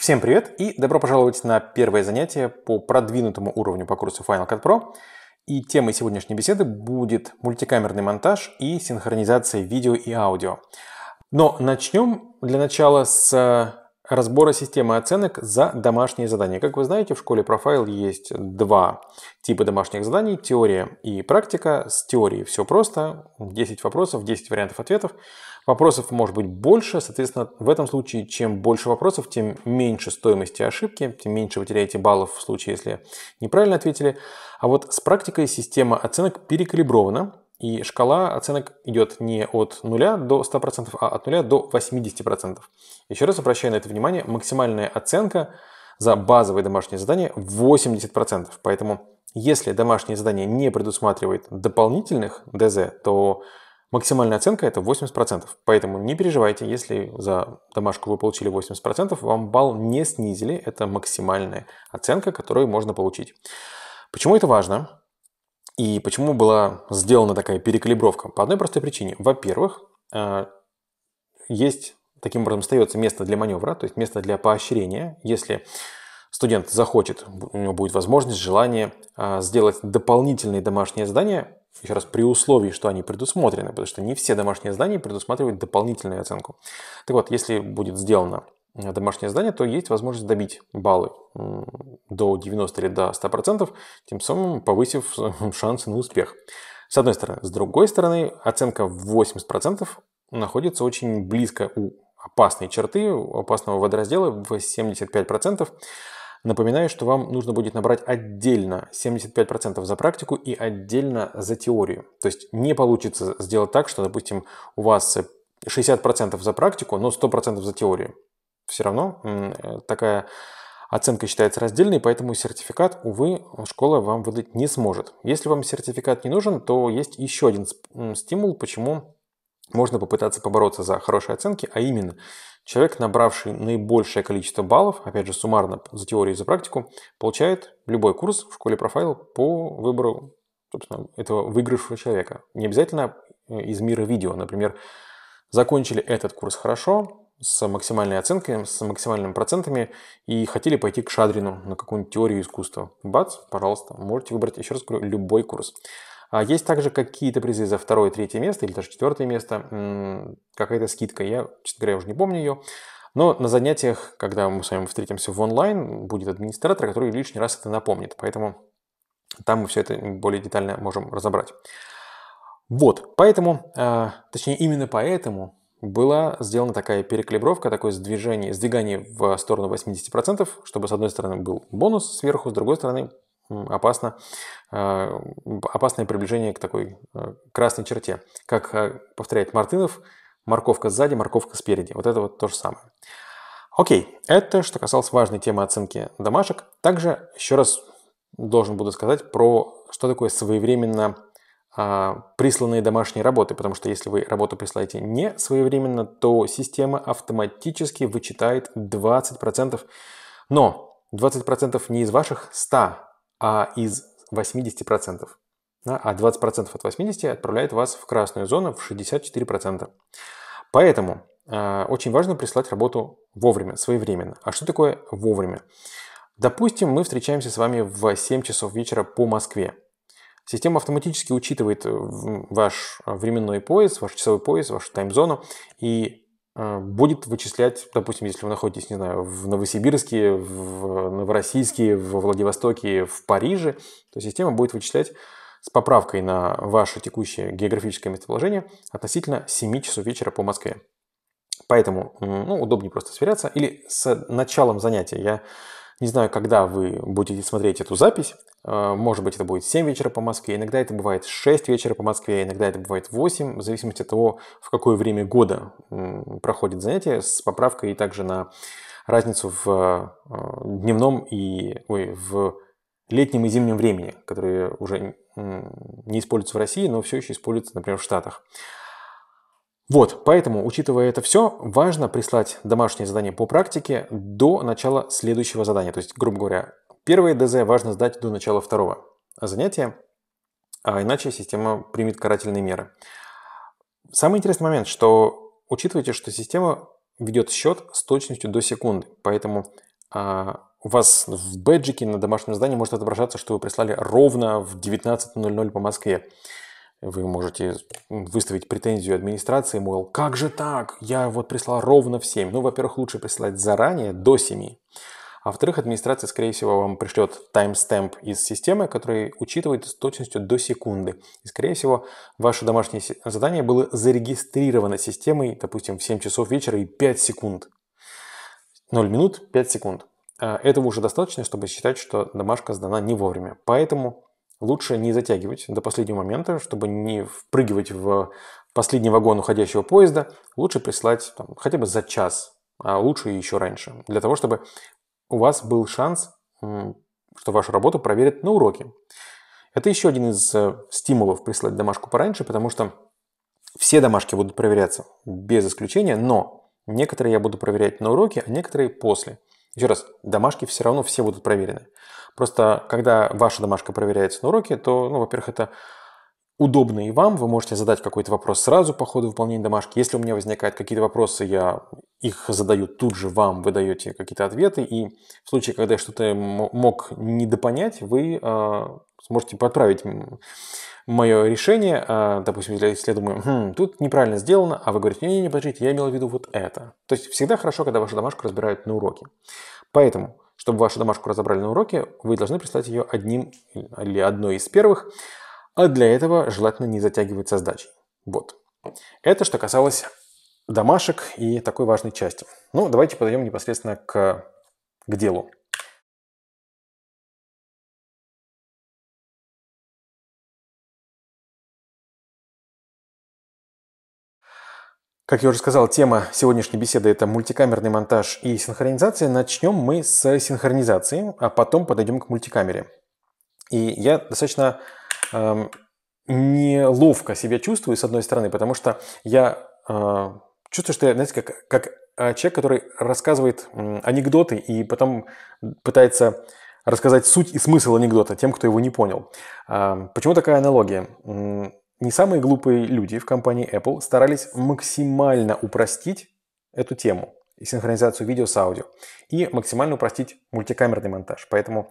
Всем привет и добро пожаловать на первое занятие по продвинутому уровню по курсу Final Cut Pro. И темой сегодняшней беседы будет мультикамерный монтаж и синхронизация видео и аудио. Но начнем для начала с э, разбора системы оценок за домашние задания. Как вы знаете, в школе профайл есть два типа домашних заданий, теория и практика. С теорией все просто, 10 вопросов, 10 вариантов ответов. Вопросов может быть больше, соответственно, в этом случае, чем больше вопросов, тем меньше стоимости ошибки, тем меньше вы теряете баллов в случае, если неправильно ответили. А вот с практикой система оценок перекалибрована, и шкала оценок идет не от 0 до 100%, а от 0 до 80%. Еще раз обращаю на это внимание, максимальная оценка за базовое домашнее задание 80%. Поэтому если домашнее задание не предусматривает дополнительных ДЗ, то Максимальная оценка это 80%, поэтому не переживайте, если за домашку вы получили 80%, вам балл не снизили, это максимальная оценка, которую можно получить. Почему это важно? И почему была сделана такая перекалибровка? По одной простой причине. Во-первых, э, есть, таким образом, остается место для маневра, то есть место для поощрения. Если студент захочет, у него будет возможность, желание э, сделать дополнительные домашние задания, еще раз, при условии, что они предусмотрены, потому что не все домашние задания предусматривают дополнительную оценку. Так вот, если будет сделано э, домашнее задание, то есть возможность добить баллы до 90 или до 100%, тем самым повысив э, шансы на успех. С одной стороны. С другой стороны, оценка в 80% находится очень близко у опасной черты, у опасного водораздела в 75%. Напоминаю, что вам нужно будет набрать отдельно 75% за практику и отдельно за теорию. То есть не получится сделать так, что, допустим, у вас 60% за практику, но 100% за теорию. Все равно э, такая оценка считается раздельной, поэтому сертификат, увы, школа вам выдать не сможет. Если вам сертификат не нужен, то есть еще один стимул, почему можно попытаться побороться за хорошие оценки, а именно человек, набравший наибольшее количество баллов, опять же суммарно за теорию и за практику, получает любой курс в школе профайл по выбору собственно, этого выигравшего человека. Не обязательно э, из мира видео. Например, закончили этот курс хорошо, с максимальной оценкой, с максимальными процентами и хотели пойти к Шадрину на какую-нибудь теорию искусства. Бац, пожалуйста, можете выбрать, еще раз говорю, любой курс. А есть также какие-то призы за второе, третье место или даже четвертое место. Какая-то скидка, я, честно говоря, уже не помню ее. Но на занятиях, когда мы с вами встретимся в онлайн, будет администратор, который лишний раз это напомнит. Поэтому там мы все это более детально можем разобрать. Вот, поэтому, а, точнее именно поэтому была сделана такая перекалибровка, такое сдвижение, сдвигание в сторону 80%, чтобы с одной стороны был бонус сверху, с другой стороны опасно, а, опасное приближение к такой а, красной черте. Как а, повторяет Мартынов, морковка сзади, морковка спереди. Вот это вот то же самое. Окей, это что касалось важной темы оценки домашек. Также еще раз должен буду сказать про что такое своевременно присланные домашние работы, потому что если вы работу присылаете не своевременно, то система автоматически вычитает 20%, но 20% не из ваших 100 а из 80%. Да, а 20% от 80% отправляет вас в красную зону в 64%. Поэтому э, очень важно прислать работу вовремя, своевременно. А что такое вовремя? Допустим, мы встречаемся с вами в 7 часов вечера по Москве. Система автоматически учитывает э, ваш временной пояс, ваш часовой пояс, вашу таймзону и а, будет вычислять, допустим, если вы находитесь, не знаю, в Новосибирске, в Новороссийске, в Владивостоке, в Париже, то система будет вычислять с поправкой на ваше текущее географическое местоположение относительно 7 часов вечера по Москве. Поэтому ну, удобнее просто сверяться. Или с началом занятия. Я не знаю, когда вы будете смотреть эту запись. А, может быть, это будет 7 вечера по Москве, иногда это бывает 6 вечера по Москве, иногда это бывает 8, в зависимости от того, в какое время года проходит занятие, с поправкой также на разницу в а, дневном и ой, в летнем и зимнем времени, которые уже не используются в России, но все еще используются, например, в Штатах. Вот, поэтому, учитывая это все, важно прислать домашнее задание по практике до начала следующего задания. То есть, грубо говоря, первое ДЗ важно сдать до начала второго занятия, а иначе система примет карательные меры. Самый интересный момент, что учитывайте, что система ведет счет с точностью до секунды, поэтому а, у вас в бэджике на домашнем задании может отображаться, что вы прислали ровно в 19.00 по Москве вы можете выставить претензию администрации, мол, как же так, я вот прислал ровно в 7. Ну, во-первых, лучше присылать заранее, до 7. А во-вторых, администрация, скорее всего, вам пришлет таймстемп из системы, который учитывает с точностью до секунды. И, скорее всего, ваше домашнее задание было зарегистрировано системой, допустим, в 7 часов вечера и 5 секунд. 0 минут, 5 секунд. А этого уже достаточно, чтобы считать, что домашка сдана не вовремя. Поэтому лучше не затягивать до последнего момента, чтобы не впрыгивать в последний вагон уходящего поезда, лучше прислать там, хотя бы за час, а лучше еще раньше, для того, чтобы у вас был шанс, что вашу работу проверят на уроке. Это еще один из э, стимулов прислать домашку пораньше, потому что все домашки будут проверяться без исключения, но некоторые я буду проверять на уроке, а некоторые после – еще раз, домашки все равно все будут проверены. Просто когда ваша домашка проверяется на уроке, то, ну, во-первых, это удобно и вам. Вы можете задать какой-то вопрос сразу по ходу выполнения домашки. Если у меня возникают какие-то вопросы, я их задаю тут же вам, вы даете какие-то ответы. И в случае, когда я что-то мог недопонять, вы а, сможете поправить мое решение, а, допустим, если я думаю, хм, тут неправильно сделано, а вы говорите, не-не-не, подождите, я имел в виду вот это. То есть всегда хорошо, когда вашу домашку разбирают на уроке. Поэтому, чтобы вашу домашку разобрали на уроке, вы должны прислать ее одним или одной из первых, а для этого желательно не затягивать со сдачей. Вот. Это что касалось домашек и такой важной части. Ну, давайте подойдем непосредственно к, к делу. Как я уже сказал, тема сегодняшней беседы – это мультикамерный монтаж и синхронизация. Начнем мы с синхронизации, а потом подойдем к мультикамере. И я достаточно эм, неловко себя чувствую, с одной стороны, потому что я э, чувствую, что я, знаете, как, как э, человек, который рассказывает анекдоты и потом пытается рассказать суть и смысл анекдота тем, кто его не понял. Э, почему такая аналогия? Не самые глупые люди в компании Apple старались максимально упростить эту тему и синхронизацию видео с аудио, и максимально упростить мультикамерный монтаж. Поэтому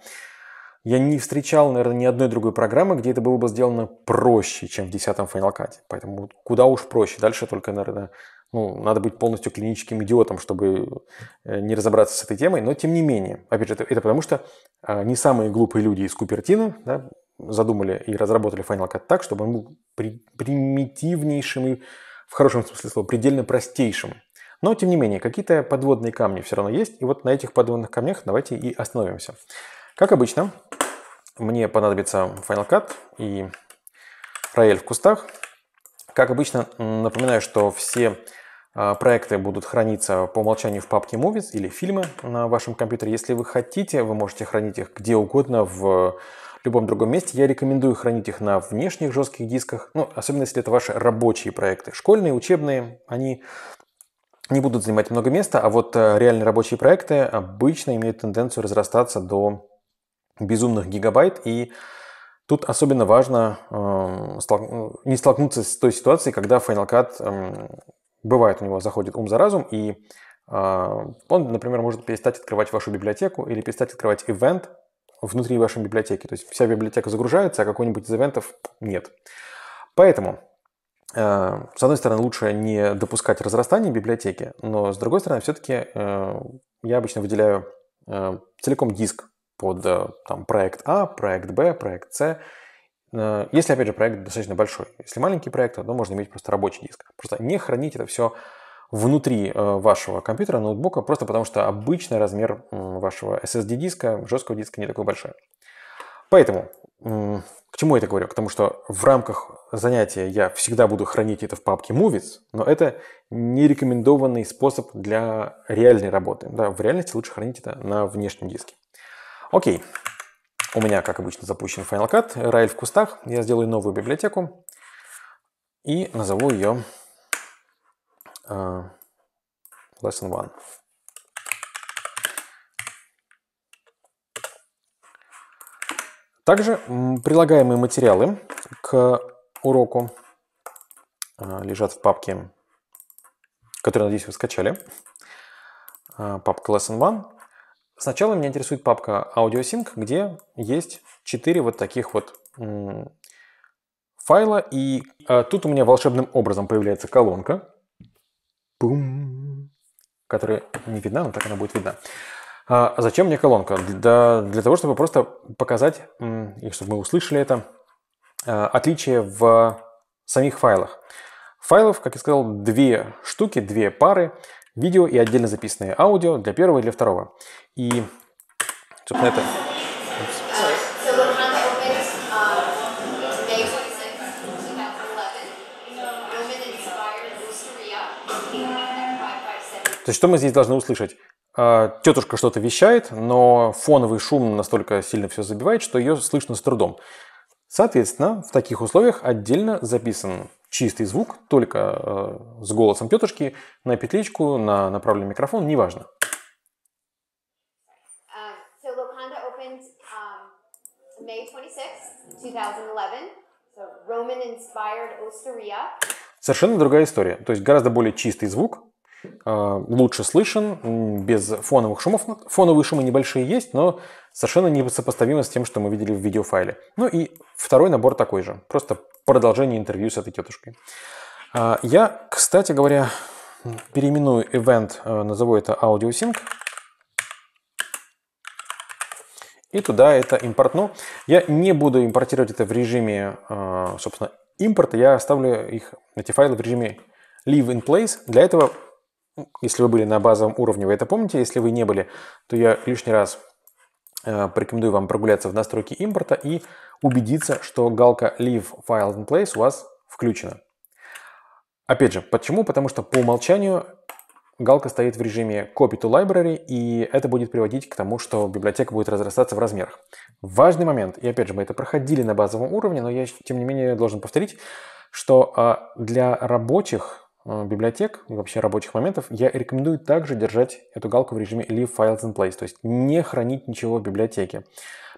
я не встречал, наверное, ни одной другой программы, где это было бы сделано проще, чем в 10-м Final Cut. Поэтому куда уж проще. Дальше только, наверное, ну, надо быть полностью клиническим идиотом, чтобы э, не разобраться с этой темой. Но тем не менее, опять же, это, это потому что а, не самые глупые люди из Купертина да, задумали и разработали Final Cut так, чтобы он был при, примитивнейшим и, в хорошем смысле слова, предельно простейшим. Но, тем не менее, какие-то подводные камни все равно есть, и вот на этих подводных камнях давайте и остановимся. Как обычно, мне понадобится Final Cut и рояль в кустах. Как обычно, напоминаю, что все а, проекты будут храниться по умолчанию в папке Movies или фильмы на вашем компьютере. Если вы хотите, вы можете хранить их где угодно в любом другом месте. Я рекомендую хранить их на внешних жестких дисках, ну, особенно если это ваши рабочие проекты. Школьные, учебные, они не будут занимать много места, а вот э, реальные рабочие проекты обычно имеют тенденцию разрастаться до безумных гигабайт, и тут особенно важно эм, э, столк... не столкнуться с той ситуацией, когда Final Cut э, бывает у него заходит ум за разум, и э, он, например, может перестать открывать вашу библиотеку или перестать открывать ивент, внутри вашей библиотеки. То есть вся библиотека загружается, а какой-нибудь из ивентов нет. Поэтому, э, с одной стороны, лучше не допускать разрастания библиотеки, но с другой стороны, все-таки э, я обычно выделяю э, целиком диск под там, проект А, проект Б, проект С. Если, опять же, проект достаточно большой. Если маленький проект, то можно иметь просто рабочий диск. Просто не хранить это все внутри э, вашего компьютера, ноутбука, просто потому что обычный размер вашего SSD-диска, жесткого диска не такой большой. Поэтому, к чему я это говорю? К тому, что в рамках занятия я всегда буду хранить это в папке Movies, но это не рекомендованный способ для реальной работы. Да, в реальности лучше хранить это на внешнем диске. Окей, у меня, как обычно, запущен Final Cut, Райль в кустах. Я сделаю новую библиотеку и назову ее uh, lesson one. Также прилагаемые материалы к уроку а, лежат в папке, которую, надеюсь, вы скачали. А, папка Lesson One. Сначала меня интересует папка AudioSync, где есть 4 вот таких вот файла. И тут у меня волшебным образом появляется колонка, Бум. Которая не видна, но так она будет видна. А зачем мне колонка? Да, для того, чтобы просто показать, и чтобы мы услышали это, а, отличие в самих файлах. Файлов, как я сказал, две штуки, две пары. Видео и отдельно записанное аудио для первого и для второго. И, собственно, это То есть что мы здесь должны услышать? А, тетушка что-то вещает, но фоновый шум настолько сильно все забивает, что ее слышно с трудом. Соответственно, в таких условиях отдельно записан чистый звук, только а, с голосом тетушки, на петличку, на направленный микрофон, неважно. А, um, Совершенно другая история. То есть гораздо более чистый звук, а, лучше слышен, без фоновых шумов. Ну, фоновые шумы небольшие есть, но совершенно не сопоставимы с тем, что мы видели в видеофайле. Ну и второй набор такой же, просто продолжение интервью с этой тетушкой. А, я, кстати говоря, переименую event, э, назову это AudioSync. И туда это импортну. Я не буду импортировать это в режиме, э, собственно, импорта. Я оставлю их, эти файлы в режиме leave in place. Для этого ну, если вы были на базовом уровне, вы это помните. Если вы не были, то я лишний раз э, порекомендую вам прогуляться в настройки импорта и убедиться, что галка Leave File in Place у вас включена. Опять же, почему? Потому что по умолчанию галка стоит в режиме Copy to Library, и это будет приводить к тому, что библиотека будет разрастаться в размерах. Важный момент, и опять же, мы это проходили на базовом уровне, но я, тем не менее, должен повторить, что а, для рабочих Э, библиотек и вообще рабочих моментов, я рекомендую также держать эту галку в режиме Leave Files in Place, то есть не хранить ничего в библиотеке.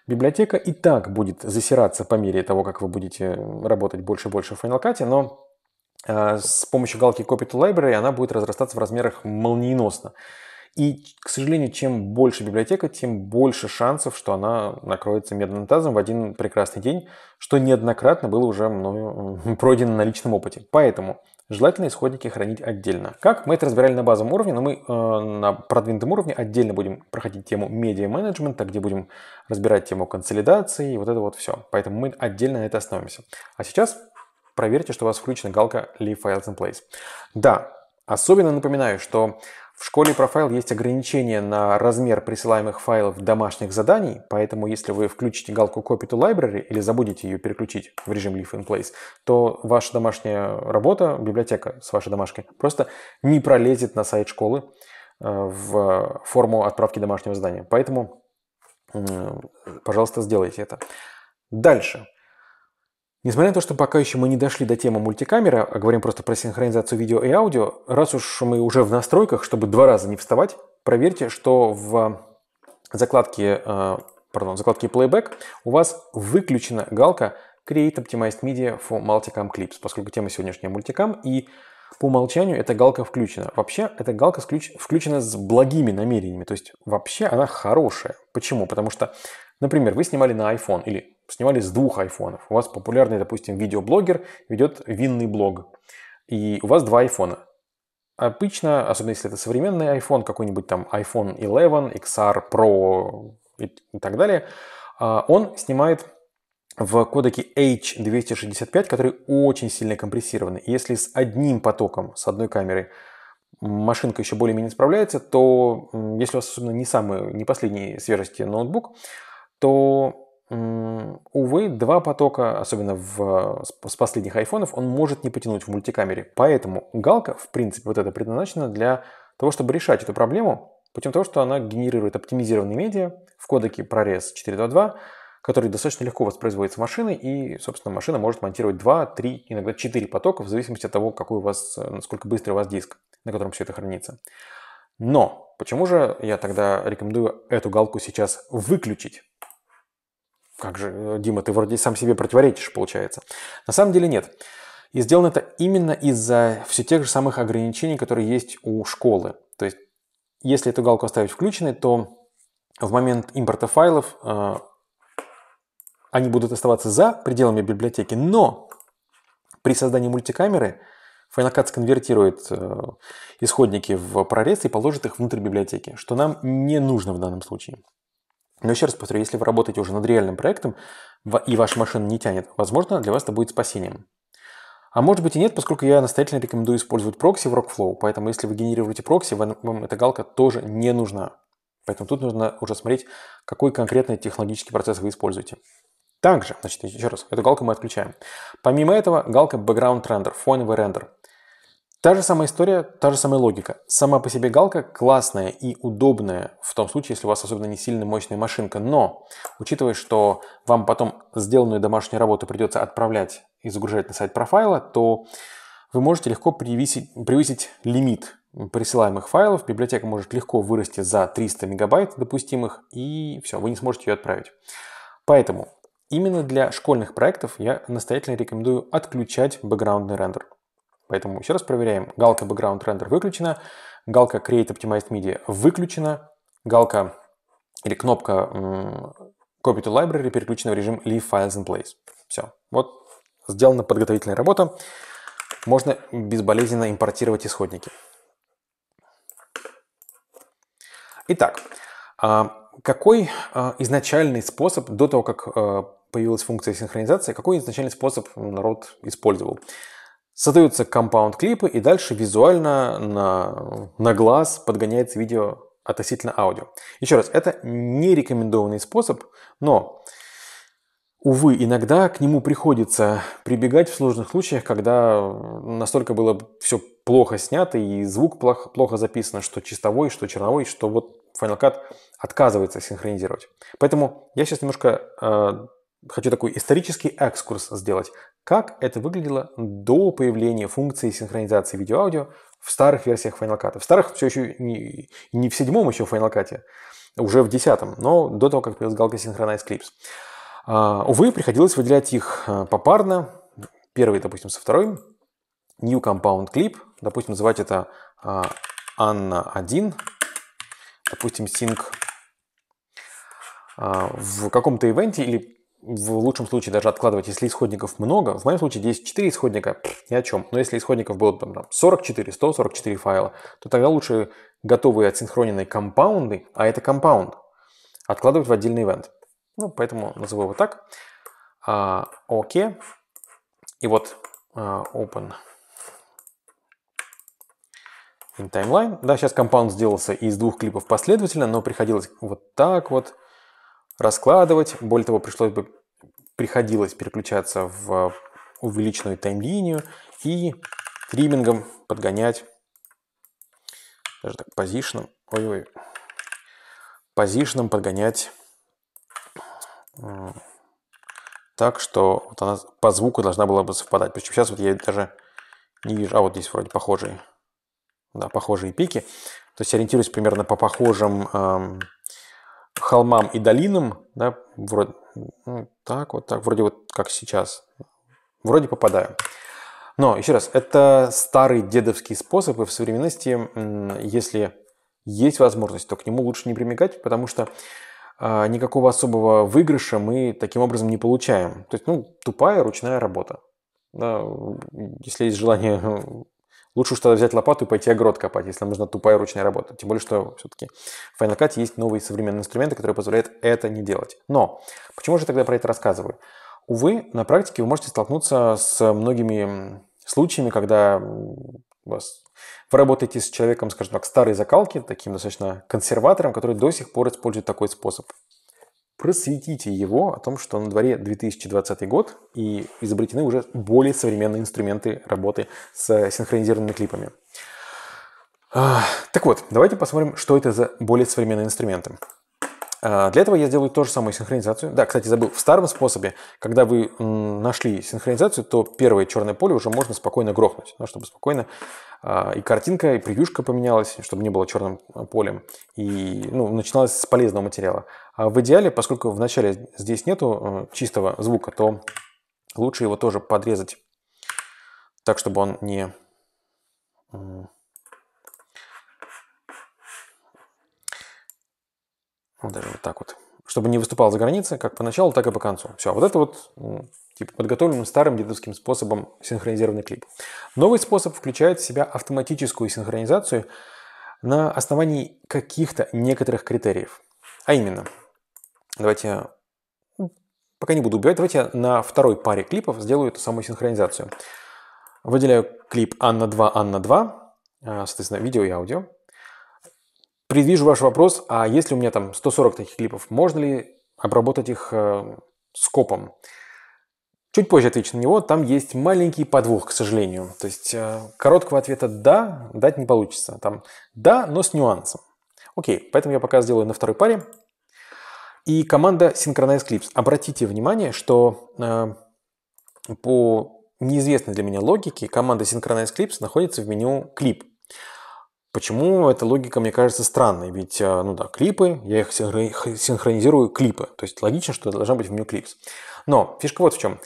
Библиотека и так будет засираться по мере того, как вы будете работать больше и больше в Final Cut, но э, с помощью галки Copy to Library она будет разрастаться в размерах молниеносно. И, к сожалению, чем больше библиотека, тем больше шансов, что она накроется медным тазом в один прекрасный день, что неоднократно было уже мною пройдено на личном опыте. Поэтому Желательно исходники хранить отдельно. Как? Мы это разбирали на базовом уровне, но мы э, на продвинутом уровне отдельно будем проходить тему медиа-менеджмента, где будем разбирать тему консолидации и вот это вот все. Поэтому мы отдельно на это остановимся. А сейчас проверьте, что у вас включена галка Leave Files in Place. Да, особенно напоминаю, что в школе профайл есть ограничение на размер присылаемых файлов домашних заданий, поэтому если вы включите галку Copy to Library или забудете ее переключить в режим Leave in Place, то ваша домашняя работа, библиотека с вашей домашкой, просто не пролезет на сайт школы э, в форму отправки домашнего задания. Поэтому, пожалуйста, сделайте это. Дальше. Несмотря на то, что пока еще мы не дошли до темы мультикамеры, а говорим просто про синхронизацию видео и аудио, раз уж мы уже в настройках, чтобы два раза не вставать, проверьте, что в закладке, э, pardon, закладке Playback у вас выключена галка Create Optimized Media for Multicam Clips, поскольку тема сегодняшняя мультикам, и по умолчанию эта галка включена. Вообще, эта галка сключ... включена с благими намерениями, то есть вообще она хорошая. Почему? Потому что, например, вы снимали на iPhone или снимали с двух айфонов. У вас популярный, допустим, видеоблогер ведет винный блог, и у вас два айфона. Обычно, особенно если это современный iPhone, какой-нибудь там iPhone 11, XR Pro и так далее, а, он снимает в кодеке H265, который очень сильно компрессирован. Если с одним потоком, с одной камеры машинка еще более-менее справляется, то если у вас особенно не самый, не последний свежести ноутбук, то Увы, два потока, особенно в, с последних айфонов, он может не потянуть в мультикамере. Поэтому галка, в принципе, вот это предназначена для того, чтобы решать эту проблему путем того, что она генерирует оптимизированные медиа в кодеке ProRes 4.2.2, который достаточно легко воспроизводится машиной, и, собственно, машина может монтировать 2, 3, иногда 4 потока, в зависимости от того, какой у вас, э, насколько быстрый у вас диск, на котором все это хранится. Но почему же я тогда рекомендую эту галку сейчас выключить? Как же, э, Дима, ты вроде сам себе противоречишь, получается. На самом деле нет. И сделано это именно из-за все тех же самых ограничений, которые есть у школы. То есть, если эту галку оставить включенной, то в момент импорта файлов э, они будут оставаться за пределами библиотеки, но при создании мультикамеры Final Cut сконвертирует э, исходники в прорез и положит их внутрь библиотеки, что нам не нужно в данном случае. Но еще раз повторю, если вы работаете уже над реальным проектом и ваша машина не тянет, возможно, для вас это будет спасением. А может быть и нет, поскольку я настоятельно рекомендую использовать прокси в Rockflow, поэтому если вы генерируете прокси, вам эта галка тоже не нужна. Поэтому тут нужно уже смотреть, какой конкретный технологический процесс вы используете. Также, значит, еще раз, эту галку мы отключаем. Помимо этого, галка Background Render, фоновый рендер. Та же самая история, та же самая логика. Сама по себе галка классная и удобная, в том случае, если у вас особенно не сильно мощная машинка, но, учитывая, что вам потом сделанную домашнюю работу придется отправлять и загружать на сайт профайла, то вы можете легко превысить, превысить лимит присылаемых файлов, библиотека может легко вырасти за 300 мегабайт допустимых, и все, вы не сможете ее отправить. Поэтому именно для школьных проектов я настоятельно рекомендую отключать бэкграундный рендер. Поэтому еще раз проверяем. Галка Background Render выключена, галка Create Optimized Media выключена, галка или кнопка Copy to Library переключена в режим Leave Files in Place. Все. Вот сделана подготовительная работа. Можно безболезненно импортировать исходники. Итак, а, какой а, изначальный способ, до того, как а, появилась функция синхронизации, какой изначальный способ народ использовал? Создаются компаунд-клипы, и дальше визуально на, на глаз подгоняется видео относительно аудио. Еще раз, это не рекомендованный способ, но, увы, иногда к нему приходится прибегать в сложных случаях, когда настолько было все плохо снято и звук плохо, плохо записан, что чистовой, что черновой, что вот Final Cut отказывается синхронизировать. Поэтому я сейчас немножко э, хочу такой исторический экскурс сделать как это выглядело до появления функции синхронизации видео-аудио в старых версиях Final Cut. В старых все еще не, не в седьмом еще Final Cut, уже в десятом, но до того, как появилась галка Synchronize Clips. Uh, увы, приходилось выделять их а, попарно. Первый, допустим, со второй. New Compound Clip. Допустим, называть это uh, Анна 1. Допустим, Sync а, в каком-то ивенте или в лучшем случае даже откладывать, если исходников много. В моем случае 10.4 исходника пфф, ни о чем. Но если исходников было там, 44, 144 файла, то тогда лучше готовые отсинхроненные компаунды, а это компаунд, откладывать в отдельный ивент. Ну, поэтому назову его так. А, окей. И вот а, open in timeline. Да, сейчас компаунд сделался из двух клипов последовательно, но приходилось вот так вот раскладывать. Более того, пришлось бы, приходилось переключаться в увеличенную таймлинию и триммингом подгонять, даже так, позишном, ой-ой, позишном подгонять так, что вот она по звуку должна была бы совпадать. Причем сейчас вот я даже не вижу, а вот здесь вроде похожие, да, похожие пики. То есть ориентируюсь примерно по похожим эм, холмам и долинам, да, вроде, ну, так вот, так, вроде вот как сейчас, вроде попадаю. Но, еще раз, это старый дедовский способ, и в современности, если есть возможность, то к нему лучше не примигать, потому что э, никакого особого выигрыша мы таким образом не получаем. То есть, ну, тупая ручная работа. Да, если есть желание Лучше уж тогда взять лопату и пойти огород копать, если нам нужна тупая ручная работа. Тем более, что все-таки в Final Cut есть новые современные инструменты, которые позволяют это не делать. Но почему же тогда про это рассказываю? Увы, на практике вы можете столкнуться с многими случаями, когда вас вы работаете с человеком, скажем так, старой закалки, таким достаточно консерватором, который до сих пор использует такой способ просветите его о том, что на дворе 2020 год и изобретены уже более современные инструменты работы с э, синхронизированными клипами. Так вот, давайте посмотрим, что это за более современные инструменты. А, для этого я сделаю то же самое синхронизацию. Да, кстати, забыл. В старом способе, когда вы нашли синхронизацию, то первое черное поле уже можно спокойно грохнуть, ну, чтобы спокойно а, и картинка, и превьюшка поменялась, чтобы не было черным а, полем, и ну, начиналось с полезного материала. А в идеале, поскольку в начале здесь нету э, чистого звука, то лучше его тоже подрезать так, чтобы он не Ну, даже вот так вот. Чтобы не выступал за границей, как по началу, так и по концу. Все, вот это вот типа подготовленным старым дедовским способом синхронизированный клип. Новый способ включает в себя автоматическую синхронизацию на основании каких-то некоторых критериев. А именно, давайте, ну, пока не буду убивать, давайте на второй паре клипов сделаю эту самую синхронизацию. Выделяю клип «Анна 2, Анна 2», а, соответственно, видео и аудио. Предвижу ваш вопрос, а если у меня там 140 таких клипов, можно ли обработать их э, скопом? Чуть позже отвечу на него. Там есть маленький подвох, к сожалению. То есть э, короткого ответа «да» дать не получится. Там «да», но с нюансом. Окей, поэтому я пока сделаю на второй паре. И команда Synchronize Clips. Обратите внимание, что э, по неизвестной для меня логике команда Synchronize Clips находится в меню «Клип». Почему эта логика, мне кажется, странной? Ведь, э, ну да, клипы, я их синхронизирую клипы. То есть логично, что это должна быть в меню клипс. Но фишка вот в чем.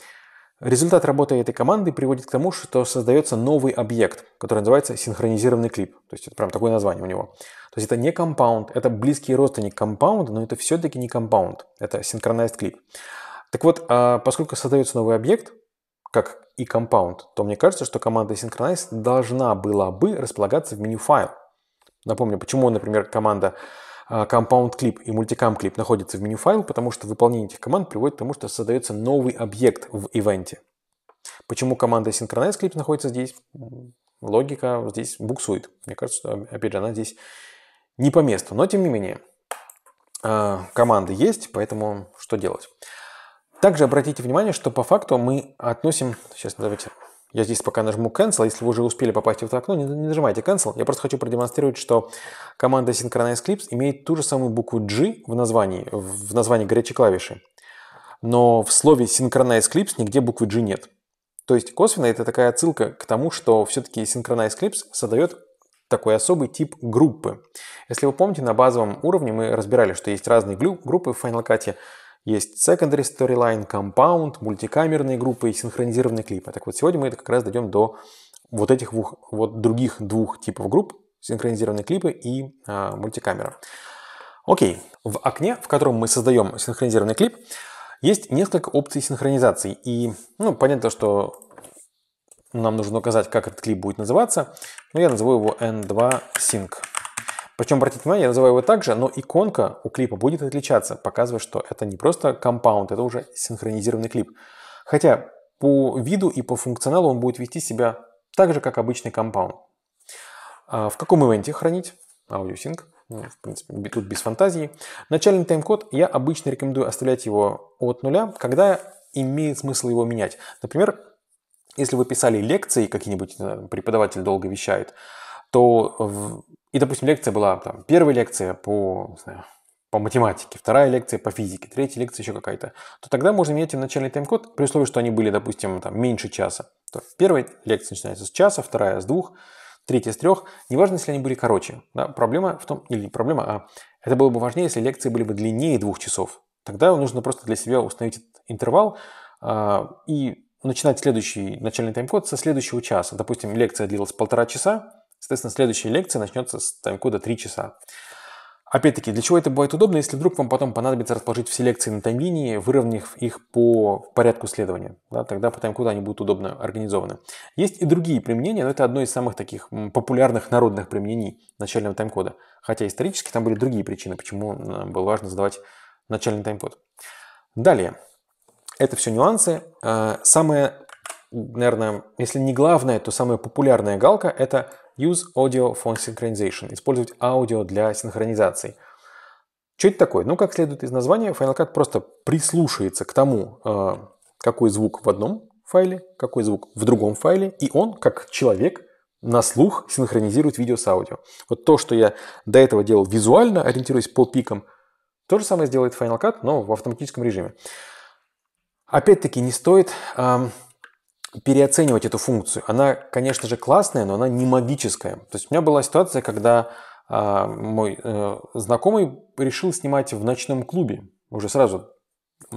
Результат работы этой команды приводит к тому, что создается новый объект, который называется синхронизированный клип. То есть это прям такое название у него. То есть это не компаунд, это близкий родственник компаунда, но это все-таки не компаунд, это synchronized клип. Так вот, а поскольку создается новый объект, как и компаунд, то мне кажется, что команда Synchronize должна была бы располагаться в меню файл. Напомню, почему, например, команда а, Compound Clip и Multicam Clip находится в меню файл, потому что выполнение этих команд приводит к тому, что создается новый объект в ивенте. Почему команда Synchronize Clip находится здесь? Логика здесь буксует. Мне кажется, что, опять же, она здесь не по месту. Но, тем не менее, а, команды есть, поэтому что делать? Также обратите внимание, что по факту мы относим... Сейчас, давайте я здесь пока нажму Cancel. А если вы уже успели попасть в это окно, не, не нажимайте Cancel. Я просто хочу продемонстрировать, что команда Synchronize Clips имеет ту же самую букву G в названии, в названии горячей клавиши. Но в слове Synchronize Clips нигде буквы G нет. То есть косвенно это такая отсылка к тому, что все-таки Synchronize Clips создает такой особый тип группы. Если вы помните, на базовом уровне мы разбирали, что есть разные группы в Final Cut, есть secondary storyline, compound, мультикамерные группы и синхронизированные клипы. Так вот, сегодня мы это как раз дойдем до вот этих двух, вот других двух типов групп, синхронизированные клипы и э, мультикамера. Окей, в окне, в котором мы создаем синхронизированный клип, есть несколько опций синхронизации. И, ну, понятно, что нам нужно указать, как этот клип будет называться, но я назову его N2 Sync. Причем, обратите внимание, я называю его так же, но иконка у клипа будет отличаться, показывая, что это не просто компаунд, это уже синхронизированный клип. Хотя по виду и по функционалу он будет вести себя так же, как обычный компаунд. А, в каком ивенте хранить? Аудиосинк. Ну, в принципе, тут без фантазии. Начальный тайм-код я обычно рекомендую оставлять его от нуля, когда имеет смысл его менять. Например, если вы писали лекции какие-нибудь, преподаватель долго вещает, то и, допустим, лекция была там, первая лекция по, не знаю, по математике, вторая лекция по физике, третья лекция еще какая-то, то тогда можно менять им начальный тайм-код, при условии, что они были, допустим, там, меньше часа. То первая лекция начинается с часа, вторая с двух, третья с трех. Неважно, если они были короче. Да, проблема в том, или не проблема, а это было бы важнее, если лекции были бы длиннее двух часов. Тогда нужно просто для себя установить этот интервал э, и начинать следующий начальный тайм-код со следующего часа. Допустим, лекция длилась полтора часа, Соответственно, следующая лекция начнется с таймкода 3 часа. Опять-таки, для чего это будет удобно, если вдруг вам потом понадобится расположить все лекции на таймлинии, выровняв их по порядку следования. Да, тогда по таймкоду они будут удобно организованы. Есть и другие применения, но это одно из самых таких популярных народных применений начального таймкода. Хотя исторически там были другие причины, почему было важно задавать начальный таймкод. Далее. Это все нюансы. Э, Самое, наверное, если не главное, то самая популярная галка – это Use audio for synchronization. Использовать аудио для синхронизации. Что это такое? Ну, как следует из названия, Final Cut просто прислушивается к тому, э, какой звук в одном файле, какой звук в другом файле, и он, как человек, на слух синхронизирует видео с аудио. Вот то, что я до этого делал визуально, ориентируясь по пикам, то же самое сделает Final Cut, но в автоматическом режиме. Опять-таки, не стоит эм, переоценивать эту функцию. Она, конечно же, классная, но она не магическая. То есть у меня была ситуация, когда э, мой э, знакомый решил снимать в ночном клубе. Уже сразу э,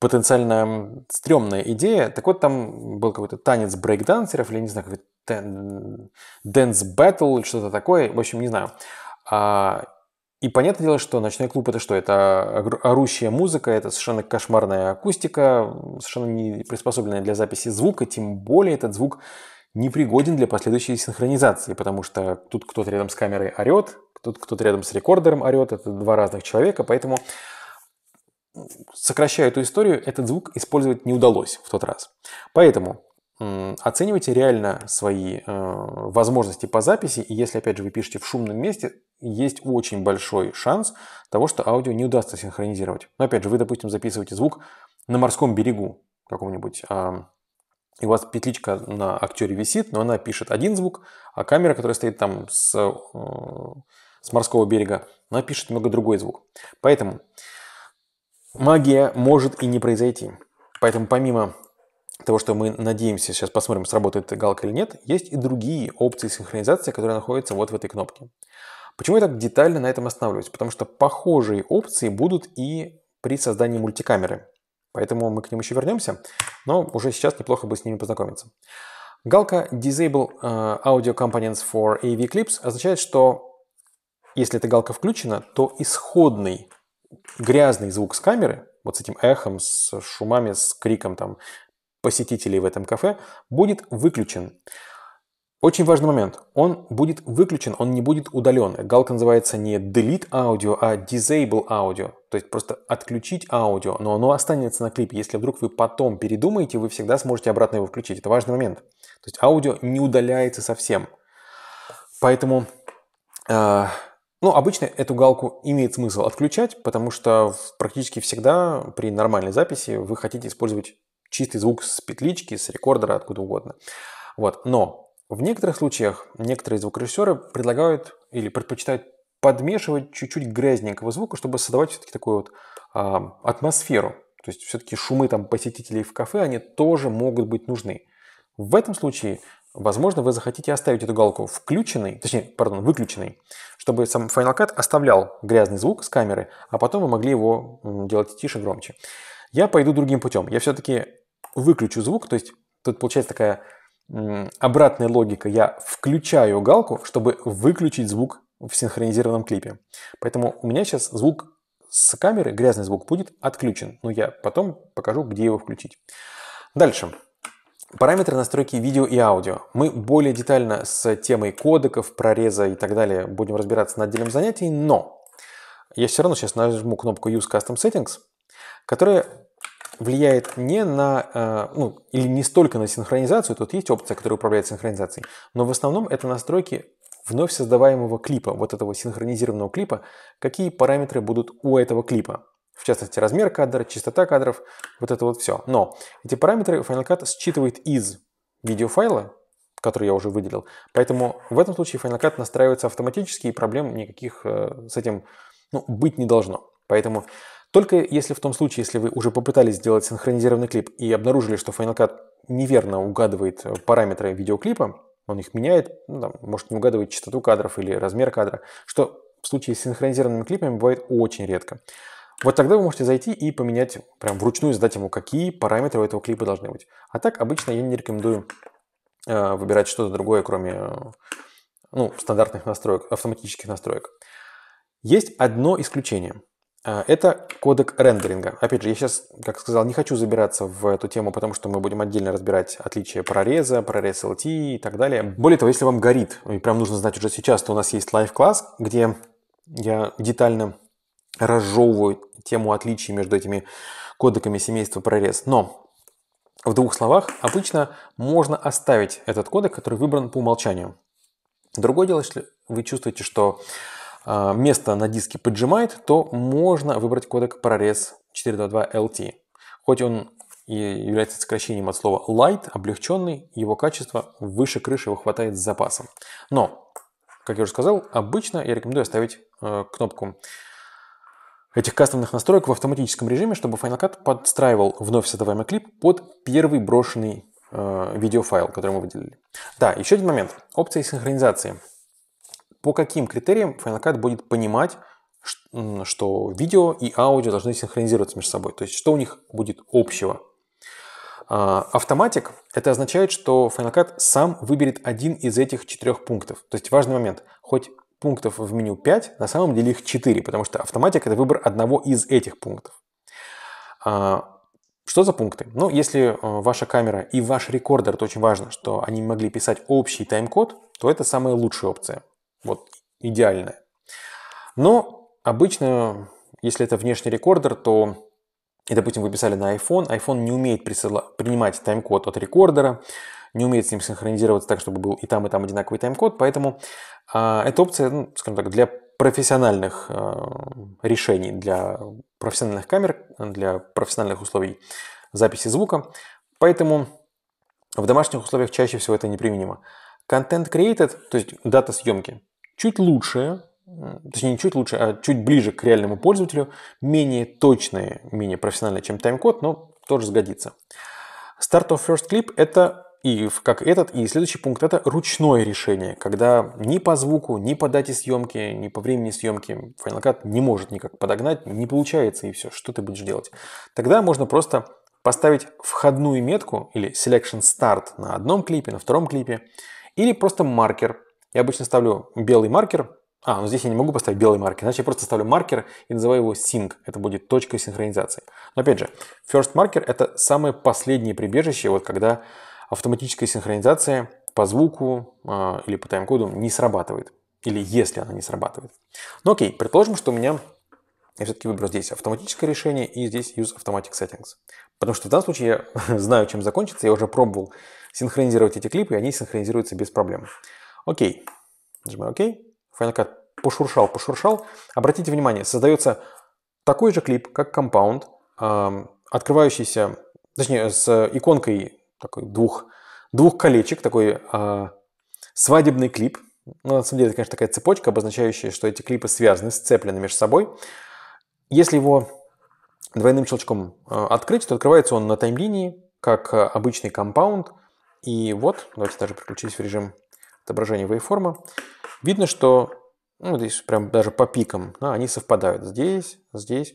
потенциально стрёмная идея. Так вот, там был какой-то танец брейкдансеров, или не знаю, какой-то дэнс бэтл или что-то такое. В общем, не знаю. А, и понятное дело, что ночной клуб это что? Это орущая музыка, это совершенно кошмарная акустика, совершенно не приспособленная для записи звука, тем более этот звук непригоден для последующей синхронизации, потому что тут кто-то рядом с камерой орет, тут кто-то рядом с рекордером орет, это два разных человека, поэтому сокращая эту историю, этот звук использовать не удалось в тот раз. Поэтому оценивайте реально свои э, возможности по записи, и если, опять же, вы пишете в шумном месте, есть очень большой шанс того, что аудио не удастся синхронизировать. Но, опять же, вы, допустим, записываете звук на морском берегу каком-нибудь, а, и у вас петличка на актере висит, но она пишет один звук, а камера, которая стоит там с, э, с морского берега, она пишет немного другой звук. Поэтому магия может и не произойти. Поэтому помимо того, что мы надеемся, сейчас посмотрим, сработает галка или нет, есть и другие опции синхронизации, которые находятся вот в этой кнопке. Почему я так детально на этом останавливаюсь? Потому что похожие опции будут и при создании мультикамеры. Поэтому мы к ним еще вернемся, но уже сейчас неплохо бы с ними познакомиться. Галка Disable э, Audio Components for AV Clips означает, что если эта галка включена, то исходный грязный звук с камеры, вот с этим эхом, с шумами, с криком там посетителей в этом кафе, будет выключен. Очень важный момент. Он будет выключен, он не будет удален. Галка называется не delete audio, а disable audio. То есть просто отключить аудио, но оно останется на клипе. Если вдруг вы потом передумаете, вы всегда сможете обратно его включить. Это важный момент. То есть аудио не удаляется совсем. Поэтому, э, ну, обычно эту галку имеет смысл отключать, потому что практически всегда при нормальной записи вы хотите использовать чистый звук с петлички, с рекордера, откуда угодно. Вот. Но в некоторых случаях некоторые звукорежиссеры предлагают или предпочитают подмешивать чуть-чуть грязненького звука, чтобы создавать все-таки такую вот а, атмосферу. То есть все-таки шумы там посетителей в кафе, они тоже могут быть нужны. В этом случае, возможно, вы захотите оставить эту галку включенной, точнее, пардон, выключенной, чтобы сам Final Cut оставлял грязный звук с камеры, а потом вы могли его делать тише, громче. Я пойду другим путем. Я все-таки выключу звук, то есть тут получается такая обратная логика. Я включаю галку, чтобы выключить звук в синхронизированном клипе. Поэтому у меня сейчас звук с камеры, грязный звук будет отключен. Но я потом покажу, где его включить. Дальше. Параметры настройки видео и аудио. Мы более детально с темой кодеков, прореза и так далее будем разбираться на отдельном занятии, но я все равно сейчас нажму кнопку Use Custom Settings, которая влияет не на, э, ну, или не столько на синхронизацию, тут есть опция, которая управляет синхронизацией, но в основном это настройки вновь создаваемого клипа, вот этого синхронизированного клипа, какие параметры будут у этого клипа. В частности, размер кадра, частота кадров, вот это вот все. Но эти параметры Final Cut считывает из видеофайла, который я уже выделил. Поэтому в этом случае Final Cut настраивается автоматически, и проблем никаких э, с этим ну, быть не должно. Поэтому только если в том случае, если вы уже попытались сделать синхронизированный клип и обнаружили, что Final Cut неверно угадывает э, параметры видеоклипа, он их меняет, ну, там, может не угадывает частоту кадров или размер кадра, что в случае с синхронизированными клипами бывает очень редко. Вот тогда вы можете зайти и поменять, прям вручную задать ему, какие параметры у этого клипа должны быть. А так обычно я не рекомендую э, выбирать что-то другое, кроме э, ну, стандартных настроек, автоматических настроек. Есть одно исключение – а, это кодек рендеринга. Опять же, я сейчас, как сказал, не хочу забираться в эту тему, потому что мы будем отдельно разбирать отличия прореза, прорез LT и так далее. Более того, если вам горит, и прям нужно знать уже сейчас, то у нас есть лайв-класс, где я детально разжевываю тему отличий между этими кодеками семейства прорез. Но в двух словах, обычно можно оставить этот кодек, который выбран по умолчанию. Другое дело, если вы чувствуете, что а, место на диске поджимает, то можно выбрать кодек прорез 422LT. Хоть он и является сокращением от слова light, облегченный, его качество выше крыши его хватает с запасом. Но, как я уже сказал, обычно я рекомендую оставить э, кнопку этих кастомных настроек в автоматическом режиме, чтобы Final Cut подстраивал вновь создаваемый клип под первый брошенный э, видеофайл, который мы выделили. Да, еще один момент. Опция синхронизации по каким критериям Final Cut будет понимать, что видео и аудио должны синхронизироваться между собой, то есть что у них будет общего. А, автоматик – это означает, что Final Cut сам выберет один из этих четырех пунктов. То есть важный момент. Хоть пунктов в меню 5, на самом деле их 4, потому что автоматик – это выбор одного из этих пунктов. А, что за пункты? Ну, если э, ваша камера и ваш рекордер, то очень важно, что они могли писать общий тайм-код, то это самая лучшая опция. Вот идеальное. Но обычно, если это внешний рекордер, то и, допустим, вы писали на iPhone, iPhone не умеет присыла... принимать тайм-код от рекордера, не умеет с ним синхронизироваться так, чтобы был и там, и там одинаковый тайм-код, поэтому э, эта опция, ну, скажем так, для профессиональных э, решений, для профессиональных камер, для профессиональных условий записи звука, поэтому в домашних условиях чаще всего это неприменимо. Контент created, то есть дата съемки, чуть лучше, э, точнее не чуть лучше, а чуть ближе к реальному пользователю, менее точное, менее профессиональное, чем таймкод, но тоже сгодится. Start of First Clip – это и как этот, и следующий пункт – это ручное решение, когда ни по звуку, ни по дате съемки, ни по времени съемки Final Cut не может никак подогнать, не получается, и все, что ты будешь делать. Тогда можно просто поставить входную метку или selection start на одном клипе, на втором клипе, или просто маркер, я обычно ставлю белый маркер. А, ну здесь я не могу поставить белый маркер, значит я просто ставлю маркер и называю его sync. Это будет точка синхронизации. Но опять же, first marker это самое последнее прибежище, вот когда автоматическая синхронизация по звуку э, или по тайм-коду не срабатывает. Или если она не срабатывает. Ну окей, предположим, что у меня я все-таки выберу здесь автоматическое решение и здесь use automatic settings. Потому что в данном случае я знаю, чем закончится. Я уже пробовал синхронизировать эти клипы, и они синхронизируются без проблем. Окей. Нажимаю окей. Final Cut пошуршал, пошуршал. Обратите внимание, создается такой же клип, как Compound, открывающийся, точнее, с иконкой такой двух, двух колечек, такой а, свадебный клип. Ну, на самом деле, это, конечно, такая цепочка, обозначающая, что эти клипы связаны, сцеплены между собой. Если его двойным щелчком а, открыть, то открывается он на таймлинии, как а, обычный компаунд. И вот, давайте даже переключились в режим отображение вейформа, видно, что ну, здесь прям даже по пикам, да, они совпадают здесь, здесь.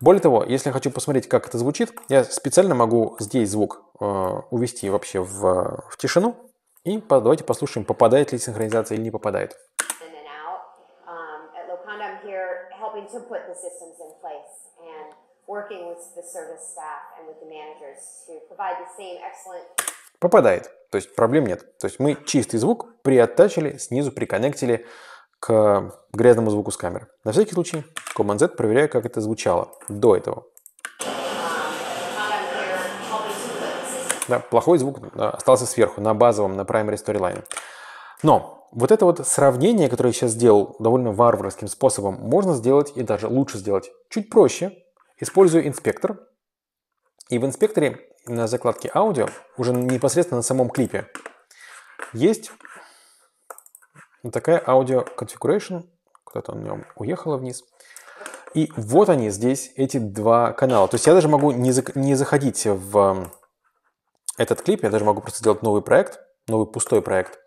Более того, если я хочу посмотреть, как это звучит, я специально могу здесь звук э, увести вообще в, в тишину. И по, давайте послушаем, попадает ли синхронизация или не попадает. Um, working with the service staff and with the managers to provide the same excellent попадает. То есть проблем нет. То есть мы чистый звук приоттачили, снизу приконнектили к грязному звуку с камеры. На всякий случай Command-Z проверяю, как это звучало до этого. Да, плохой звук остался сверху, на базовом, на primary storyline. Но вот это вот сравнение, которое я сейчас сделал довольно варварским способом, можно сделать и даже лучше сделать чуть проще, используя инспектор. И в инспекторе на закладке аудио, уже непосредственно на самом клипе, есть такая аудио configuration, куда-то он в нем уехала вниз. И вот они здесь, эти два канала. То есть я даже могу не, за, не заходить в эм, этот клип, я даже могу просто сделать новый проект, новый пустой проект,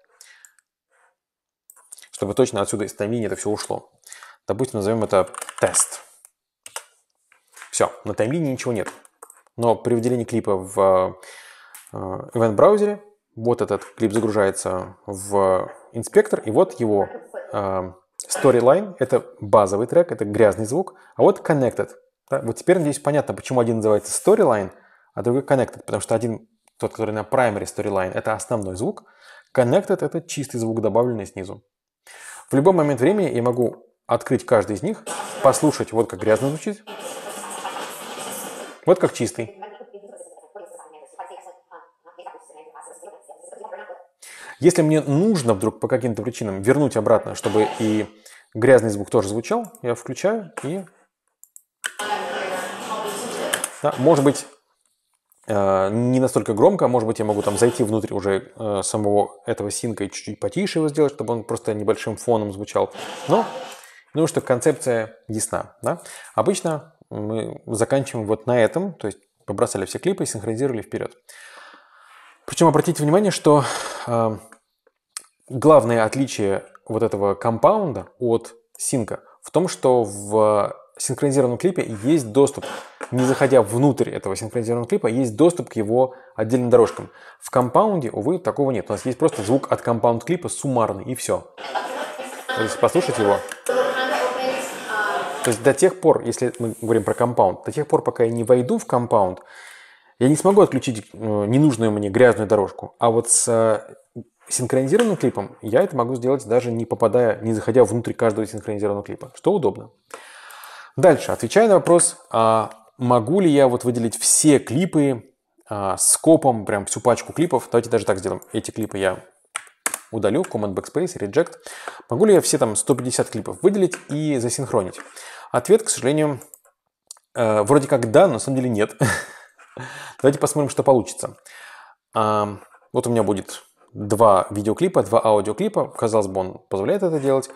чтобы точно отсюда из таймлинии это все ушло. Допустим, назовем это тест. Все, на таймлинии ничего нет. Но при выделении клипа в э, event-браузере вот этот клип загружается в инспектор, и вот его э, storyline — это базовый трек, это грязный звук, а вот connected. Да? Вот теперь, надеюсь, понятно, почему один называется storyline, а другой connected, потому что один, тот, который на primary storyline, это основной звук, connected — это чистый звук, добавленный снизу. В любой момент времени я могу открыть каждый из них, послушать, вот как грязно звучит, вот как чистый. Если мне нужно вдруг по каким-то причинам вернуть обратно, чтобы и грязный звук тоже звучал, я включаю и... Да, может быть, э, не настолько громко, может быть, я могу там зайти внутрь уже э, самого этого синка и чуть-чуть потише его сделать, чтобы он просто небольшим фоном звучал. Но, ну что концепция ясна. Да? Обычно мы заканчиваем вот на этом, то есть побросали все клипы и синхронизировали вперед. Причем обратите внимание, что э, главное отличие вот этого компаунда от синка в том, что в синхронизированном клипе есть доступ, не заходя внутрь этого синхронизированного клипа, есть доступ к его отдельным дорожкам. В компаунде, увы, такого нет. У нас есть просто звук от компаунд клипа суммарный, и все. То есть послушать его. То есть до тех пор, если мы говорим про компаунд, до тех пор, пока я не войду в компаунд, я не смогу отключить э, ненужную мне грязную дорожку. А вот с э, синхронизированным клипом я это могу сделать даже не попадая, не заходя внутрь каждого синхронизированного клипа, что удобно. Дальше, отвечая на вопрос, а могу ли я вот выделить все клипы а, копом, прям всю пачку клипов, давайте даже так сделаем, эти клипы я удалю, Command Backspace, Reject. Могу ли я все там 150 клипов выделить и засинхронить? Ответ, к сожалению, э, вроде как да, но на самом деле нет. Давайте посмотрим, что получится. А, вот у меня будет два видеоклипа, два аудиоклипа. Казалось бы, он позволяет это делать.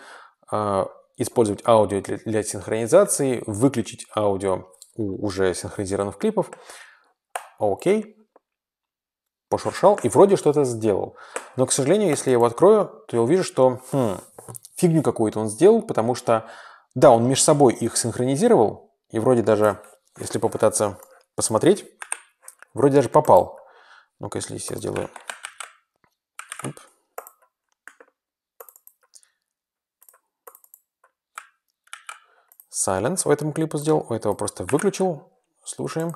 А, использовать аудио для, для синхронизации, выключить аудио у уже синхронизированных клипов. Окей. Пошуршал и вроде что-то сделал. Но, к сожалению, если я его открою, то я увижу, что хм, фигню какую-то он сделал, потому что да, он между собой их синхронизировал, и вроде даже, если попытаться посмотреть, вроде даже попал. Ну-ка, если я сделаю... Оп. Silence у этого клипа сделал, у этого просто выключил. Слушаем.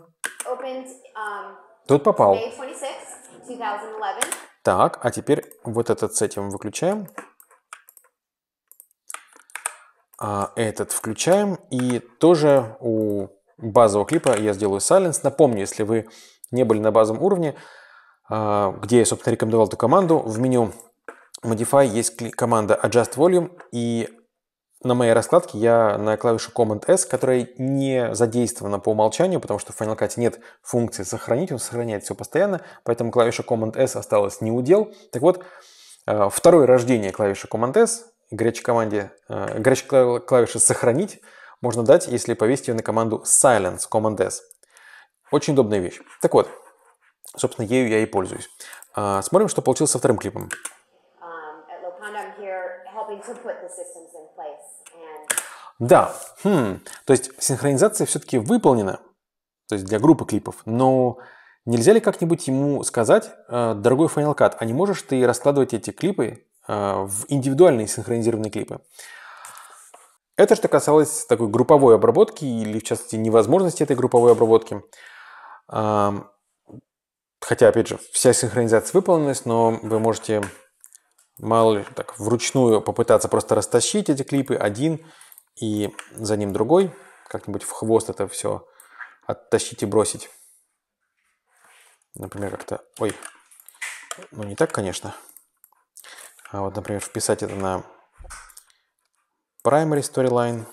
Opened, um, Тут попал. 26, так, а теперь вот этот с этим выключаем. А, этот включаем. И тоже у базового клипа я сделаю silence. Напомню, если вы не были на базовом уровне, а, где я, собственно, рекомендовал эту команду, в меню Modify есть команда Adjust Volume, и на моей раскладке я на клавишу Command-S, которая не задействована по умолчанию, потому что в Final Cut нет функции сохранить, он сохраняет все постоянно, поэтому клавиша Command-S осталась не удел. Так вот, а, второе рождение клавиши Command-S и горячей команде, э, горячей клавиши «Сохранить» можно дать, если повесить ее на команду silence, command S. Очень удобная вещь. Так вот, собственно, ею я и пользуюсь. А, смотрим, что получилось со вторым клипом. Um, да, хм. то есть синхронизация все-таки выполнена, то есть для группы клипов, но нельзя ли как-нибудь ему сказать, э, дорогой Final Cut, а не можешь ты раскладывать эти клипы Э, в индивидуальные синхронизированные клипы. Это что касалось такой групповой обработки или, в частности, невозможности этой групповой обработки. Эм, хотя, опять же, вся синхронизация выполнилась, но вы можете мало ли, так, вручную попытаться просто растащить эти клипы один и за ним другой. Как-нибудь в хвост это все оттащить и бросить. Например, как-то... Ой, ну не так, конечно. А вот, например, вписать это на primary storyline.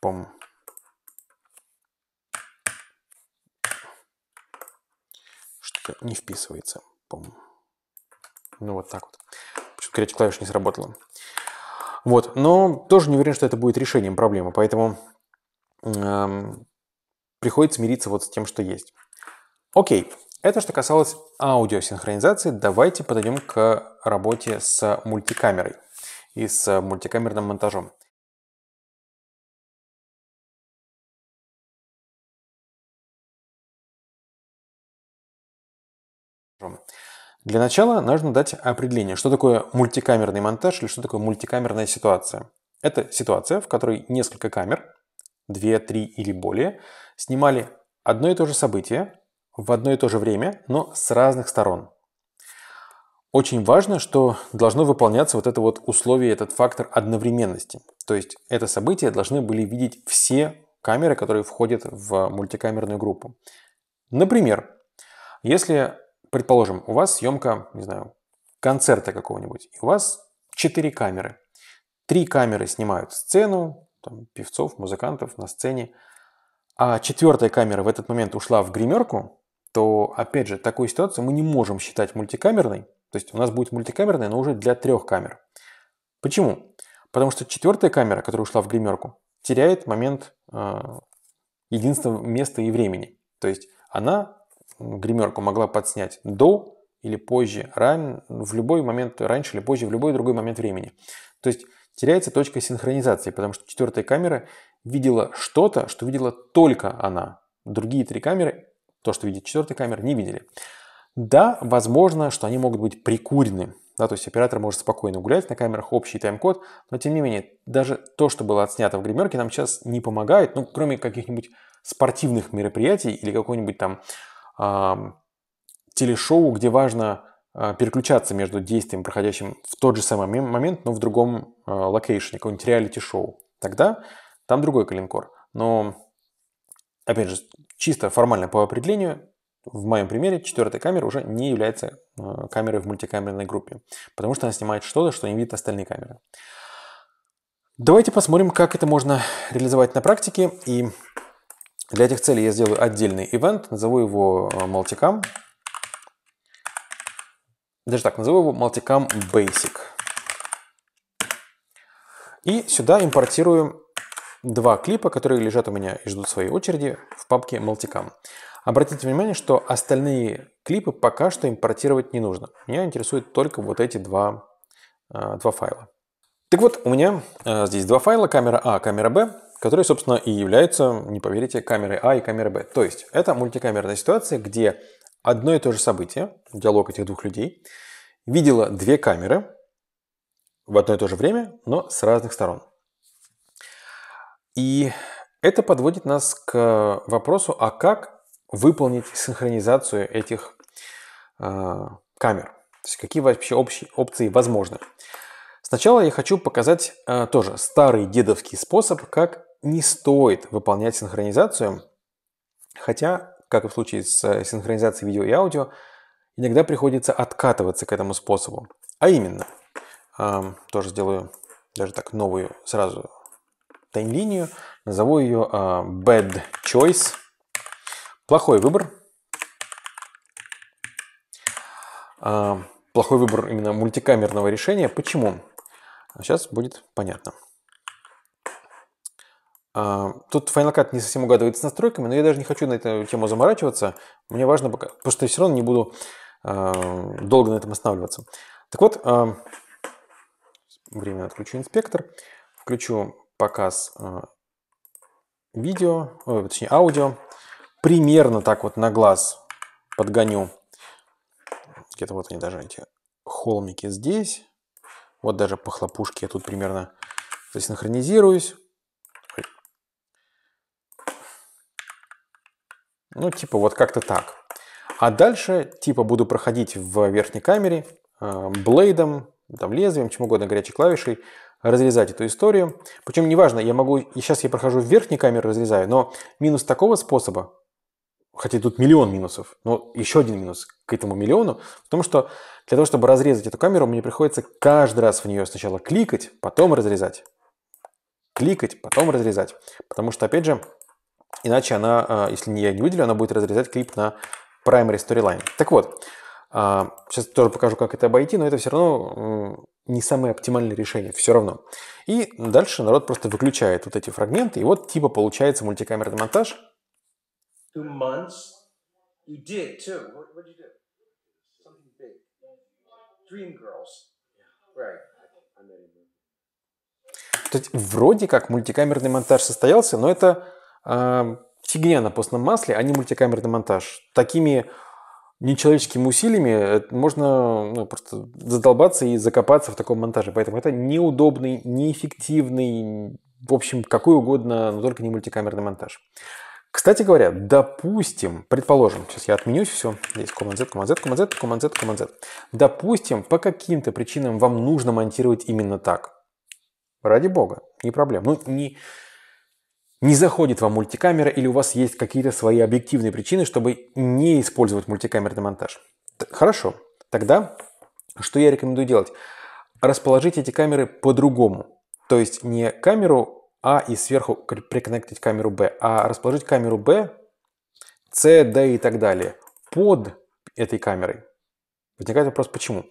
Пом. Что-то не вписывается. Пом. Ну, вот так вот. Почему-то горячая клавиша не сработала. Вот, но тоже не уверен, что это будет решением проблемы, поэтому эм, приходится мириться вот с тем, что есть. Окей, это что касалось аудиосинхронизации. Давайте подойдем к работе с мультикамерой и с мультикамерным монтажом. Для начала нужно дать определение, что такое мультикамерный монтаж или что такое мультикамерная ситуация. Это ситуация, в которой несколько камер, 2, 3 или более, снимали одно и то же событие в одно и то же время, но с разных сторон. Очень важно, что должно выполняться вот это вот условие, этот фактор одновременности. То есть это событие должны были видеть все камеры, которые входят в мультикамерную группу. Например, если, предположим, у вас съемка, не знаю, концерта какого-нибудь, и у вас четыре камеры. Три камеры снимают сцену, там, певцов, музыкантов на сцене, а четвертая камера в этот момент ушла в гримерку, то, опять же, такую ситуацию мы не можем считать мультикамерной. То есть у нас будет мультикамерная, но уже для трех камер. Почему? Потому что четвертая камера, которая ушла в гримерку, теряет момент э, а, единства места и времени. То есть она гримерку могла подснять до или позже, ран, в любой момент, раньше или позже, в любой другой момент времени. То есть теряется точка синхронизации, потому что четвертая камера видела что-то, что видела только она. Другие три камеры то, что видит четвертая камера, не видели. Да, возможно, что они могут быть прикурены. Да, то есть оператор может спокойно гулять на камерах общий тайм-код, но тем не менее, даже то, что было отснято в гримерке, нам сейчас не помогает, ну, кроме каких-нибудь спортивных мероприятий или какой-нибудь там э, телешоу, где важно э, переключаться между действием, проходящим в тот же самый момент, но в другом э, а, какой нибудь реалити-шоу. Тогда там другой коленкор. Но опять же, чисто формально по определению, в моем примере четвертая камера уже не является э, камерой в мультикамерной группе, потому что она снимает что-то, что не видят остальные камеры. Давайте посмотрим, как это можно реализовать на практике. И для этих целей я сделаю отдельный ивент, назову его э, Multicam. Даже так, назову его Multicam Basic. И сюда импортирую два клипа, которые лежат у меня и ждут своей очереди в папке Multicam. Обратите внимание, что остальные клипы пока что импортировать не нужно. Меня интересуют только вот эти два, э, два файла. Так вот, у меня э, здесь два файла, камера А, камера Б, которые, собственно, и являются, не поверите, камерой А и камерой Б. То есть, это мультикамерная ситуация, где одно и то же событие, диалог этих двух людей, видела две камеры в одно и то же время, но с разных сторон. И это подводит нас к э, вопросу, а как выполнить синхронизацию этих э, камер? То есть какие вообще общие опции возможны? Сначала я хочу показать э, тоже старый дедовский способ, как не стоит выполнять синхронизацию, хотя, как и в случае с э, синхронизацией видео и аудио, иногда приходится откатываться к этому способу. А именно, э, тоже сделаю даже так новую сразу тайм-линию. Назову ее а, Bad Choice. Плохой выбор. А, плохой выбор именно мультикамерного решения. Почему? Сейчас а будет понятно. Тут Final Cut не совсем угадывается с настройками, но я даже не хочу на эту тему заморачиваться. Мне важно пока, потому что я все равно не буду долго на этом останавливаться. Так вот, временно отключу инспектор, включу показ э, видео, точнее аудио. Примерно так вот на глаз подгоню. Где-то вот они даже эти холмики здесь. Вот даже по хлопушке я тут примерно засинхронизируюсь. Ну, типа вот как-то так. А дальше, типа, буду проходить в верхней камере э, блейдом, там, лезвием, чем угодно, горячей клавишей, разрезать эту историю. Причем неважно, я могу, сейчас я прохожу в верхней камеры, разрезаю, но минус такого способа, хотя тут миллион минусов, но еще один минус к этому миллиону, в том, что для того, чтобы разрезать эту камеру, мне приходится каждый раз в нее сначала кликать, потом разрезать. Кликать, потом разрезать. Потому что, опять же, иначе она, а, если я не выделю, она будет разрезать клип на primary storyline. Так вот, а, сейчас тоже покажу, как это обойти, но это все равно не самое оптимальное решение, все равно. И дальше народ просто выключает вот эти фрагменты, и вот типа получается мультикамерный монтаж. То есть вроде как мультикамерный монтаж состоялся, но это э, фигня на постном масле, а не мультикамерный монтаж. Такими нечеловеческими усилиями э, можно ну, просто задолбаться и закопаться в таком монтаже. Поэтому это неудобный, неэффективный, в общем, какой угодно, но только не мультикамерный монтаж. Кстати говоря, допустим, предположим, сейчас я отменюсь, все, здесь Command Z, Command Z, Command Z, Command Z, Command Z. Допустим, по каким-то причинам вам нужно монтировать именно так. Ради бога, не проблем. Ну, не, не заходит вам мультикамера или у вас есть какие-то свои объективные причины, чтобы не использовать мультикамерный монтаж. Хорошо, тогда что я рекомендую делать? Расположить эти камеры по-другому. То есть не камеру А и сверху приконнектить камеру Б, а расположить камеру Б, С, Д и так далее под этой камерой. Возникает вопрос, почему?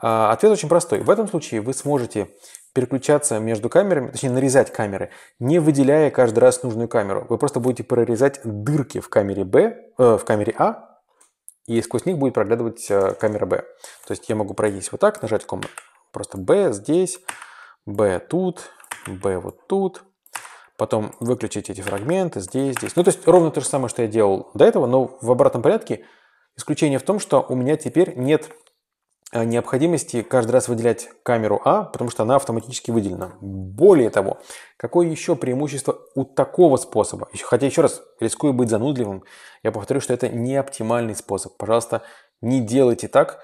А, ответ очень простой. В этом случае вы сможете переключаться между камерами, точнее нарезать камеры, не выделяя каждый раз нужную камеру. Вы просто будете прорезать дырки в камере B, э, в камере А, и сквозь них будет проглядывать э, камера B. То есть я могу пройти вот так, нажать комнату. Просто B здесь, B тут, B вот тут. Потом выключить эти фрагменты здесь, здесь. Ну, то есть ровно то же самое, что я делал до этого, но в обратном порядке. Исключение в том, что у меня теперь нет Э, необходимости каждый раз выделять камеру А, потому что она автоматически выделена. Более того, какое еще преимущество у такого способа? Хотя еще раз, рискую быть занудливым, я повторю, что это не оптимальный способ. Пожалуйста, не делайте так,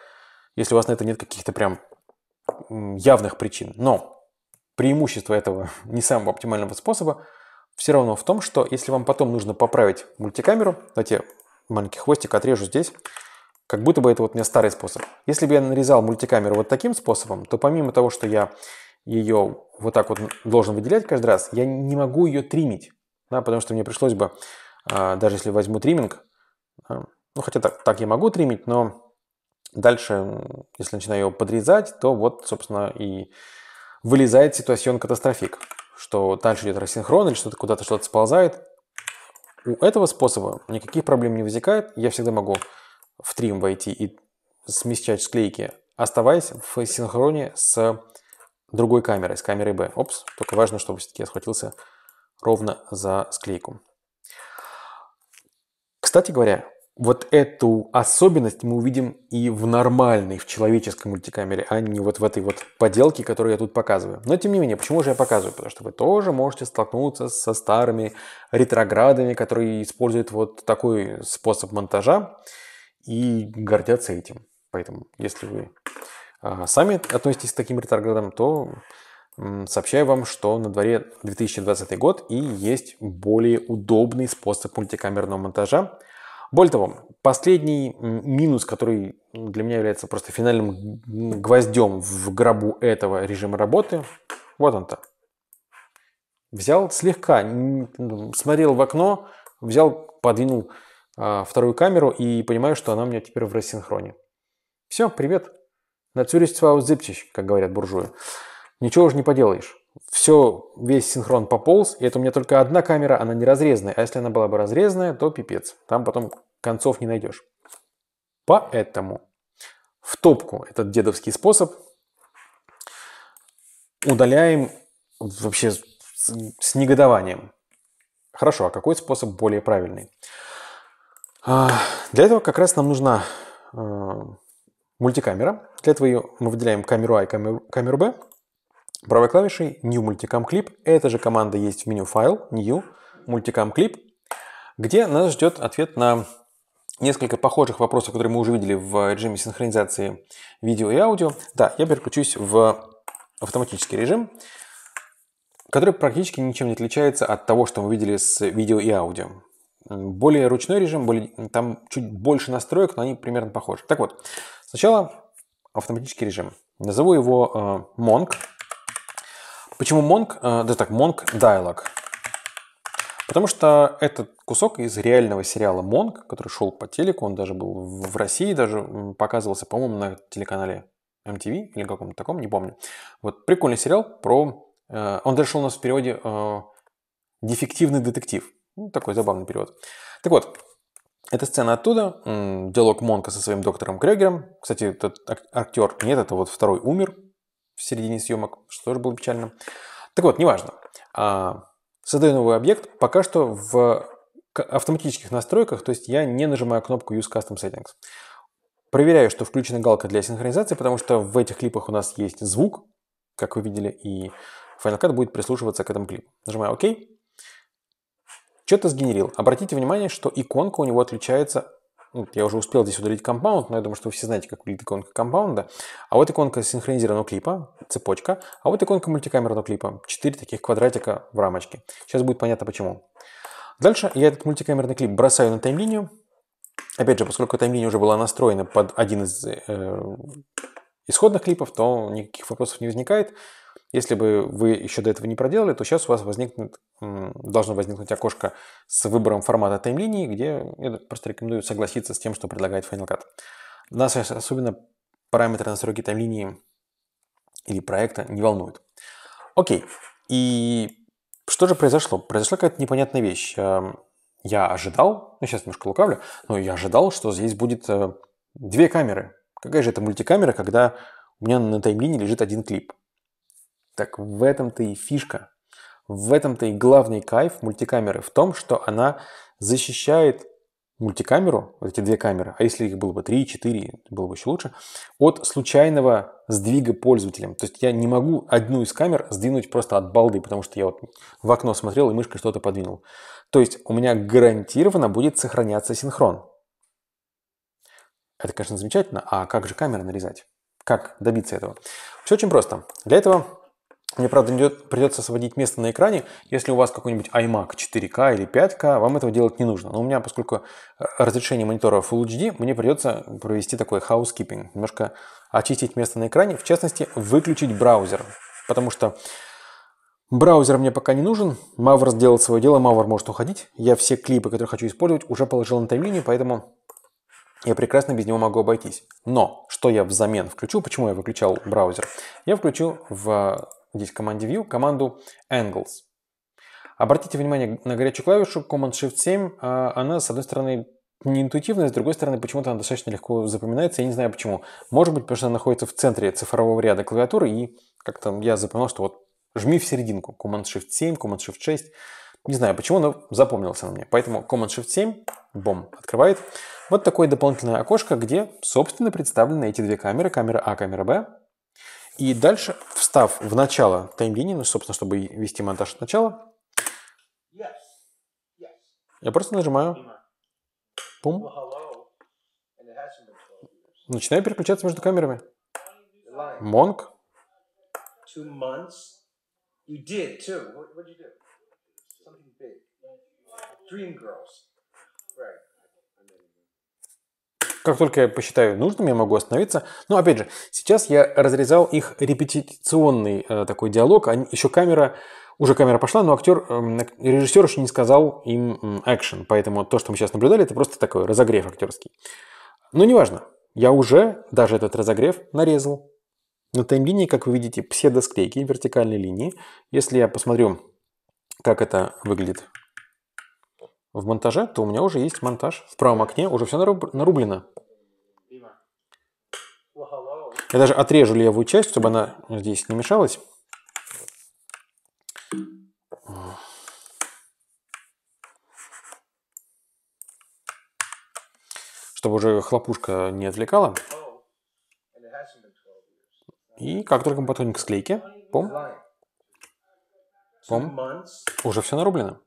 если у вас на это нет каких-то прям явных причин. Но преимущество этого не самого оптимального способа все равно в том, что если вам потом нужно поправить мультикамеру, давайте маленький хвостик отрежу здесь, как будто бы это вот у меня старый способ. Если бы я нарезал мультикамеру вот таким способом, то помимо того, что я ее вот так вот должен выделять каждый раз, я не могу ее тримить, да, потому что мне пришлось бы, а, даже если возьму триминг, а, ну хотя так, так я могу тримить, но дальше, если начинаю его подрезать, то вот, собственно, и вылезает ситуацион катастрофик, что дальше идет рассинхрон или что-то куда-то что-то сползает. У этого способа никаких проблем не возникает, я всегда могу в трим войти и смещать склейки, оставаясь в синхроне с другой камерой, с камерой B. Опс, только важно, чтобы все-таки я схватился ровно за склейку. Кстати говоря, вот эту особенность мы увидим и в нормальной, в человеческой мультикамере, а не вот в этой вот поделке, которую я тут показываю. Но тем не менее, почему же я показываю? Потому что вы тоже можете столкнуться со старыми ретроградами, которые используют вот такой способ монтажа и гордятся этим. Поэтому, если вы а, сами относитесь к таким ретроградам, то сообщаю вам, что на дворе 2020 год и есть более удобный способ мультикамерного монтажа. Более того, последний минус, который для меня является просто финальным гвоздем в гробу этого режима работы, вот он-то. Взял слегка, смотрел в окно, взял, подвинул а, вторую камеру и понимаю, что она у меня теперь в рассинхроне. Все, привет. Natürlich zwar ziptich, как говорят буржуи. Ничего уже не поделаешь. Все, весь синхрон пополз, и это у меня только одна камера, она не разрезанная. А если она была бы разрезанная, то пипец. Там потом концов не найдешь. Поэтому в топку этот дедовский способ удаляем вообще с, с негодованием. Хорошо, а какой способ более правильный? А, для этого как раз нам нужна а, мультикамера. Для этого мы выделяем камеру А и камеру, камеру Б. Правой клавишей New Multicam Clip. Эта же команда есть в меню файл New Multicam Clip, где нас ждет ответ на несколько похожих вопросов, которые мы уже видели в режиме синхронизации видео и аудио. Да, я переключусь в автоматический режим, который практически ничем не отличается от того, что мы видели с видео и аудио. Более ручной режим, более, там чуть больше настроек, но они примерно похожи. Так вот, сначала автоматический режим. Назову его э, Monk. Почему Monk? Э, да так, Monk Dialog. Потому что этот кусок из реального сериала «Монг», который шел по телеку, он даже был в России, даже показывался, по-моему, на телеканале MTV или каком-то таком, не помню. Вот прикольный сериал про... Э, он даже шел у нас в переводе э, «Дефективный детектив». Ну, такой забавный перевод. Так вот, эта сцена оттуда, диалог Монка со своим доктором Крегером. Кстати, этот актер, нет, это вот второй умер в середине съемок, что тоже было печально. Так вот, неважно. А, создаю новый объект. Пока что в автоматических настройках, то есть я не нажимаю кнопку Use Custom Settings. Проверяю, что включена галка для синхронизации, потому что в этих клипах у нас есть звук, как вы видели, и Final Cut будет прислушиваться к этому клипу. Нажимаю ОК. OK. Что-то сгенерил. Обратите внимание, что иконка у него отличается ну, я уже успел здесь удалить компаунд, но я думаю, что вы все знаете, как выглядит иконка компаунда. А вот иконка синхронизированного клипа, цепочка, а вот иконка мультикамерного клипа. Четыре таких квадратика в рамочке. Сейчас будет понятно почему. Дальше я этот мультикамерный клип бросаю на таймлинию. Опять же, поскольку таймлиния уже была настроена под один из э, исходных клипов, то никаких вопросов не возникает. Если бы вы еще до этого не проделали, то сейчас у вас возникнет, должно возникнуть окошко с выбором формата тайм где я просто рекомендую согласиться с тем, что предлагает Final Cut. Нас особенно параметры настройки тайм-линии или проекта не волнуют. Окей, и что же произошло? Произошла какая-то непонятная вещь. Эм, я ожидал, ну сейчас немножко лукавлю, но я ожидал, что здесь будет э, две камеры. Какая же это мультикамера, когда у меня на таймлине лежит один клип? Так в этом-то и фишка. В этом-то и главный кайф мультикамеры в том, что она защищает мультикамеру, вот эти две камеры, а если их было бы три, четыре, было бы еще лучше, от случайного сдвига пользователем. То есть я не могу одну из камер сдвинуть просто от балды, потому что я вот в окно смотрел и мышкой что-то подвинул. То есть у меня гарантированно будет сохраняться синхрон. Это, конечно, замечательно, а как же камеры нарезать? Как добиться этого? Все очень просто. Для этого мне, правда, придется освободить место на экране. Если у вас какой-нибудь iMac 4K или 5K, вам этого делать не нужно. Но у меня, поскольку э, разрешение монитора Full HD, мне придется провести такой housekeeping. Немножко очистить место на экране. В частности, выключить браузер. Потому что Браузер мне пока не нужен. Mavr сделал свое дело, Mavr может уходить. Я все клипы, которые хочу использовать, уже положил на таймлине, поэтому я прекрасно без него могу обойтись. Но что я взамен включу, почему я выключал браузер? Я включу в здесь в команде View, команду Angles. Обратите внимание на горячую клавишу Command-Shift-7. А, она, с одной стороны, не интуитивная, с другой стороны, почему-то она достаточно легко запоминается. Я не знаю почему. Может быть, потому что она находится в центре цифрового ряда клавиатуры, и как-то я запомнил, что вот жми в серединку. Command-Shift-7, Command-Shift-6. Не знаю почему, но запомнился на мне. Поэтому Command-Shift-7, бом, открывает. Вот такое дополнительное окошко, где, собственно, представлены эти две камеры. Камера А, камера Б. И дальше, встав в начало таймлинии, ну, собственно, чтобы вести монтаж от начала, я просто нажимаю пум. Начинаю переключаться между камерами. Монг. Dream Girls. Как только я посчитаю нужным, я могу остановиться. Но опять же, сейчас я разрезал их репетиционный э, такой диалог. Они, еще камера, уже камера пошла, но актер, э, эм, режиссер еще не сказал им экшен. Поэтому то, что мы сейчас наблюдали, это просто такой разогрев актерский. Но неважно, я уже даже этот разогрев нарезал. На таймлинии, как вы видите, псевдосклейки, вертикальные линии. Если я посмотрю, как это выглядит в монтаже, то у меня уже есть монтаж. В правом окне уже все наруб... нарублено. Я даже отрежу левую часть, чтобы она здесь не мешалась. Чтобы уже хлопушка не отвлекала. И как только мы подходим к склейке, пом, пом, уже все нарублено.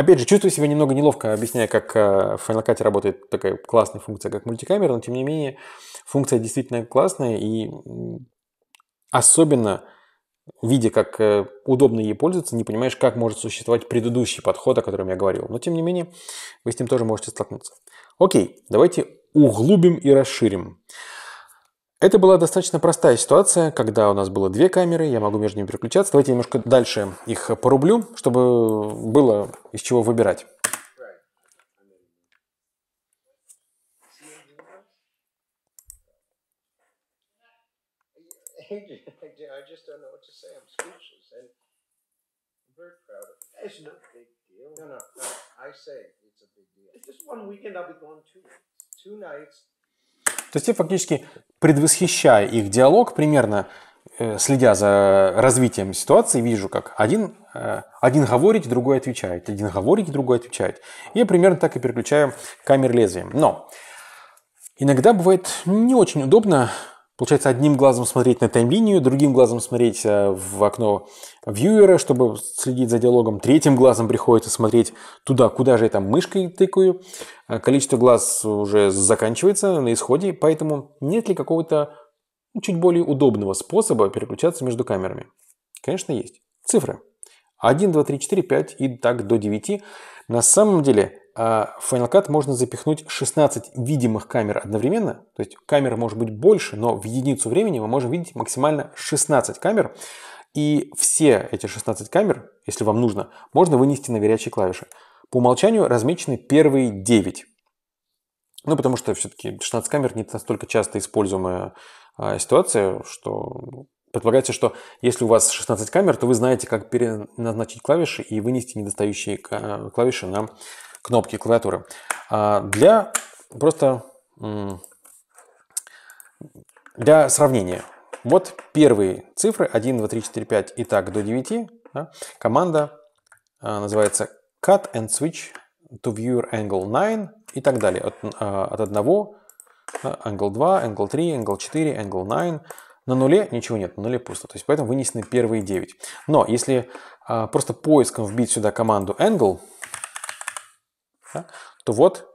Опять же, чувствую себя немного неловко, объясняя, как э, в Final Cut работает такая классная функция, как мультикамера, но тем не менее функция действительно классная и особенно видя, как э, удобно ей пользоваться, не понимаешь, как может существовать предыдущий подход, о котором я говорил. Но тем не менее, вы с ним тоже можете столкнуться. Окей, давайте углубим и расширим. Это была достаточно простая ситуация, когда у нас было две камеры, я могу между ними переключаться. Давайте немножко дальше их порублю, чтобы было из чего выбирать. It's just one weekend. I'll be gone two nights. Two nights. То есть ты фактически предвосхищая их диалог, примерно э, следя за развитием ситуации, вижу, как один, э, один говорит, другой отвечает, один говорит, другой отвечает. И я примерно так и переключаю камер лезвием. Но иногда бывает не очень удобно получается, одним глазом смотреть на таймлинию, другим глазом смотреть э, в окно вьюера, чтобы следить за диалогом, третьим глазом приходится смотреть туда, куда же я там мышкой тыкаю. Э, количество глаз уже заканчивается на исходе, поэтому нет ли какого-то ну, чуть более удобного способа переключаться между камерами? Конечно, есть. Цифры. 1, 2, 3, 4, 5 и так до 9. На самом деле в а, Final Cut можно запихнуть 16 видимых камер одновременно, то есть камер может быть больше, но в единицу времени мы можем видеть максимально 16 камер, и все эти 16 камер, если вам нужно, можно вынести на горячие клавиши. По умолчанию размечены первые 9. Ну, потому что все-таки 16 камер не настолько часто используемая а, ситуация, что Предполагается, что если у вас 16 камер, то вы знаете, как переназначить клавиши и вынести недостающие э, клавиши на кнопки клавиатуры. А для просто для сравнения. Вот первые цифры 1, 2, 3, 4, 5 и так до 9. Да? Команда э, называется cut and switch to viewer angle 9 и так далее. От, а, от 1, angle 2, angle 3, angle 4, angle 9 на нуле ничего нет, на нуле пусто. То есть поэтому вынесены первые 9. Но если а, просто поиском вбить сюда команду angle, да, то вот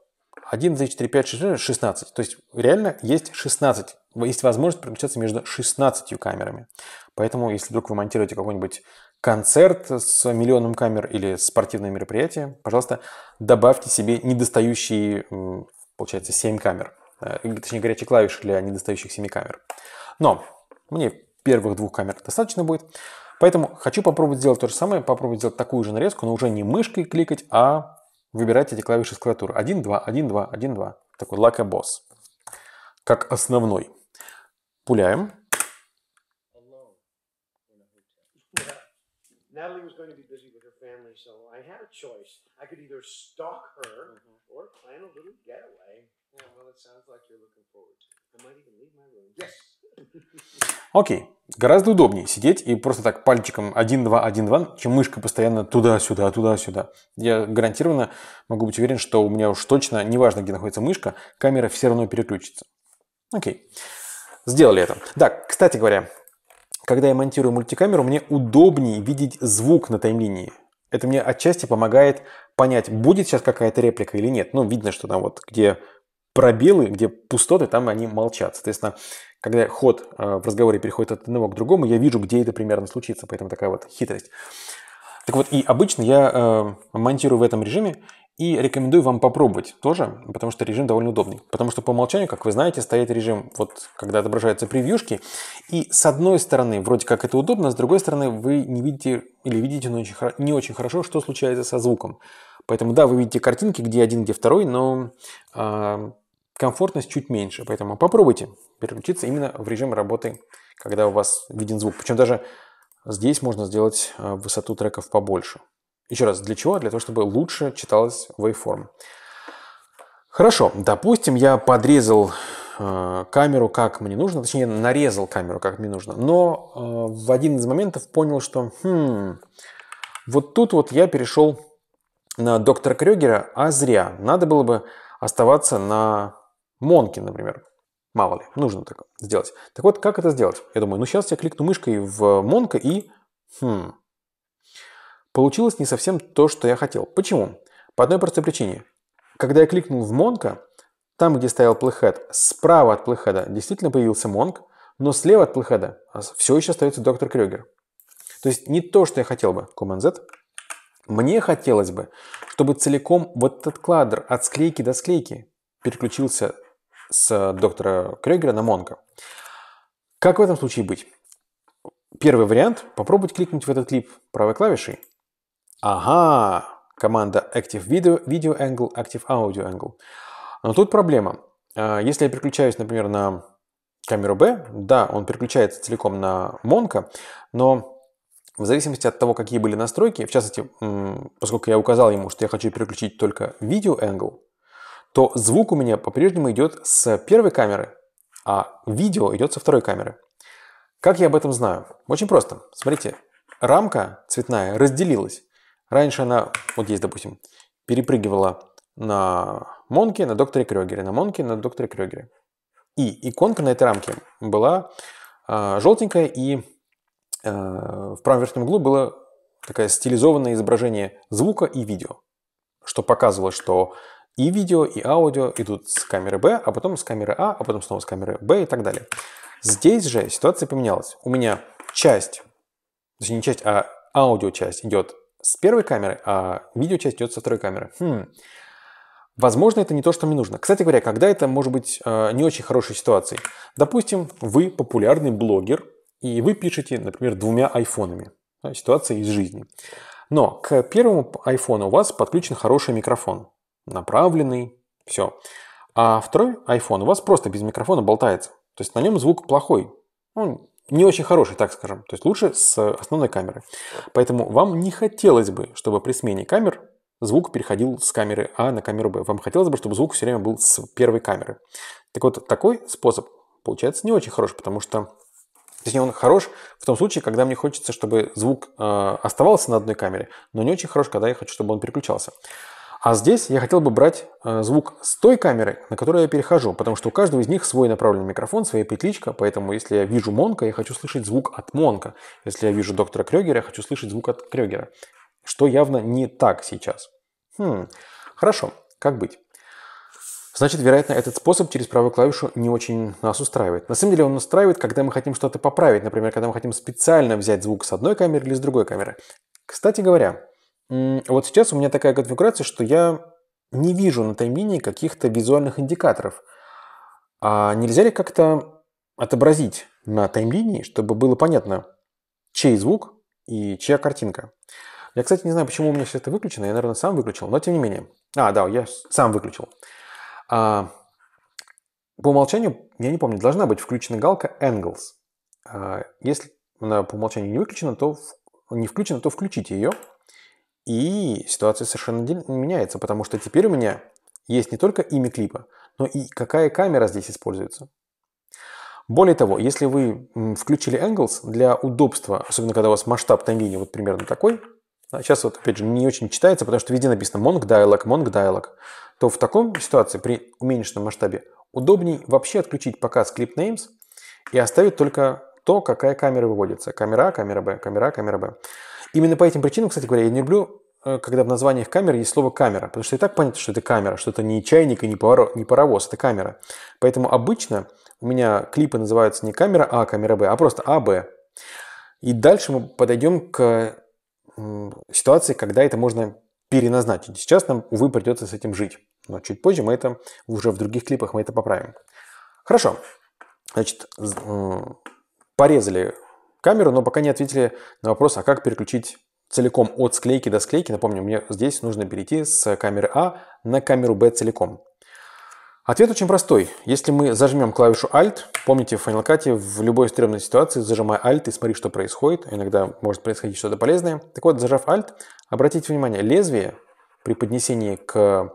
1, 2, 4, 5, 6, 16. То есть реально есть 16. Есть возможность переключаться между 16 камерами. Поэтому если вдруг вы монтируете какой-нибудь концерт с миллионом камер или спортивное мероприятие, пожалуйста, добавьте себе недостающие, получается, 7 камер. Э, точнее, горячие клавиши для недостающих 7 камер. Но мне первых двух камер достаточно будет. Поэтому хочу попробовать сделать то же самое, попробовать сделать такую же нарезку, но уже не мышкой кликать, а выбирать эти клавиши с клавиатуры. 1, 2, 1, 2, 1, 2. Такой лака босс. Как основной. Пуляем. Mm-hmm. Yeah, well, it sounds like you're looking forward to it. Окей. Гораздо удобнее сидеть и просто так пальчиком 1-2-1-2, чем мышка постоянно туда-сюда, туда-сюда. Я гарантированно могу быть уверен, что у меня уж точно, неважно, где находится мышка, камера все равно переключится. Окей. Сделали это. Да, кстати говоря, когда я монтирую мультикамеру, мне удобнее видеть звук на таймлинии. Это мне отчасти помогает понять, будет сейчас какая-то реплика или нет. Ну, видно, что там вот где пробелы, где пустоты, там они молчат. Соответственно, когда ход э, в разговоре переходит от одного к другому, я вижу, где это примерно случится, поэтому такая вот хитрость. Так вот, и обычно я э, монтирую в этом режиме и рекомендую вам попробовать тоже, потому что режим довольно удобный. Потому что по умолчанию, как вы знаете, стоит режим, вот когда отображаются превьюшки, и с одной стороны вроде как это удобно, с другой стороны вы не видите или видите не очень, не очень хорошо, что случается со звуком. Поэтому да, вы видите картинки, где один, где второй, но э, комфортность чуть меньше. Поэтому попробуйте переключиться именно в режим работы, когда у вас виден звук. Причем даже здесь можно сделать э, высоту треков побольше. Еще раз, для чего? Для того, чтобы лучше читалась waveform. Хорошо, допустим, я подрезал э, камеру, как мне нужно, точнее, нарезал камеру, как мне нужно, но э, в один из моментов понял, что хм, вот тут вот я перешел на доктора Крюгера, а зря. Надо было бы оставаться на Монки, например. Мало ли, нужно так сделать. Так вот, как это сделать? Я думаю, ну сейчас я кликну мышкой в Монка и... Хм. Получилось не совсем то, что я хотел. Почему? По одной простой причине. Когда я кликнул в Монка, там, где стоял плейхед, справа от плейхеда действительно появился Монк, но слева от плейхеда все еще остается доктор Крюгер. То есть не то, что я хотел бы. Command-Z. Мне хотелось бы, чтобы целиком вот этот кладр от склейки до склейки переключился с э, доктора Крюгера на Монка. Как в этом случае быть? Первый вариант – попробовать кликнуть в этот клип правой клавишей. Ага, команда Active Video, Video Angle, Active Audio Angle. Но тут проблема. Э, если я переключаюсь, например, на камеру B, да, он переключается целиком на Монка, но в зависимости от того, какие были настройки, в частности, поскольку я указал ему, что я хочу переключить только видео angle, то звук у меня по-прежнему идет с первой камеры, а видео идет со второй камеры. Как я об этом знаю? Очень просто. Смотрите, рамка цветная разделилась. Раньше она, вот здесь, допустим, перепрыгивала на Монке, на докторе Крёгере, на Монке, на докторе Крёгере. И иконка на этой рамке была э, а, желтенькая, и э, в правом верхнем углу было такое стилизованное изображение звука и видео, что показывало, что и видео, и аудио идут с камеры Б, а потом с камеры А, а потом снова с камеры Б и так далее. Здесь же ситуация поменялась. У меня часть, точнее не часть, а аудио-часть идет с первой камеры, а видео-часть идет со второй камеры. Хм. Возможно, это не то, что мне нужно. Кстати говоря, когда это может быть э, не очень хорошей ситуацией? Допустим, вы популярный блогер, и вы пишете, например, двумя айфонами. Ситуация из жизни. Но к первому айфону у вас подключен хороший микрофон направленный, все. А второй iPhone у вас просто без микрофона болтается. То есть на нем звук плохой. Ну, не очень хороший, так скажем. То есть лучше с основной камеры. Поэтому вам не хотелось бы, чтобы при смене камер звук переходил с камеры А на камеру Б. Вам хотелось бы, чтобы звук все время был с первой камеры. Так вот, такой способ получается не очень хорош, потому что Точнее, он хорош в том случае, когда мне хочется, чтобы звук э, оставался на одной камере, но не очень хорош, когда я хочу, чтобы он переключался. А здесь я хотел бы брать э, звук с той камеры, на которую я перехожу, потому что у каждого из них свой направленный микрофон, своя петличка, поэтому если я вижу Монка, я хочу слышать звук от Монка. Если я вижу доктора Крёгера, я хочу слышать звук от Крёгера, что явно не так сейчас. Хм, хорошо, как быть? Значит, вероятно, этот способ через правую клавишу не очень нас устраивает. На самом деле он устраивает, когда мы хотим что-то поправить. Например, когда мы хотим специально взять звук с одной камеры или с другой камеры. Кстати говоря, вот сейчас у меня такая конфигурация, что я не вижу на таймлинии каких-то визуальных индикаторов. А нельзя ли как-то отобразить на таймлинии, чтобы было понятно, чей звук и чья картинка? Я, кстати, не знаю, почему у меня все это выключено. Я, наверное, сам выключил, но тем не менее. А, да, я сам выключил. А, по умолчанию, я не помню, должна быть включена галка Angles. А, если она по умолчанию не выключена, то не включена, то включите ее. И ситуация совершенно меняется, потому что теперь у меня есть не только имя клипа, но и какая камера здесь используется. Более того, если вы включили angles для удобства, особенно когда у вас масштаб на линии вот примерно такой, а сейчас вот опять же не очень читается, потому что везде написано monk dialog, monk dialog, то в таком ситуации при уменьшенном масштабе удобней вообще отключить показ clip names и оставить только то, какая камера выводится. Камера А, камера Б, камера А, камера Б. Именно по этим причинам, кстати говоря, я не люблю, э, когда в названиях камер есть слово «камера», потому что и так понятно, что это камера, что это не чайник и не, паровоз, это камера. Поэтому обычно у меня клипы называются не камера А, камера Б, а просто АБ. И дальше мы подойдем к ситуации, когда это можно переназначить. Сейчас нам, увы, придется с этим жить. Но чуть позже мы это, уже в других клипах мы это поправим. Хорошо. Значит, порезали камеру, но пока не ответили на вопрос, а как переключить целиком от склейки до склейки. Напомню, мне здесь нужно перейти с камеры А на камеру Б целиком. Ответ очень простой. Если мы зажмем клавишу Alt, помните в Final Cut в любой стрёмной ситуации зажимай Alt и смотри, что происходит. Иногда может происходить что-то полезное. Так вот, зажав Alt, обратите внимание, лезвие при поднесении к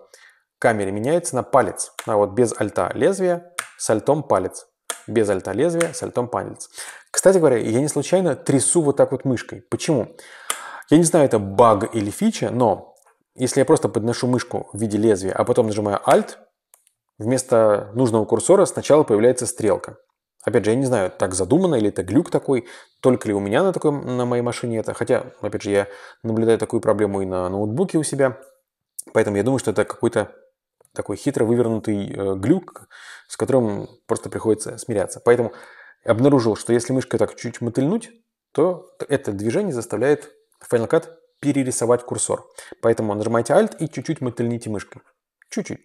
камере меняется на палец. А вот без альта лезвие, с альтом палец без альта лезвия, с альтом палец. Кстати говоря, я не случайно трясу вот так вот мышкой. Почему? Я не знаю, это баг или фича, но если я просто подношу мышку в виде лезвия, а потом нажимаю Alt, вместо нужного курсора сначала появляется стрелка. Опять же, я не знаю, так задумано или это глюк такой, только ли у меня на, такой, на моей машине это. Хотя, опять же, я наблюдаю такую проблему и на ноутбуке у себя. Поэтому я думаю, что это какой-то такой хитро вывернутый э, глюк, с которым просто приходится смиряться. Поэтому обнаружил, что если мышкой так чуть мотыльнуть, то это движение заставляет Final Cut перерисовать курсор. Поэтому нажимайте Alt и чуть-чуть мотыльните мышкой. Чуть-чуть.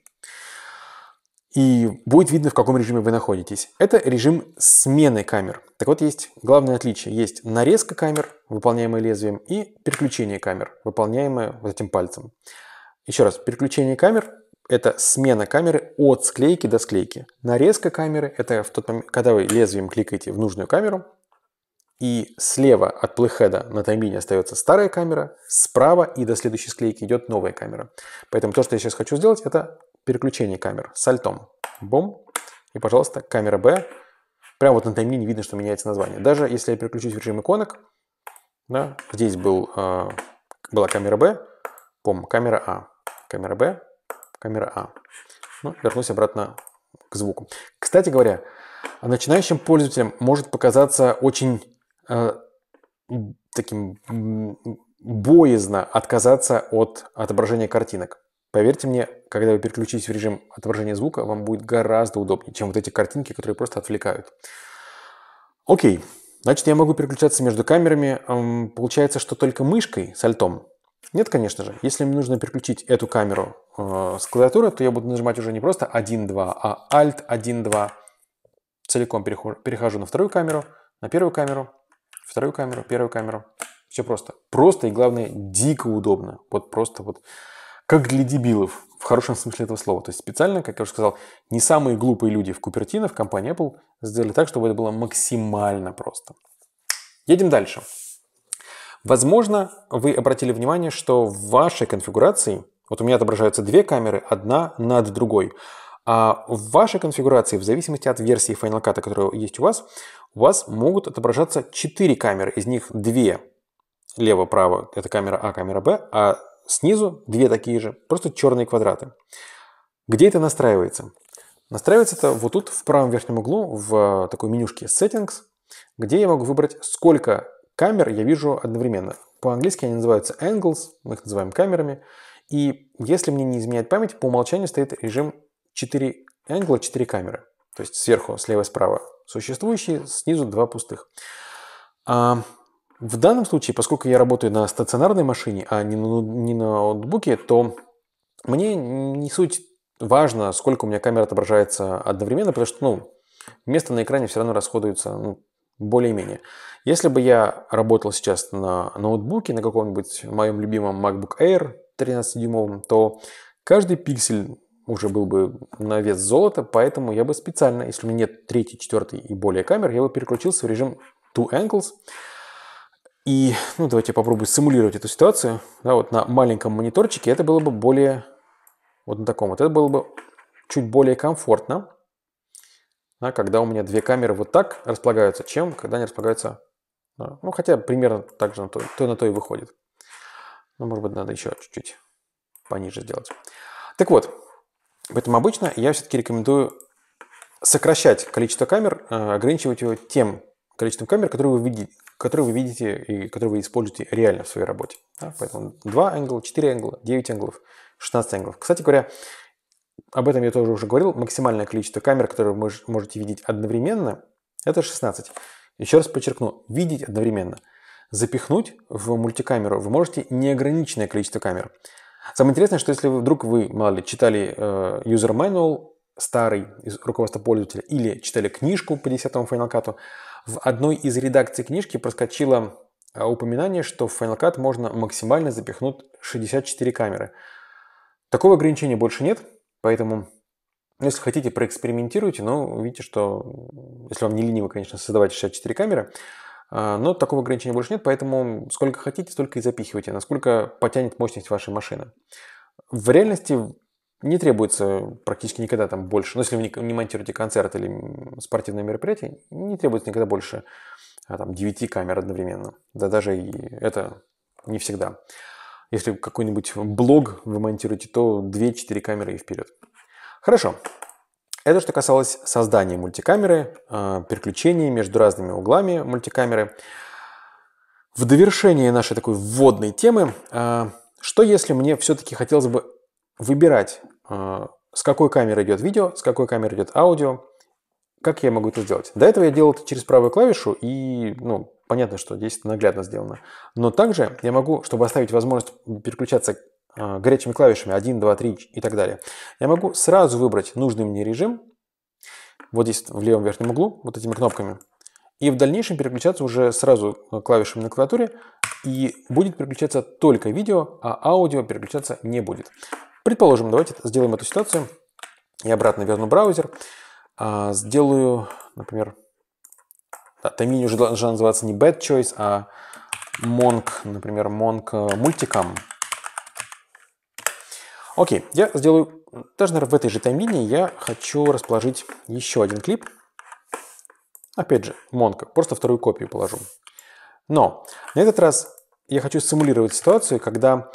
И будет видно, в каком режиме вы находитесь. Это режим смены камер. Так вот, есть главное отличие. Есть нарезка камер, выполняемая лезвием, и переключение камер, выполняемое вот этим пальцем. Еще раз, переключение камер это смена камеры от склейки до склейки. Нарезка камеры – это в тот момент, когда вы лезвием кликаете в нужную камеру, и слева от плейхеда на таймлине остается старая камера, справа и до следующей склейки идет новая камера. Поэтому то, что я сейчас хочу сделать, это переключение камер с альтом. Бум. И, пожалуйста, камера B. Прямо вот на не видно, что меняется название. Даже если я переключусь в режим иконок, да, здесь был, э, была камера B, бум, камера A, а. камера B, камера А. Ну, вернусь обратно к звуку. Кстати говоря, начинающим пользователям может показаться очень э, таким боязно отказаться от отображения картинок. Поверьте мне, когда вы переключитесь в режим отображения звука, вам будет гораздо удобнее, чем вот эти картинки, которые просто отвлекают. Окей, значит, я могу переключаться между камерами. Получается, что только мышкой с альтом нет, конечно же. Если мне нужно переключить эту камеру э, с клавиатуры, то я буду нажимать уже не просто 1, 2, а Alt 1, 2. Целиком перехожу, перехожу на вторую камеру, на первую камеру, вторую камеру, первую камеру. Все просто. Просто и, главное, дико удобно. Вот просто вот как для дебилов, в хорошем смысле этого слова. То есть специально, как я уже сказал, не самые глупые люди в Купертино, в компании Apple сделали так, чтобы это было максимально просто. Едем дальше. Возможно, вы обратили внимание, что в вашей конфигурации, вот у меня отображаются две камеры, одна над другой, а в вашей конфигурации, в зависимости от версии Final Cut, которая есть у вас, у вас могут отображаться 4 камеры, из них 2 лево-право, это камера А, камера Б, а снизу две такие же, просто черные квадраты. Где это настраивается? Настраивается это вот тут, в правом верхнем углу, в такой менюшке Settings, где я могу выбрать, сколько камер я вижу одновременно. По-английски они называются angles, мы их называем камерами. И если мне не изменяет память, по умолчанию стоит режим 4 англа, 4 камеры. То есть сверху, слева и справа существующие, снизу два пустых. А в данном случае, поскольку я работаю на стационарной машине, а не на, не на ноутбуке, то мне не суть важно, сколько у меня камер отображается одновременно, потому что ну, место на экране все равно расходуется ну, более-менее. Если бы я работал сейчас на ноутбуке, на каком-нибудь моем любимом MacBook Air 13-дюймовом, то каждый пиксель уже был бы на вес золота, поэтому я бы специально, если у меня нет третьей, четвертой и более камер, я бы переключился в режим Two Angles. И, ну, давайте я попробую симулировать эту ситуацию. Да, вот на маленьком мониторчике это было бы более, вот на таком вот, это было бы чуть более комфортно да, когда у меня две камеры вот так располагаются, чем когда они располагаются, да, ну хотя примерно так же на то, то на то и выходит. Но ну, может быть надо еще чуть-чуть пониже сделать. Так вот, поэтому обычно я все-таки рекомендую сокращать количество камер, э, ограничивать его тем количеством камер, которые вы видите, которые вы видите и которые вы используете реально в своей работе. Да? Поэтому 2 ангела, 4 ангела, 9 ангелов, 16 ангелов. Кстати говоря, об этом я тоже уже говорил, максимальное количество камер, которые вы можете видеть одновременно, это 16. Еще раз подчеркну, видеть одновременно. Запихнуть в мультикамеру вы можете неограниченное количество камер. Самое интересное, что если вдруг вы, мало ли, читали э, user manual старый из руководства пользователя или читали книжку по 10-му Final Cut, в одной из редакций книжки проскочило э, упоминание, что в Final Cut можно максимально запихнуть 64 камеры. Такого ограничения больше нет – Поэтому, если хотите, проэкспериментируйте, но увидите, что если вам не лениво, конечно, создавать 64 камеры, а, но такого ограничения больше нет, поэтому сколько хотите, столько и запихивайте, насколько потянет мощность вашей машины. В реальности не требуется практически никогда там больше, ну, если вы не монтируете концерт или спортивное мероприятие, не требуется никогда больше а, там, 9 камер одновременно. Да даже и это не всегда. Если какой-нибудь блог вы монтируете, то 2-4 камеры и вперед. Хорошо. Это что касалось создания мультикамеры, а, переключений между разными углами мультикамеры. В довершение нашей такой вводной темы, а, что если мне все-таки хотелось бы выбирать, а, с какой камеры идет видео, с какой камеры идет аудио, как я могу это сделать? До этого я делал это через правую клавишу и ну, понятно, что здесь наглядно сделано. Но также я могу, чтобы оставить возможность переключаться а, горячими клавишами 1, 2, 3 и так далее, я могу сразу выбрать нужный мне режим, вот здесь в левом верхнем углу, вот этими кнопками, и в дальнейшем переключаться уже сразу а, клавишами на клавиатуре, и будет переключаться только видео, а аудио переключаться не будет. Предположим, давайте сделаем эту ситуацию. Я обратно верну браузер, а, сделаю, например, да, таймлиния уже должна называться не bad choice, а monk, например, monk э, мультикам. Окей, я сделаю, даже, наверное, в этой же таймлинии я хочу расположить еще один клип. Опять же, Monk, просто вторую копию положу. Но на этот раз я хочу симулировать ситуацию, когда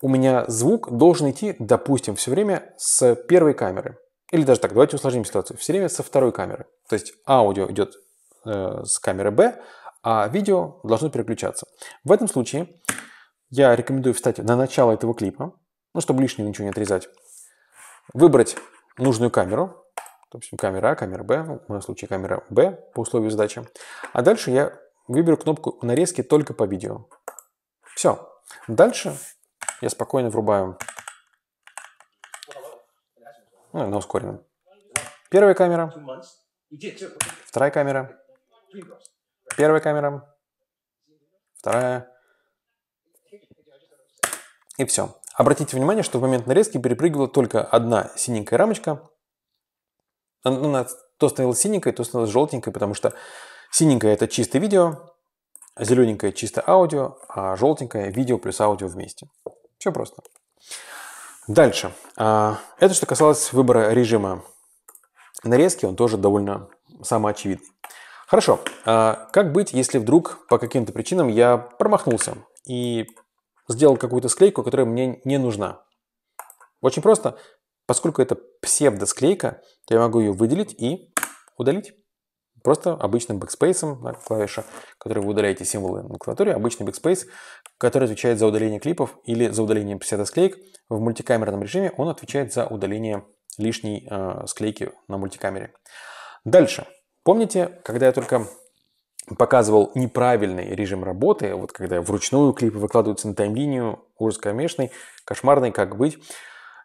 у меня звук должен идти, допустим, все время с первой камеры. Или даже так, давайте усложним ситуацию. Все время со второй камеры. То есть аудио идет Э, с камеры B, а видео должно переключаться. В этом случае я рекомендую встать на начало этого клипа, ну, чтобы лишнего ничего не отрезать, выбрать нужную камеру, допустим, камера А, камера Б, ну, в моем случае камера Б по условию задачи, а дальше я выберу кнопку нарезки только по видео. Все. Дальше я спокойно врубаю ну, на ускоренном. Первая камера, вторая камера, Первая камера, вторая. И все. Обратите внимание, что в момент нарезки перепрыгивала только одна синенькая рамочка. Она то становилась синенькой, то становилась желтенькой, потому что синенькая – это чистое видео, зелененькая – чисто аудио, а желтенькая – видео плюс аудио вместе. Все просто. Дальше. А, это что касалось выбора режима нарезки, он тоже довольно самоочевидный. Хорошо. А как быть, если вдруг по каким-то причинам я промахнулся и сделал какую-то склейку, которая мне не нужна? Очень просто. Поскольку это псевдосклейка, то я могу ее выделить и удалить. Просто обычным бэкспейсом на клавиша, который вы удаляете символы на клавиатуре, обычный бэкспейс, который отвечает за удаление клипов или за удаление псевдосклеек. В мультикамерном режиме он отвечает за удаление лишней э, склейки на мультикамере. Дальше. Помните, когда я только показывал неправильный режим работы, вот когда вручную клипы выкладываются на таймлинию, ужас кромешный, кошмарный, как быть,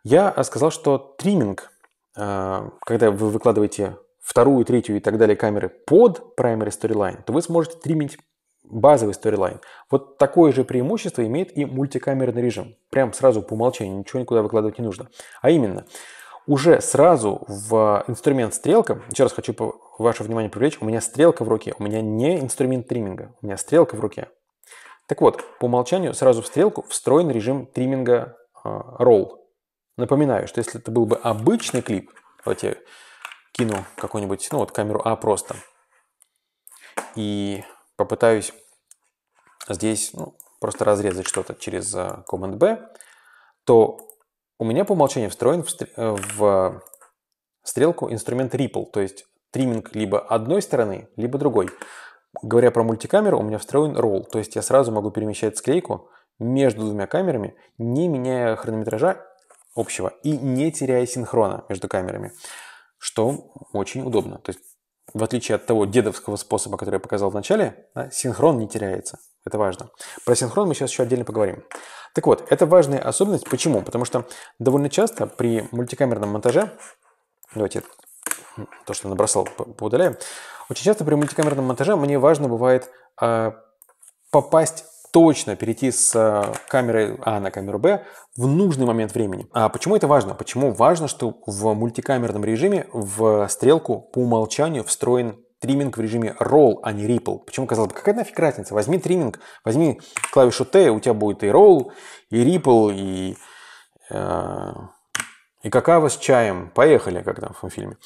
я а, сказал, что триминг, а, когда вы выкладываете вторую, третью и так далее камеры под primary storyline, то вы сможете тримить базовый storyline. Вот такое же преимущество имеет и мультикамерный режим. Прям сразу по умолчанию, ничего никуда выкладывать не нужно. А именно, уже сразу в инструмент стрелка, еще раз хочу ваше внимание привлечь, у меня стрелка в руке, у меня не инструмент триминга. у меня стрелка в руке. Так вот, по умолчанию сразу в стрелку встроен режим тримминга Roll. А, Напоминаю, что если это был бы обычный клип, давайте я кину какую-нибудь, ну вот камеру А просто, и попытаюсь здесь ну, просто разрезать что-то через а, команд B, то у меня по умолчанию встроен в, стр... Э, в э, стрелку инструмент Ripple, то есть триминг либо одной стороны, либо другой. Говоря про мультикамеру, у меня встроен Roll, то есть я сразу могу перемещать склейку между двумя камерами, не меняя хронометража общего и не теряя синхрона между камерами, что очень удобно. То есть в отличие от того дедовского способа, который я показал в начале, да, синхрон не теряется. Это важно. Про синхрон мы сейчас еще отдельно поговорим. Так вот, это важная особенность. Почему? Потому что довольно часто при мультикамерном монтаже, давайте то, что набросал, поудаляем, очень часто при мультикамерном монтаже мне важно бывает э, попасть точно перейти с а, камеры А на камеру Б в нужный момент времени. А почему это важно? Почему важно, что в мультикамерном режиме в стрелку по умолчанию встроен Триминг в режиме roll, а не ripple. Почему, казалось бы, какая нафиг разница? Возьми триминг, возьми клавишу T, у тебя будет и roll, и ripple, и... Э, и какао с чаем. Поехали, как там в фильме.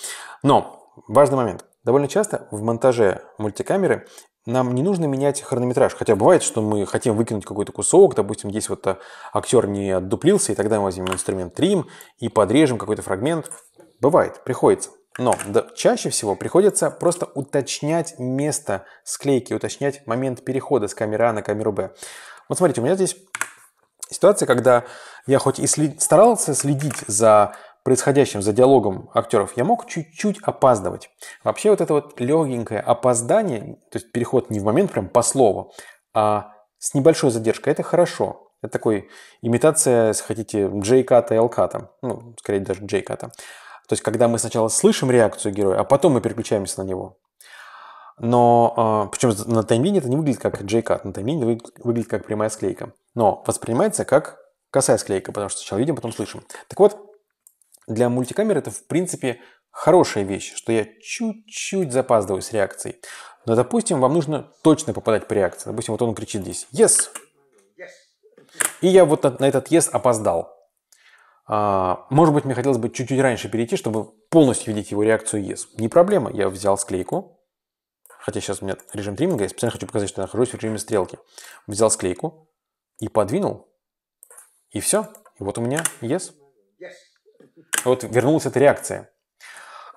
Но важный момент. Довольно часто в монтаже мультикамеры нам не нужно менять хронометраж. Хотя бывает, что мы хотим выкинуть какой-то кусок, допустим, здесь вот э, актер не отдуплился, и тогда мы возьмем инструмент Trim и подрежем какой-то фрагмент. Бывает, приходится. Но да, чаще всего приходится просто уточнять место склейки, уточнять момент перехода с камеры А на камеру Б. Вот смотрите, у меня здесь ситуация, когда я хоть и след... старался следить за происходящим, за диалогом актеров, я мог чуть-чуть опаздывать. Вообще вот это вот легенькое опоздание, то есть переход не в момент прям по слову, а с небольшой задержкой, это хорошо. Это такой имитация, если хотите, Джей-ката и Элката. Ну, скорее даже Джей-ката. То есть, когда мы сначала слышим реакцию героя, а потом мы переключаемся на него. Но, а, причем на таймлине это не выглядит как JCut, на таймлине выглядит как прямая склейка. Но воспринимается как косая склейка, потому что сначала видим, потом слышим. Так вот, для мультикамеры это, в принципе, хорошая вещь, что я чуть-чуть запаздываю с реакцией. Но, допустим, вам нужно точно попадать по реакции. Допустим, вот он кричит здесь «Yes!» И я вот на этот «Yes» опоздал. А, может быть, мне хотелось бы чуть-чуть раньше перейти, чтобы полностью видеть его реакцию ЕС. Не проблема, я взял склейку, хотя сейчас у меня режим триминга, я специально хочу показать, что я нахожусь в режиме стрелки. Взял склейку и подвинул, и все. И вот у меня yes. yes. Вот вернулась эта реакция,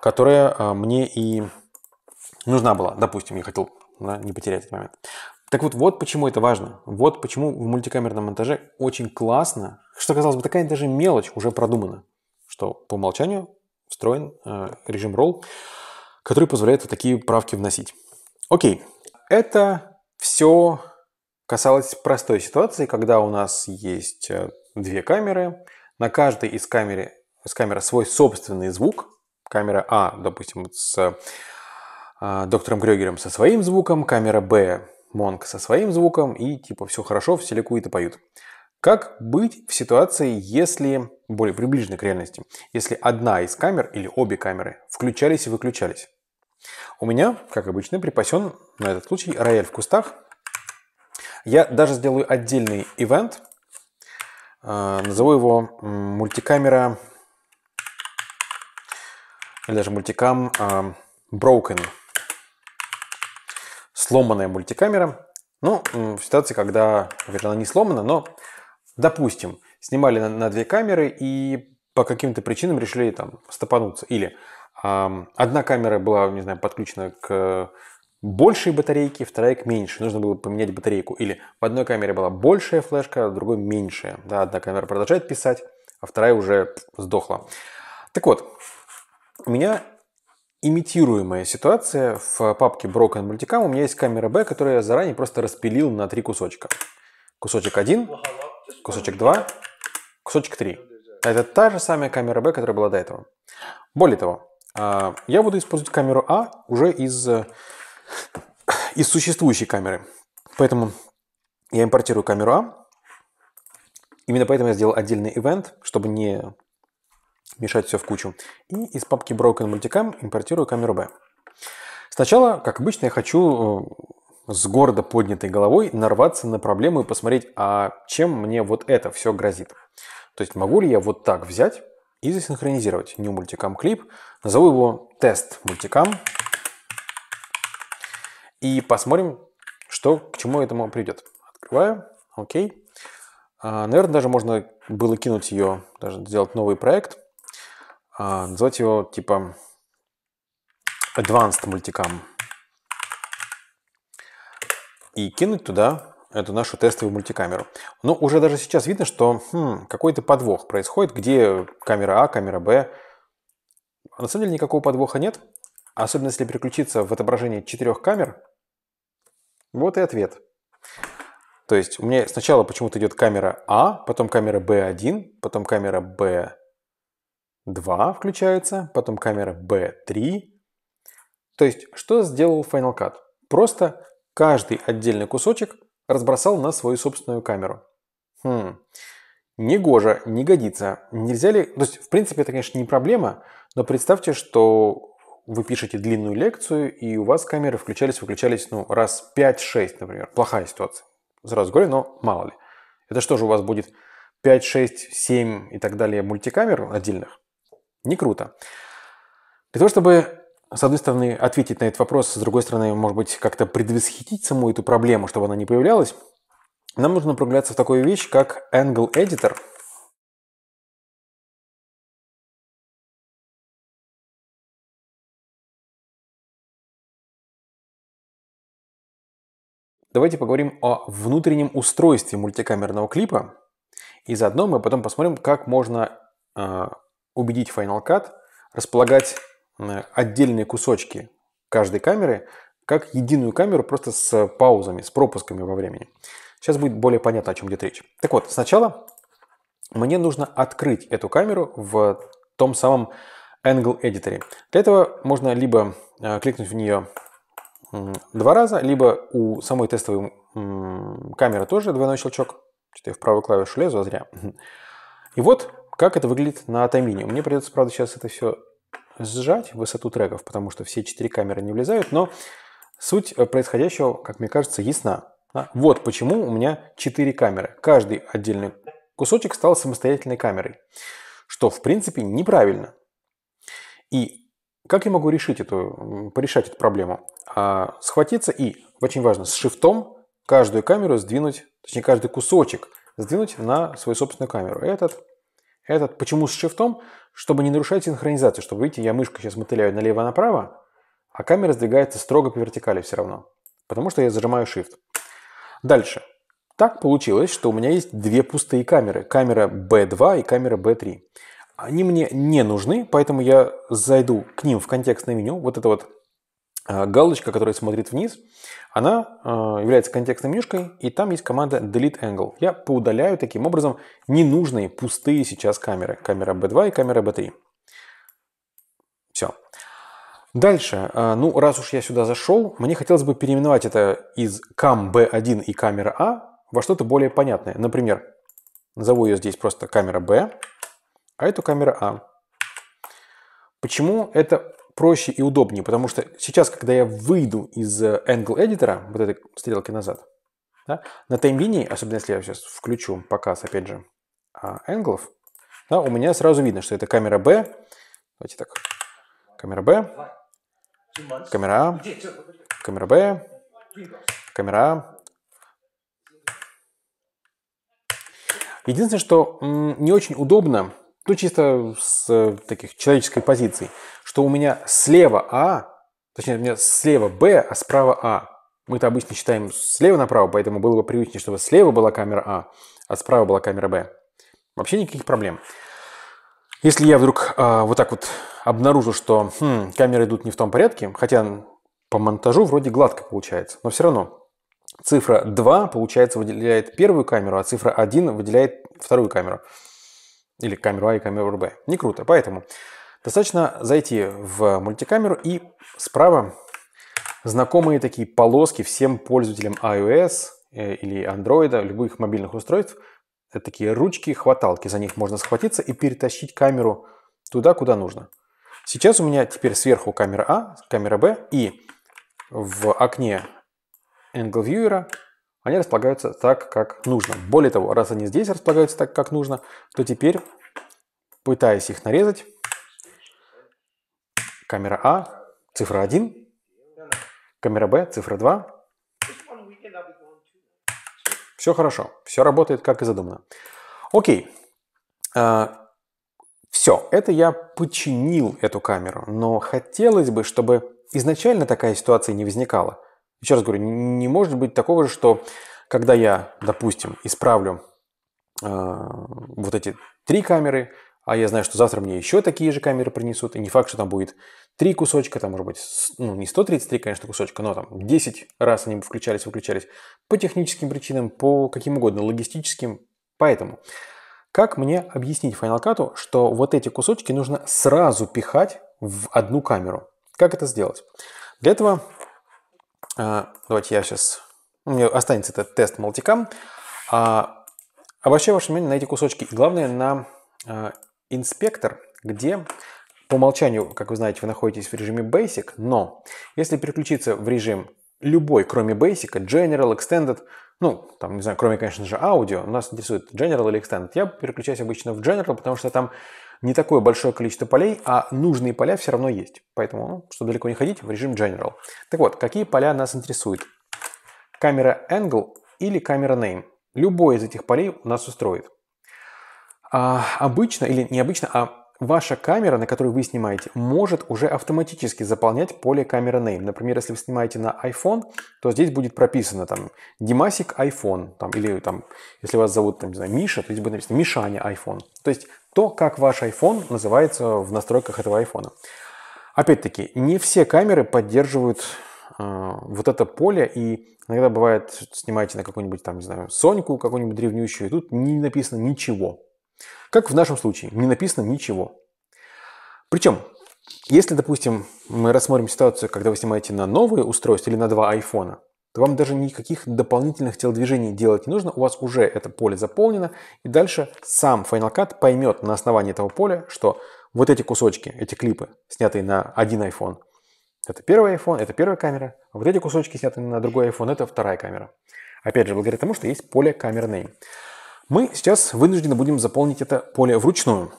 которая а, мне и нужна была. Допустим, я хотел да, не потерять этот момент. Так вот, вот почему это важно. Вот почему в мультикамерном монтаже очень классно, что, казалось бы, такая даже мелочь уже продумана, что по умолчанию встроен э, режим ролл, который позволяет вот такие правки вносить. Окей, это все касалось простой ситуации, когда у нас есть э, две камеры, на каждой из камеры, с камеры свой собственный звук. Камера А, допустим, с э, доктором Грегером со своим звуком, камера Б Монг со своим звуком и типа все хорошо, все ликуют и поют. Как быть в ситуации, если, более приближенной к реальности, если одна из камер или обе камеры включались и выключались? У меня, как обычно, припасен на этот случай рояль в кустах. Я даже сделаю отдельный ивент, э, назову его мультикамера или даже мультикам э, Broken – сломанная мультикамера. Ну, в ситуации, когда, вернее, она не сломана, но, допустим, снимали на, две камеры и по каким-то причинам решили там стопануться. Или э, одна камера была, не знаю, подключена к большей батарейке, вторая к меньшей. Нужно было поменять батарейку. Или в одной камере была большая флешка, в другой меньшая. Да, одна камера продолжает писать, а вторая уже сдохла. Так вот, у меня имитируемая ситуация. В папке Broken Multicam у меня есть камера B, которую я заранее просто распилил на три кусочка. Кусочек 1, кусочек 2, кусочек 3. Это та же самая камера B, которая была до этого. Более того, а, я буду использовать камеру А уже из, из существующей камеры. Поэтому я импортирую камеру А. Именно поэтому я сделал отдельный ивент, чтобы не мешать все в кучу. И из папки Broken Multicam импортирую камеру B. Сначала, как обычно, я хочу э, с гордо поднятой головой нарваться на проблему и посмотреть, а чем мне вот это все грозит. То есть могу ли я вот так взять и засинхронизировать new multicam клип, назову его тест multicam и посмотрим, что к чему этому придет. Открываю, окей. А, наверное, даже можно было кинуть ее, даже сделать новый проект а, назвать его типа Advanced мультикам. И кинуть туда эту нашу тестовую мультикамеру. Но уже даже сейчас видно, что хм, какой-то подвох происходит, где камера А, камера Б. На самом деле никакого подвоха нет. Особенно если переключиться в отображение четырех камер. Вот и ответ. То есть у меня сначала почему-то идет камера А, потом камера Б 1 потом камера B, 2 включается, потом камера B3. То есть, что сделал Final Cut? Просто каждый отдельный кусочек разбросал на свою собственную камеру. Хм. Негоже, не годится. Нельзя ли... То есть, в принципе, это, конечно, не проблема, но представьте, что вы пишете длинную лекцию, и у вас камеры включались-выключались, ну, раз 5-6, например. Плохая ситуация. Сразу говорю, но мало ли. Это что же у вас будет 5, 6, 7 и так далее мультикамер отдельных? Не круто. Для того, чтобы, с одной стороны, ответить на этот вопрос, с другой стороны, может быть, как-то предвосхитить саму эту проблему, чтобы она не появлялась, нам нужно прогуляться в такую вещь, как Angle Editor. Давайте поговорим о внутреннем устройстве мультикамерного клипа, и заодно мы потом посмотрим, как можно а, убедить Final Cut располагать отдельные кусочки каждой камеры как единую камеру просто с паузами, с пропусками во времени. Сейчас будет более понятно, о чем идет речь. Так вот, сначала мне нужно открыть эту камеру в том самом Angle Editor. Для этого можно либо э, кликнуть в нее два раза, либо у самой тестовой камеры тоже двойной щелчок. Что-то я в правую клавишу лезу, а зря. И вот как это выглядит на Атамине? Мне придется, правда, сейчас это все сжать, высоту треков, потому что все четыре камеры не влезают, но суть э, происходящего, как мне кажется, ясна. А, вот почему у меня четыре камеры. Каждый отдельный кусочек стал самостоятельной камерой, что, в принципе, неправильно. И как я могу решить эту, порешать эту проблему? А, схватиться и, очень важно, с шифтом каждую камеру сдвинуть, точнее каждый кусочек сдвинуть на свою собственную камеру. Этот, этот почему с шифтом? Чтобы не нарушать синхронизацию, чтобы, видите, я мышкой сейчас мотыляю налево-направо, а камера сдвигается строго по вертикали все равно, потому что я зажимаю shift. Дальше. Так получилось, что у меня есть две пустые камеры. Камера B2 и камера B3. Они мне не нужны, поэтому я зайду к ним в контекстное меню. Вот эта вот а, галочка, которая смотрит вниз – она э, является контекстной менюшкой, и там есть команда Delete Angle. Я поудаляю таким образом ненужные, пустые сейчас камеры. Камера B2 и камера B3. Все. Дальше, э, ну раз уж я сюда зашел, мне хотелось бы переименовать это из кам B1 и камера А во что-то более понятное. Например, назову ее здесь просто камера B, а эту камера А. Почему это проще и удобнее, потому что сейчас, когда я выйду из э, Angle Editor, вот этой стрелки назад, да, на таймлинии, особенно если я сейчас включу показ, опять же, энглов, а, да, у меня сразу видно, что это камера B. Давайте так. Камера B. Камера А. Камера B, Камера а. Единственное, что не очень удобно, ну чисто с э, таких человеческой позиции что у меня слева А, точнее, у меня слева Б, а справа А. Мы это обычно считаем слева направо, поэтому было бы привычнее, чтобы слева была камера А, а справа была камера Б. Вообще никаких проблем. Если я вдруг э, вот так вот обнаружу, что хм, камеры идут не в том порядке, хотя по монтажу вроде гладко получается, но все равно цифра 2, получается, выделяет первую камеру, а цифра 1 выделяет вторую камеру. Или камеру А и камеру Б. Не круто. Поэтому Достаточно зайти в мультикамеру и справа знакомые такие полоски всем пользователям iOS э, или Android, любых мобильных устройств. Это такие ручки-хваталки, за них можно схватиться и перетащить камеру туда, куда нужно. Сейчас у меня теперь сверху камера А, камера Б и в окне Angle Viewer они располагаются так, как нужно. Более того, раз они здесь располагаются так, как нужно, то теперь, пытаясь их нарезать, Камера А, цифра 1. Камера Б, цифра 2. Все хорошо, все работает как и задумано. Окей. А, все, это я починил эту камеру, но хотелось бы, чтобы изначально такая ситуация не возникала. Еще раз говорю, не может быть такого же, что когда я, допустим, исправлю а, вот эти три камеры, а я знаю, что завтра мне еще такие же камеры принесут, и не факт, что там будет три кусочка, там, может быть, ну, не 133, конечно, кусочка, но там 10 раз они включались, выключались по техническим причинам, по каким угодно, логистическим. Поэтому, как мне объяснить Final Cut, что вот эти кусочки нужно сразу пихать в одну камеру? Как это сделать? Для этого, а, давайте я сейчас, у меня останется этот тест мультикам, а, обращаю ваше внимание на эти кусочки, и главное на а, инспектор, где по умолчанию, как вы знаете, вы находитесь в режиме Basic, но если переключиться в режим любой, кроме Basic, General, Extended, ну, там, не знаю, кроме, конечно же, аудио, нас интересует General или Extended, я переключаюсь обычно в General, потому что там не такое большое количество полей, а нужные поля все равно есть. Поэтому, ну, чтобы далеко не ходить, в режим General. Так вот, какие поля нас интересуют? Камера Angle или камера Name. Любой из этих полей у нас устроит. А обычно, или необычно, а ваша камера, на которую вы снимаете, может уже автоматически заполнять поле камера name. Например, если вы снимаете на iPhone, то здесь будет прописано там Димасик iPhone, там, или там, если вас зовут, там, не знаю, Миша, то здесь будет написано Мишаня iPhone. То есть то, как ваш iPhone называется в настройках этого iPhone. Опять-таки, не все камеры поддерживают э, вот это поле, и иногда бывает, снимаете на какую-нибудь там, не знаю, Соньку какую-нибудь древнющую, и тут не написано ничего. Как в нашем случае, не написано ничего. Причем, если, допустим, мы рассмотрим ситуацию, когда вы снимаете на новые устройства или на два айфона, то вам даже никаких дополнительных телодвижений делать не нужно, у вас уже это поле заполнено, и дальше сам Final Cut поймет на основании этого поля, что вот эти кусочки, эти клипы, снятые на один iPhone, это первый iPhone, это первая камера, а вот эти кусочки, снятые на другой iPhone, это вторая камера. Опять же, благодаря тому, что есть поле камер name. Мы сейчас вынуждены будем заполнить это поле вручную.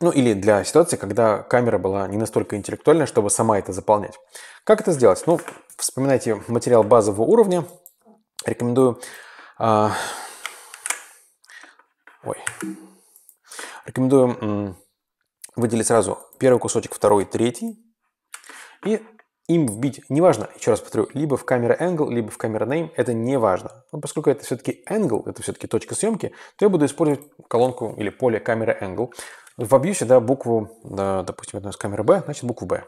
Ну или для ситуации, когда камера была не настолько интеллектуальна, чтобы сама это заполнять. Как это сделать? Ну, вспоминайте материал базового уровня. Рекомендую... Э, ой. Рекомендую э, выделить сразу первый кусочек, второй, третий. И им вбить, неважно, еще раз повторю, либо в камера angle, либо в камера name, это не важно. Но поскольку это все-таки angle, это все-таки точка съемки, то я буду использовать колонку или поле камера angle. Вобью сюда букву, да, допустим, это у нас камера B, значит букву B.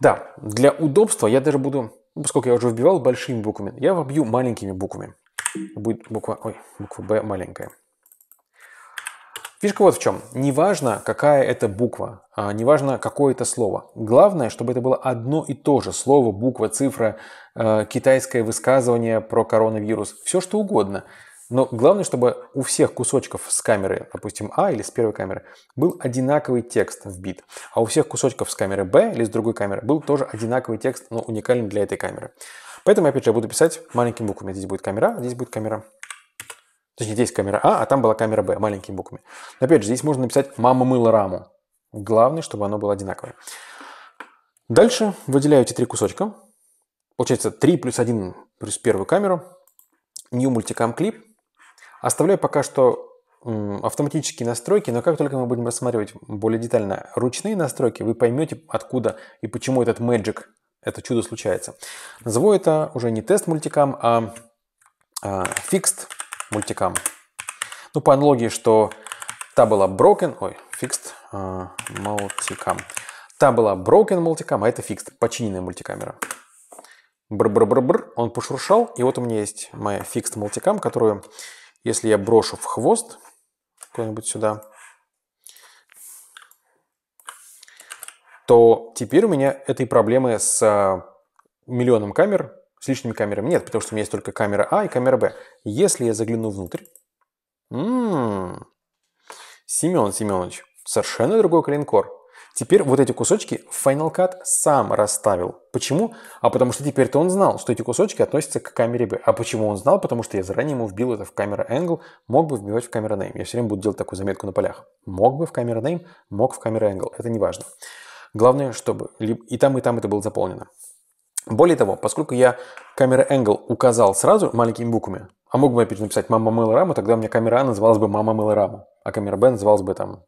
Да, для удобства я даже буду, ну, поскольку я уже вбивал большими буквами, я вобью маленькими буквами. Будет буква, ой, буква B маленькая. Фишка вот в чем. Неважно, какая это буква, а, неважно, какое это слово. Главное, чтобы это было одно и то же слово, буква, цифра, э, китайское высказывание про коронавирус, все что угодно. Но главное, чтобы у всех кусочков с камеры, допустим, А или с первой камеры, был одинаковый текст в бит, А у всех кусочков с камеры Б или с другой камеры был тоже одинаковый текст, но уникальный для этой камеры. Поэтому, опять же, я буду писать маленькими буквами. Здесь будет камера, здесь будет камера Точнее, здесь камера А, а там была камера Б, маленькими буквами. Опять же, здесь можно написать «мама мыла раму». Главное, чтобы оно было одинаковое. Дальше выделяю эти три кусочка. Получается 3 плюс 1 плюс первую камеру. New Multicam Clip. Оставляю пока что автоматические настройки, но как только мы будем рассматривать более детально ручные настройки, вы поймете, откуда и почему этот magic, это чудо случается. Назову это уже не тест мультикам, а, а fixed мультикам. Ну, по аналогии, что та была broken, ой, fixed э, мультикам. Та была broken мультикам, а это fixed, починенная мультикамера. Бр-бр-бр-бр, он пошуршал, и вот у меня есть моя fixed мультикам, которую, если я брошу в хвост, куда-нибудь сюда, то теперь у меня этой проблемы с э, миллионом камер с лишними камерами? Нет, потому что у меня есть только камера А и камера Б. Если я загляну внутрь... М-м-м, Семен Семенович, совершенно другой клинкор. Теперь вот эти кусочки Final Cut сам расставил. Почему? А потому что теперь-то он знал, что эти кусочки относятся к камере B. А почему он знал? Потому что я заранее ему вбил это в камера Angle, мог бы вбивать в камера Name. Я все время буду делать такую заметку на полях. Мог бы в камера Name, мог в камера Angle. Это не важно. Главное, чтобы и там, и там это было заполнено. Более того, поскольку я камера angle указал сразу маленькими буквами, а мог бы я написать «мама мыла раму», тогда у меня камера А называлась бы «мама мыла раму», а камера Б называлась бы там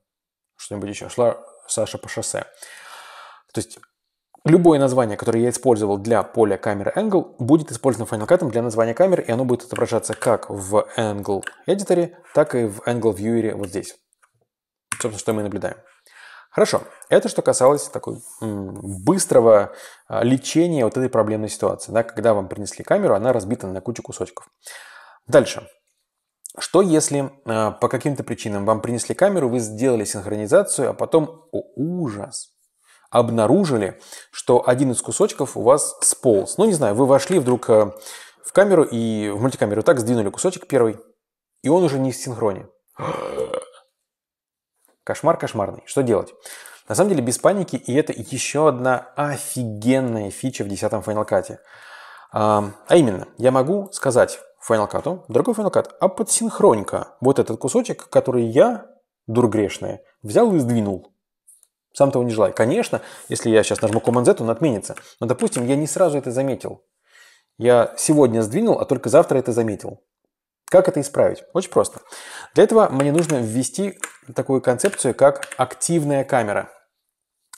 что-нибудь еще. «Шла Саша по шоссе». То есть любое название, которое я использовал для поля камеры angle, будет использовано Final Cut для названия камер, и оно будет отображаться как в Angle Editor, так и в Angle Viewer вот здесь. Собственно, что мы наблюдаем. Хорошо, это что касалось такой быстрого а, лечения вот этой проблемной ситуации. Да, когда вам принесли камеру, она разбита на кучу кусочков. Дальше. Что если э, по каким-то причинам вам принесли камеру, вы сделали синхронизацию, а потом, о ужас, обнаружили, что один из кусочков у вас сполз. Ну, не знаю, вы вошли вдруг э, в камеру и в мультикамеру так сдвинули кусочек первый, и он уже не в синхроне. Кошмар кошмарный. Что делать? На самом деле без паники, и это еще одна офигенная фича в 10-м Final Cut. А, а именно, я могу сказать Final Cut, дорогой Final Cut, а подсинхроника вот этот кусочек, который я, дур взял и сдвинул. Сам того не желаю. Конечно, если я сейчас нажму Command-Z, он отменится. Но, допустим, я не сразу это заметил. Я сегодня сдвинул, а только завтра это заметил. Как это исправить? Очень просто. Для этого мне нужно ввести такую концепцию, как активная камера.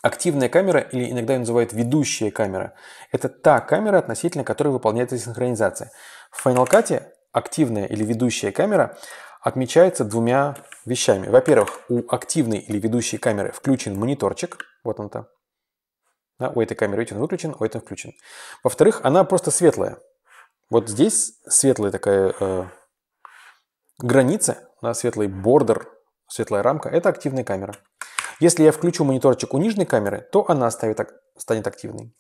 Активная камера, или иногда ее называют ведущая камера, это та камера, относительно которой выполняется синхронизация. В Final Cut активная или ведущая камера отмечается двумя вещами. Во-первых, у активной или ведущей камеры включен мониторчик. Вот он то Да, у этой камеры видите, он выключен, у этой включен. Во-вторых, она просто светлая. Вот здесь светлая такая э, Граница, да, светлый бордер, светлая рамка – это активная камера. Если я включу мониторчик у нижней камеры, то она ставит, станет активной.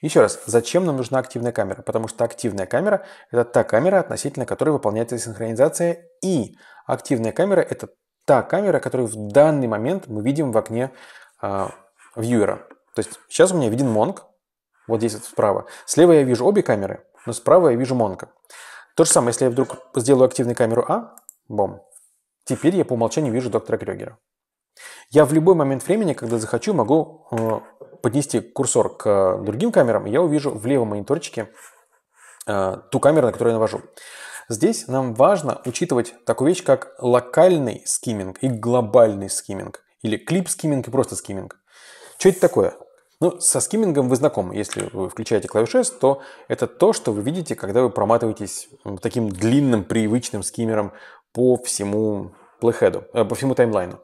Еще раз, зачем нам нужна активная камера? Потому что активная камера – это та камера, относительно которой выполняется синхронизация, и активная камера – это та камера, которую в данный момент мы видим в окне э, вьюера. То есть сейчас у меня виден Монг, вот здесь вот справа. Слева я вижу обе камеры, но справа я вижу Монка. То же самое, если я вдруг сделаю активной камеру А, бом, теперь я по умолчанию вижу доктора Крёгера. Я в любой момент времени, когда захочу, могу э, поднести курсор к э, другим камерам, и я увижу в левом мониторчике э, ту камеру, на которую я навожу. Здесь нам важно учитывать такую вещь, как локальный скиминг и глобальный скиминг или клип скиминг и просто скиминг. Что это такое? Ну, со скиммингом вы знакомы. Если вы включаете клавишест, то это то, что вы видите, когда вы проматываетесь таким длинным, привычным скиммером по всему плейхеду, э, по всему таймлайну.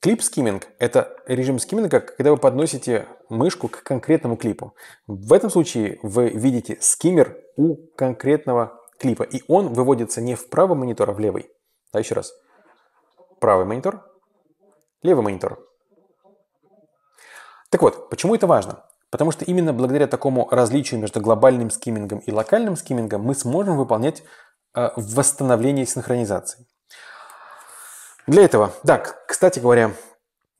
Клип скимминг – это режим скимминга, когда вы подносите мышку к конкретному клипу. В этом случае вы видите скиммер у конкретного клипа, и он выводится не в правый монитор, а в левый. Да, еще раз. Правый монитор, левый монитор. Так вот, почему это важно? Потому что именно благодаря такому различию между глобальным скиммингом и локальным скиммингом мы сможем выполнять э, восстановление синхронизации. Для этого, да, кстати говоря,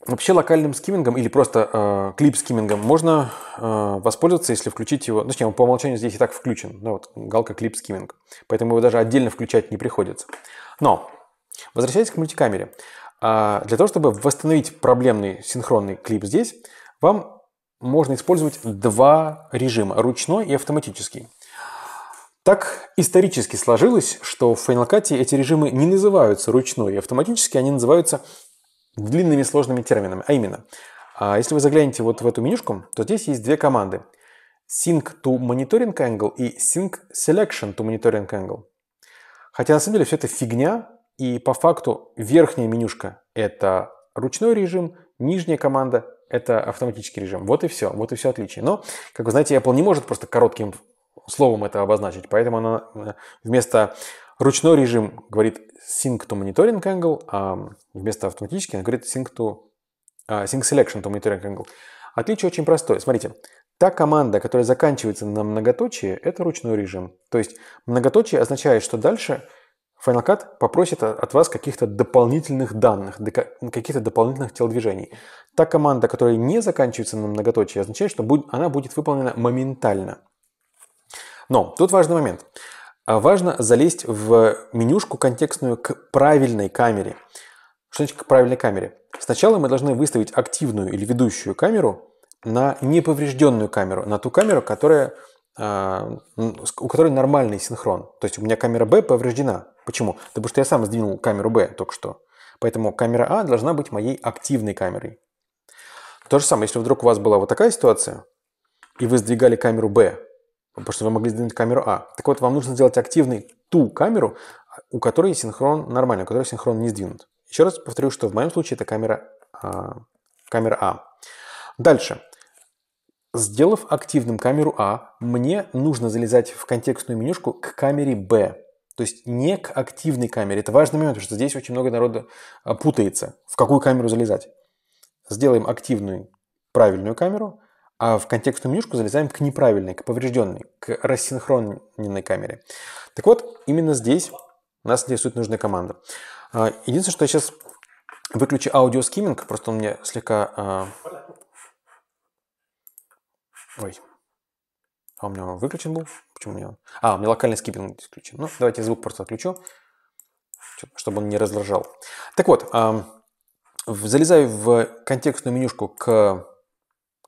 Вообще локальным скиммингом или просто э, клип-скиммингом можно э, воспользоваться, если включить его. Ну, точнее, он по умолчанию здесь и так включен. Ну, вот, галка клип-скимминг. Поэтому его даже отдельно включать не приходится. Но, возвращаясь к мультикамере. Э, для того, чтобы восстановить проблемный синхронный клип здесь, вам можно использовать два режима – ручной и автоматический. Так исторически сложилось, что в Final Cut эти режимы не называются ручной и автоматически, они называются длинными сложными терминами. А именно, а, если вы заглянете вот в эту менюшку, то здесь есть две команды. Sync to Monitoring Angle и Sync Selection to Monitoring Angle. Хотя на самом деле все это фигня, и по факту верхняя менюшка – это ручной режим, нижняя команда это автоматический режим. Вот и все, вот и все отличие. Но, как вы знаете, Apple не может просто коротким словом это обозначить, поэтому она э, вместо ручной режим говорит sync to monitoring angle, а вместо автоматический она говорит sync to а, sync selection to monitoring angle. Отличие очень простое. Смотрите, та команда, которая заканчивается на многоточие, это ручной режим. То есть многоточие означает, что дальше – Final Cut попросит от вас каких-то дополнительных данных, каких-то дополнительных телодвижений. Та команда, которая не заканчивается на многоточие, означает, что она будет выполнена моментально. Но тут важный момент. А важно залезть в менюшку контекстную к правильной камере. Что значит к правильной камере? Сначала мы должны выставить активную или ведущую камеру на неповрежденную камеру, на ту камеру, которая а, у которой нормальный синхрон. То есть у меня камера Б повреждена. Почему? Да потому что я сам сдвинул камеру Б только что. Поэтому камера А должна быть моей активной камерой. То же самое, если вдруг у вас была вот такая ситуация, и вы сдвигали камеру Б, потому что вы могли сдвинуть камеру А. Так вот, вам нужно сделать активной ту камеру, у которой синхрон нормальный, у которой синхрон не сдвинут. Еще раз повторю, что в моем случае это камера, а, камера А. Дальше. Сделав активным камеру А, мне нужно залезать в контекстную менюшку к камере Б. То есть не к активной камере. Это важный момент, потому что здесь очень много народа а, путается, в какую камеру залезать. Сделаем активную правильную камеру, а в контекстную менюшку залезаем к неправильной, к поврежденной, к рассинхроненной камере. Так вот, именно здесь нас интересует нужная команда. А, единственное, что я сейчас выключу аудиоскимминг, просто он мне слегка а, Ой. А у меня он выключен был? Почему у меня он? А, у меня локальный скиппинг включен. Ну, давайте звук просто отключу, чтобы он не раздражал. Так вот, залезаю в контекстную менюшку к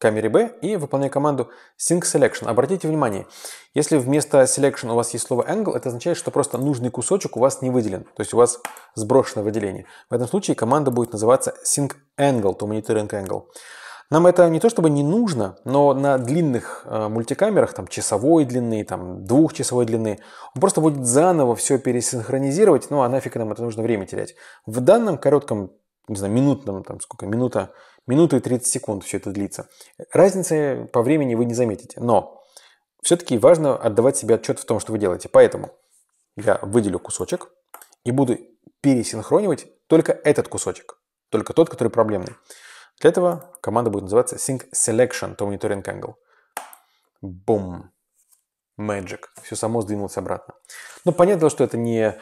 камере B и выполняю команду sync selection. Обратите внимание, если вместо selection у вас есть слово angle, это означает, что просто нужный кусочек у вас не выделен, то есть у вас сброшено выделение. В этом случае команда будет называться sync angle, to monitoring angle. Нам это не то чтобы не нужно, но на длинных э, мультикамерах, там часовой длины, там двухчасовой длины, он просто будет заново все пересинхронизировать, ну а нафиг нам это нужно время терять. В данном коротком, не знаю, минутном, там сколько, минута, минуту и 30 секунд все это длится. Разницы по времени вы не заметите, но все-таки важно отдавать себе отчет в том, что вы делаете. Поэтому я выделю кусочек и буду пересинхронивать только этот кусочек, только тот, который проблемный. Для этого команда будет называться sync selection to monitoring angle. Бум. Magic. Все само сдвинулось обратно. Но ну, понятно, что это не,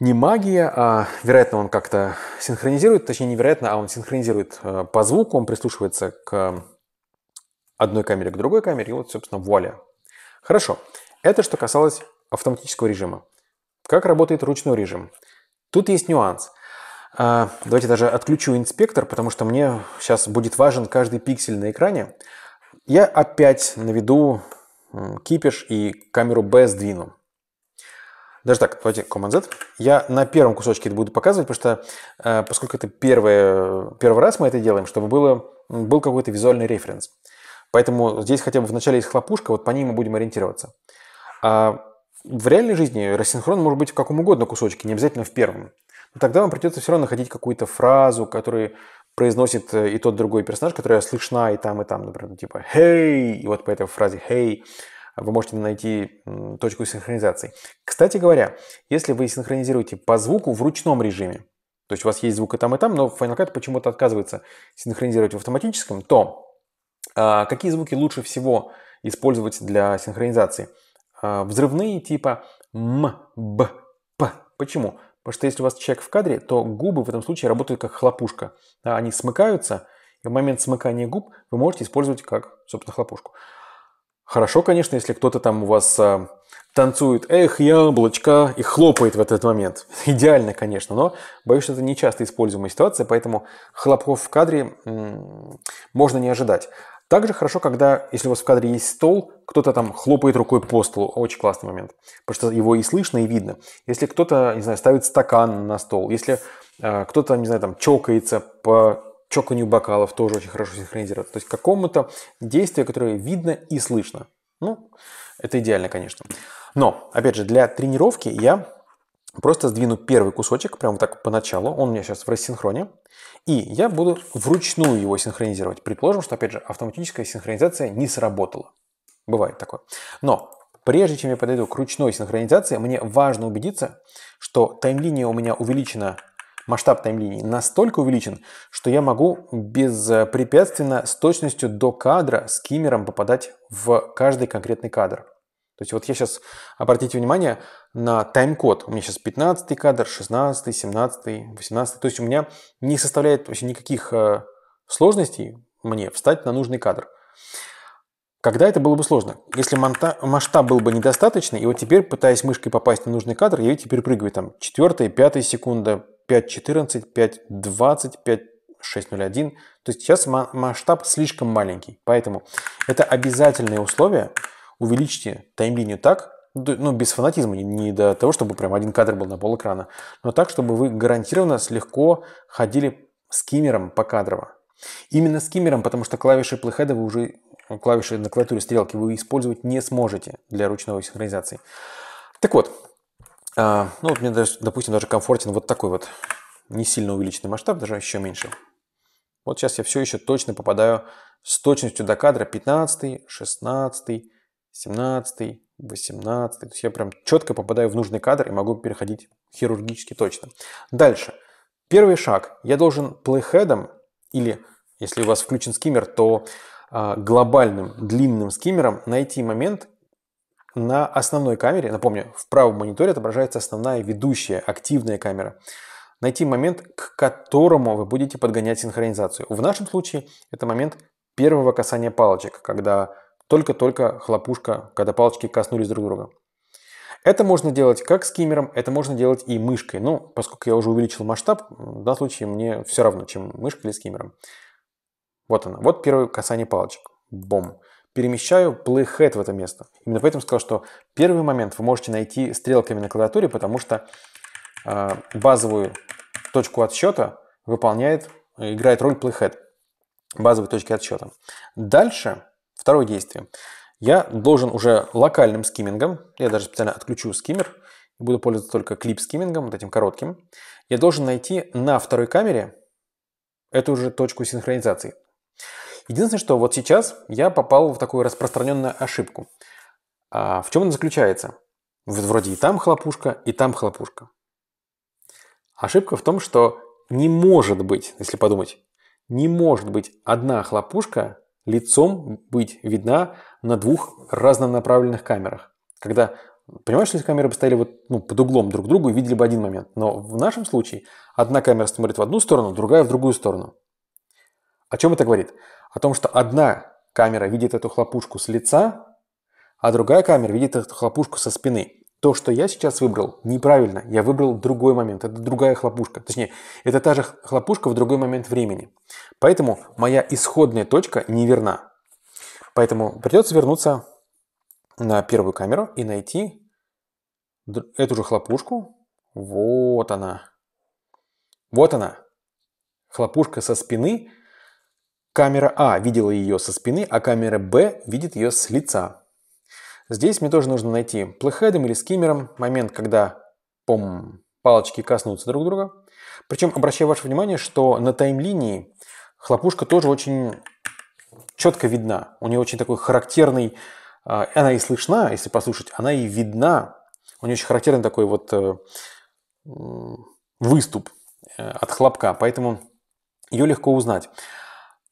не магия, а, вероятно, он как-то синхронизирует, точнее, невероятно, а он синхронизирует э, по звуку, он прислушивается к одной камере, к другой камере, и вот, собственно, вуаля. Хорошо. Это что касалось автоматического режима. Как работает ручной режим? Тут есть нюанс – а, давайте даже отключу инспектор, потому что мне сейчас будет важен каждый пиксель на экране. Я опять наведу кипиш и камеру B сдвину. Даже так, давайте Command-Z. Я на первом кусочке это буду показывать, потому что, э, поскольку это первое, первый раз мы это делаем, чтобы было, был какой-то визуальный референс. Поэтому здесь хотя бы вначале есть хлопушка, вот по ней мы будем ориентироваться. А в реальной жизни рассинхрон может быть в каком угодно кусочке, не обязательно в первом но ну, тогда вам придется все равно находить какую-то фразу, которую произносит э, и тот другой персонаж, которая слышна и там, и там, например, ну, типа "Hey", и вот по этой фразе "Hey" вы можете найти точку синхронизации. Кстати говоря, если вы синхронизируете по звуку в ручном режиме, то есть у вас есть звук и там, и там, но Final Cut почему-то отказывается синхронизировать в автоматическом, то а, какие звуки лучше всего использовать для синхронизации? А, взрывные типа «м», «б», «п». Почему? Потому что если у вас человек в кадре, то губы в этом случае работают как хлопушка. А они смыкаются, и в момент смыкания губ вы можете использовать как, собственно, хлопушку. Хорошо, конечно, если кто-то там у вас э, танцует «Эх, яблочко!» и хлопает в этот момент. Идеально, конечно, но боюсь, что это нечасто используемая ситуация, поэтому хлопков в кадре м- можно не ожидать. Также хорошо, когда, если у вас в кадре есть стол, кто-то там хлопает рукой по столу. Очень классный момент. Потому что его и слышно, и видно. Если кто-то, не знаю, ставит стакан на стол, если э, кто-то, не знаю, там чокается по чоканью бокалов, тоже очень хорошо синхронизируется. То есть какому-то действию, которое видно и слышно. Ну, это идеально, конечно. Но, опять же, для тренировки я Просто сдвину первый кусочек, прямо так поначалу, он у меня сейчас в рассинхроне, и я буду вручную его синхронизировать. Предположим, что, опять же, автоматическая синхронизация не сработала. Бывает такое. Но прежде чем я подойду к ручной синхронизации, мне важно убедиться, что таймлиния у меня увеличена, масштаб таймлинии настолько увеличен, что я могу беспрепятственно с точностью до кадра скиммером попадать в каждый конкретный кадр. То есть вот я сейчас, обратите внимание на тайм-код. У меня сейчас 15 кадр, 16, 17, 18. То есть у меня не составляет вообще никаких э, сложностей мне встать на нужный кадр. Когда это было бы сложно? Если масштаб был бы недостаточный, и вот теперь, пытаясь мышкой попасть на нужный кадр, я теперь прыгаю там 4, 5 секунда, 5.14, 5.20, 5.601. То есть сейчас масштаб слишком маленький. Поэтому это обязательное условие – увеличьте таймлинию так, ну, ну без фанатизма, не до того, чтобы прям один кадр был на пол экрана, но так, чтобы вы гарантированно слегка ходили с скиммером по кадрово. Именно с скиммером, потому что клавиши плейхеда вы уже, э, клавиши на клавиатуре стрелки вы использовать не сможете для ручной синхронизации. Так вот, а, ну вот мне, даже, допустим, даже комфортен вот такой вот не сильно увеличенный масштаб, даже еще меньше. Вот сейчас я все еще точно попадаю с точностью до кадра 15, 16, 17, 18. То есть я прям четко попадаю в нужный кадр и могу переходить хирургически точно. Дальше. Первый шаг. Я должен плейхедом или, если у вас включен скиммер, то э, глобальным длинным скиммером найти момент на основной камере. Напомню, в правом мониторе отображается основная ведущая, активная камера. Найти момент, к которому вы будете подгонять синхронизацию. В нашем случае это момент первого касания палочек, когда только-только хлопушка, когда палочки коснулись друг друга. Это можно делать как скиммером, это можно делать и мышкой. Но ну, поскольку я уже увеличил масштаб, в данном случае мне все равно, чем мышкой или скиммером. Вот она. Вот первое касание палочек. Бом. Перемещаю playhead в это место. Именно поэтому сказал, что первый момент вы можете найти стрелками на клавиатуре, потому что э, базовую точку отсчета выполняет, играет роль playhead базовой точки отсчета. Дальше Второе действие. Я должен уже локальным скиммингом, я даже специально отключу скиммер, буду пользоваться только клип-скиммингом, вот этим коротким, я должен найти на второй камере эту уже точку синхронизации. Единственное, что вот сейчас я попал в такую распространенную ошибку. А в чем она заключается? Вроде и там хлопушка, и там хлопушка. Ошибка в том, что не может быть, если подумать, не может быть одна хлопушка лицом быть видна на двух разнонаправленных камерах. Когда, понимаешь, если камеры бы стояли вот, ну, под углом друг к другу и видели бы один момент. Но в нашем случае одна камера смотрит в одну сторону, другая в другую сторону. О чем это говорит? О том, что одна камера видит эту хлопушку с лица, а другая камера видит эту хлопушку со спины то, что я сейчас выбрал, неправильно. Я выбрал другой момент. Это другая хлопушка. Точнее, это та же хлопушка в другой момент времени. Поэтому моя исходная точка неверна. Поэтому придется вернуться на первую камеру и найти эту же хлопушку. Вот она. Вот она. Хлопушка со спины. Камера А видела ее со спины, а камера Б видит ее с лица. Здесь мне тоже нужно найти плейхедом или скиммером момент, когда пом, палочки коснутся друг друга. Причем обращаю ваше внимание, что на тайм-линии хлопушка тоже очень четко видна. У нее очень такой характерный, а, она и слышна, если послушать, она и видна. У нее очень характерный такой вот э, выступ э, от хлопка, поэтому ее легко узнать.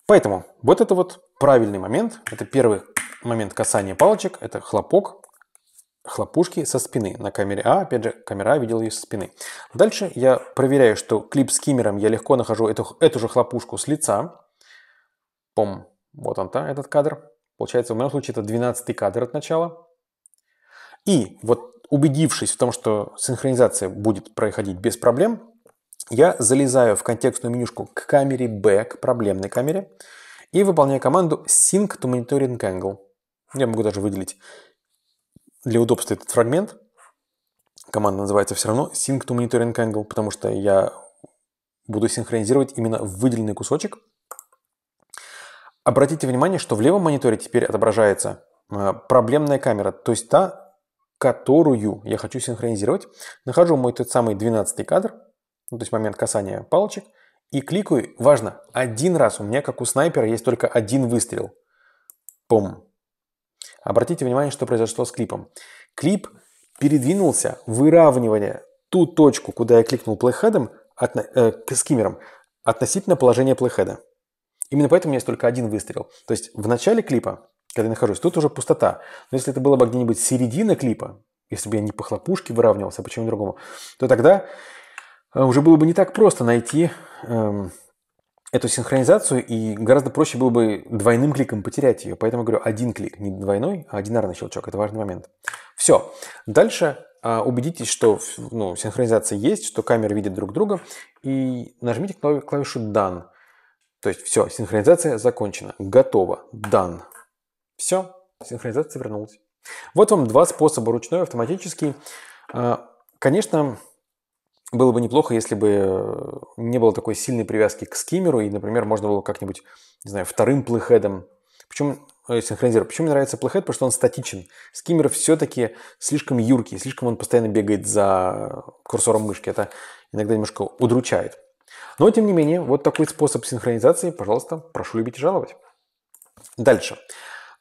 Поэтому вот это вот правильный момент, это первый момент касания палочек – это хлопок хлопушки со спины. На камере А, опять же, камера видела ее со спины. Дальше я проверяю, что клип с киммером я легко нахожу эту, эту же хлопушку с лица. Пом, вот он там, этот кадр. Получается, в моем случае это 12 кадр от начала. И вот убедившись в том, что синхронизация будет происходить без проблем, я залезаю в контекстную менюшку к камере B, к проблемной камере, и выполняю команду Sync to Monitoring Angle. Я могу даже выделить для удобства этот фрагмент. Команда называется все равно Sync to Monitoring Angle, потому что я буду синхронизировать именно выделенный кусочек. Обратите внимание, что в левом мониторе теперь отображается э, проблемная камера, то есть та, которую я хочу синхронизировать. Нахожу мой тот самый 12 кадр, ну, то есть момент касания палочек, и кликаю, важно, один раз, у меня как у снайпера есть только один выстрел. Пом Обратите внимание, что произошло с клипом. Клип передвинулся, выравнивание ту точку, куда я кликнул плейхедом, отно- э, скиммером, относительно положения плейхеда. Именно поэтому у меня есть только один выстрел. То есть в начале клипа, когда я нахожусь, тут уже пустота. Но если это было бы где-нибудь середина клипа, если бы я не по хлопушке выравнивался, а по чему то другому, то тогда э, уже было бы не так просто найти эм, эту синхронизацию, и гораздо проще было бы двойным кликом потерять ее. Поэтому говорю один клик, не двойной, а одинарный щелчок. Это важный момент. Все. Дальше а, убедитесь, что ну, синхронизация есть, что камеры видят друг друга, и нажмите клавишу «Done». То есть все, синхронизация закончена. Готово. Done. Все, синхронизация вернулась. Вот вам два способа, ручной, автоматический. А, конечно, было бы неплохо, если бы э, не было такой сильной привязки к скиммеру, и, например, можно было как-нибудь, не знаю, вторым плейхедом. Почему э, синхронизировать? Почему мне нравится плейхед? Потому что он статичен. Скиммер все-таки слишком юркий, слишком он постоянно бегает за курсором мышки. Это иногда немножко удручает. Но, тем не менее, вот такой способ синхронизации, пожалуйста, прошу любить и жаловать. Дальше.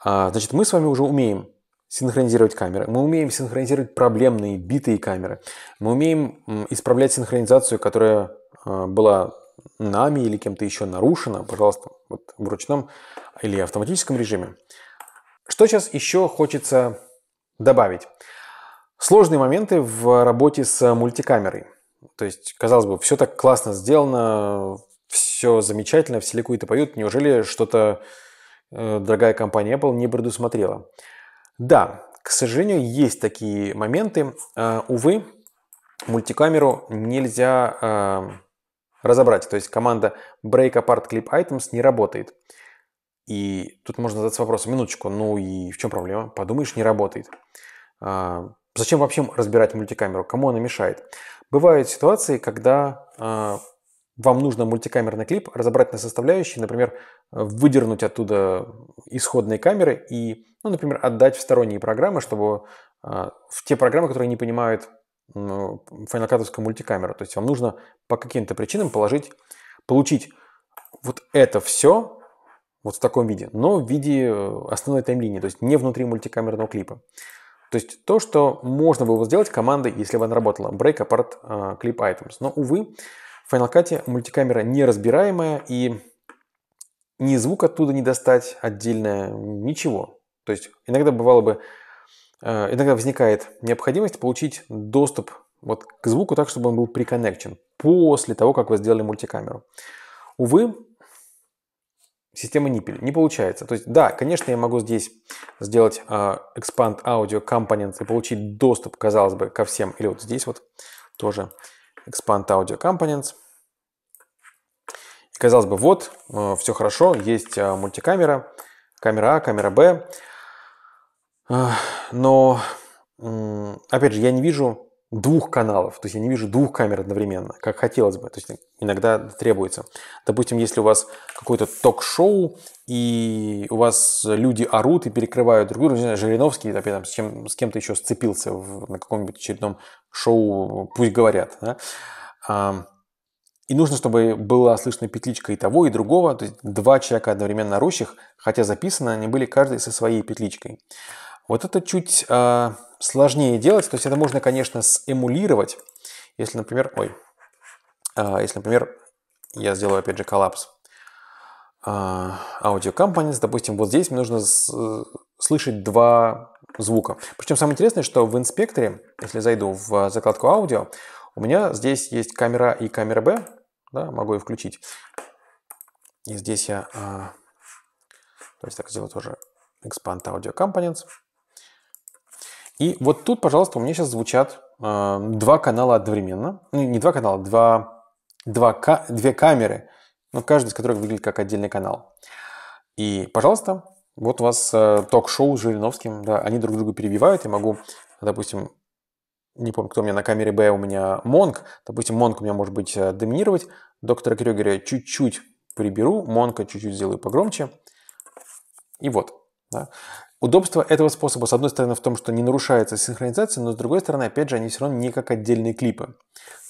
А, значит, мы с вами уже умеем синхронизировать камеры, мы умеем синхронизировать проблемные битые камеры, мы умеем исправлять синхронизацию, которая а, была нами или кем-то еще нарушена, пожалуйста, вот в ручном или автоматическом режиме. Что сейчас еще хочется добавить? Сложные моменты в работе с мультикамерой. То есть, казалось бы, все так классно сделано, все замечательно, все ликуют и поют. Неужели что-то э, дорогая компания Apple не предусмотрела? Да, к сожалению, есть такие моменты. Э, увы, мультикамеру нельзя э, разобрать. То есть команда Break Apart Clip Items не работает. И тут можно задаться вопросом, минуточку, ну и в чем проблема? Подумаешь, не работает. Э, зачем вообще разбирать мультикамеру? Кому она мешает? Бывают ситуации, когда вам нужно мультикамерный клип разобрать на составляющие, например, э, выдернуть оттуда исходные камеры и, ну, например, отдать в сторонние программы, чтобы э, в те программы, которые не понимают э, Final Cut мультикамеру. То есть вам нужно по каким-то причинам положить, получить вот это все вот в таком виде, но в виде основной таймлинии, то есть не внутри мультикамерного клипа. То есть то, что можно было сделать командой, если бы она работала, break apart clip items. Но, увы, в Final Cut мультикамера неразбираемая и ни звук оттуда не достать отдельно, ничего. То есть иногда бывало бы, э, иногда возникает необходимость получить доступ вот к звуку так, чтобы он был приконнекчен после того, как вы сделали мультикамеру. Увы, система NIPL не получается. То есть, да, конечно, я могу здесь сделать э, Expand Audio Components и получить доступ, казалось бы, ко всем. Или вот здесь вот тоже Expand Audio Components. И казалось бы, вот, э, все хорошо, есть э, мультикамера, камера А, камера Б. Но, опять же, я не вижу двух каналов, то есть я не вижу двух камер одновременно, как хотелось бы, то есть иногда требуется. Допустим, если у вас какое-то ток-шоу, и у вас люди орут и перекрывают друг друга, не знаю, Жириновский опять там, с, чем, с кем-то еще сцепился в, на каком-нибудь очередном шоу «Пусть говорят», да? а, и нужно, чтобы была слышна петличка и того, и другого, то есть два человека одновременно орущих, хотя записаны они были каждый со своей петличкой. Вот это чуть э, сложнее делать, то есть это можно, конечно, эмулировать, если, например, ой, э, если, например, я сделаю, опять же, коллапс э, audio допустим, вот здесь мне нужно с, э, слышать два звука. Причем самое интересное, что в инспекторе, если зайду в закладку аудио, у меня здесь есть камера и камера B, да, могу ее включить. И здесь я, э, то есть так сделаю тоже expand audio components. И вот тут, пожалуйста, у меня сейчас звучат э, два канала одновременно. Ну, не два канала, два, два ка- две камеры, но ну, каждый из которых выглядит как отдельный канал. И, пожалуйста, вот у вас э, ток-шоу с Жириновским, да, они друг друга перебивают. Я могу, допустим, не помню, кто у меня на камере Б, у меня Монк. Допустим, Монк у меня может быть э, доминировать. Доктора Крюгера чуть-чуть приберу, Монка чуть-чуть сделаю погромче. И вот. Да. Удобство этого способа, с одной стороны, в том, что не нарушается синхронизация, но с другой стороны, опять же, они все равно не как отдельные клипы.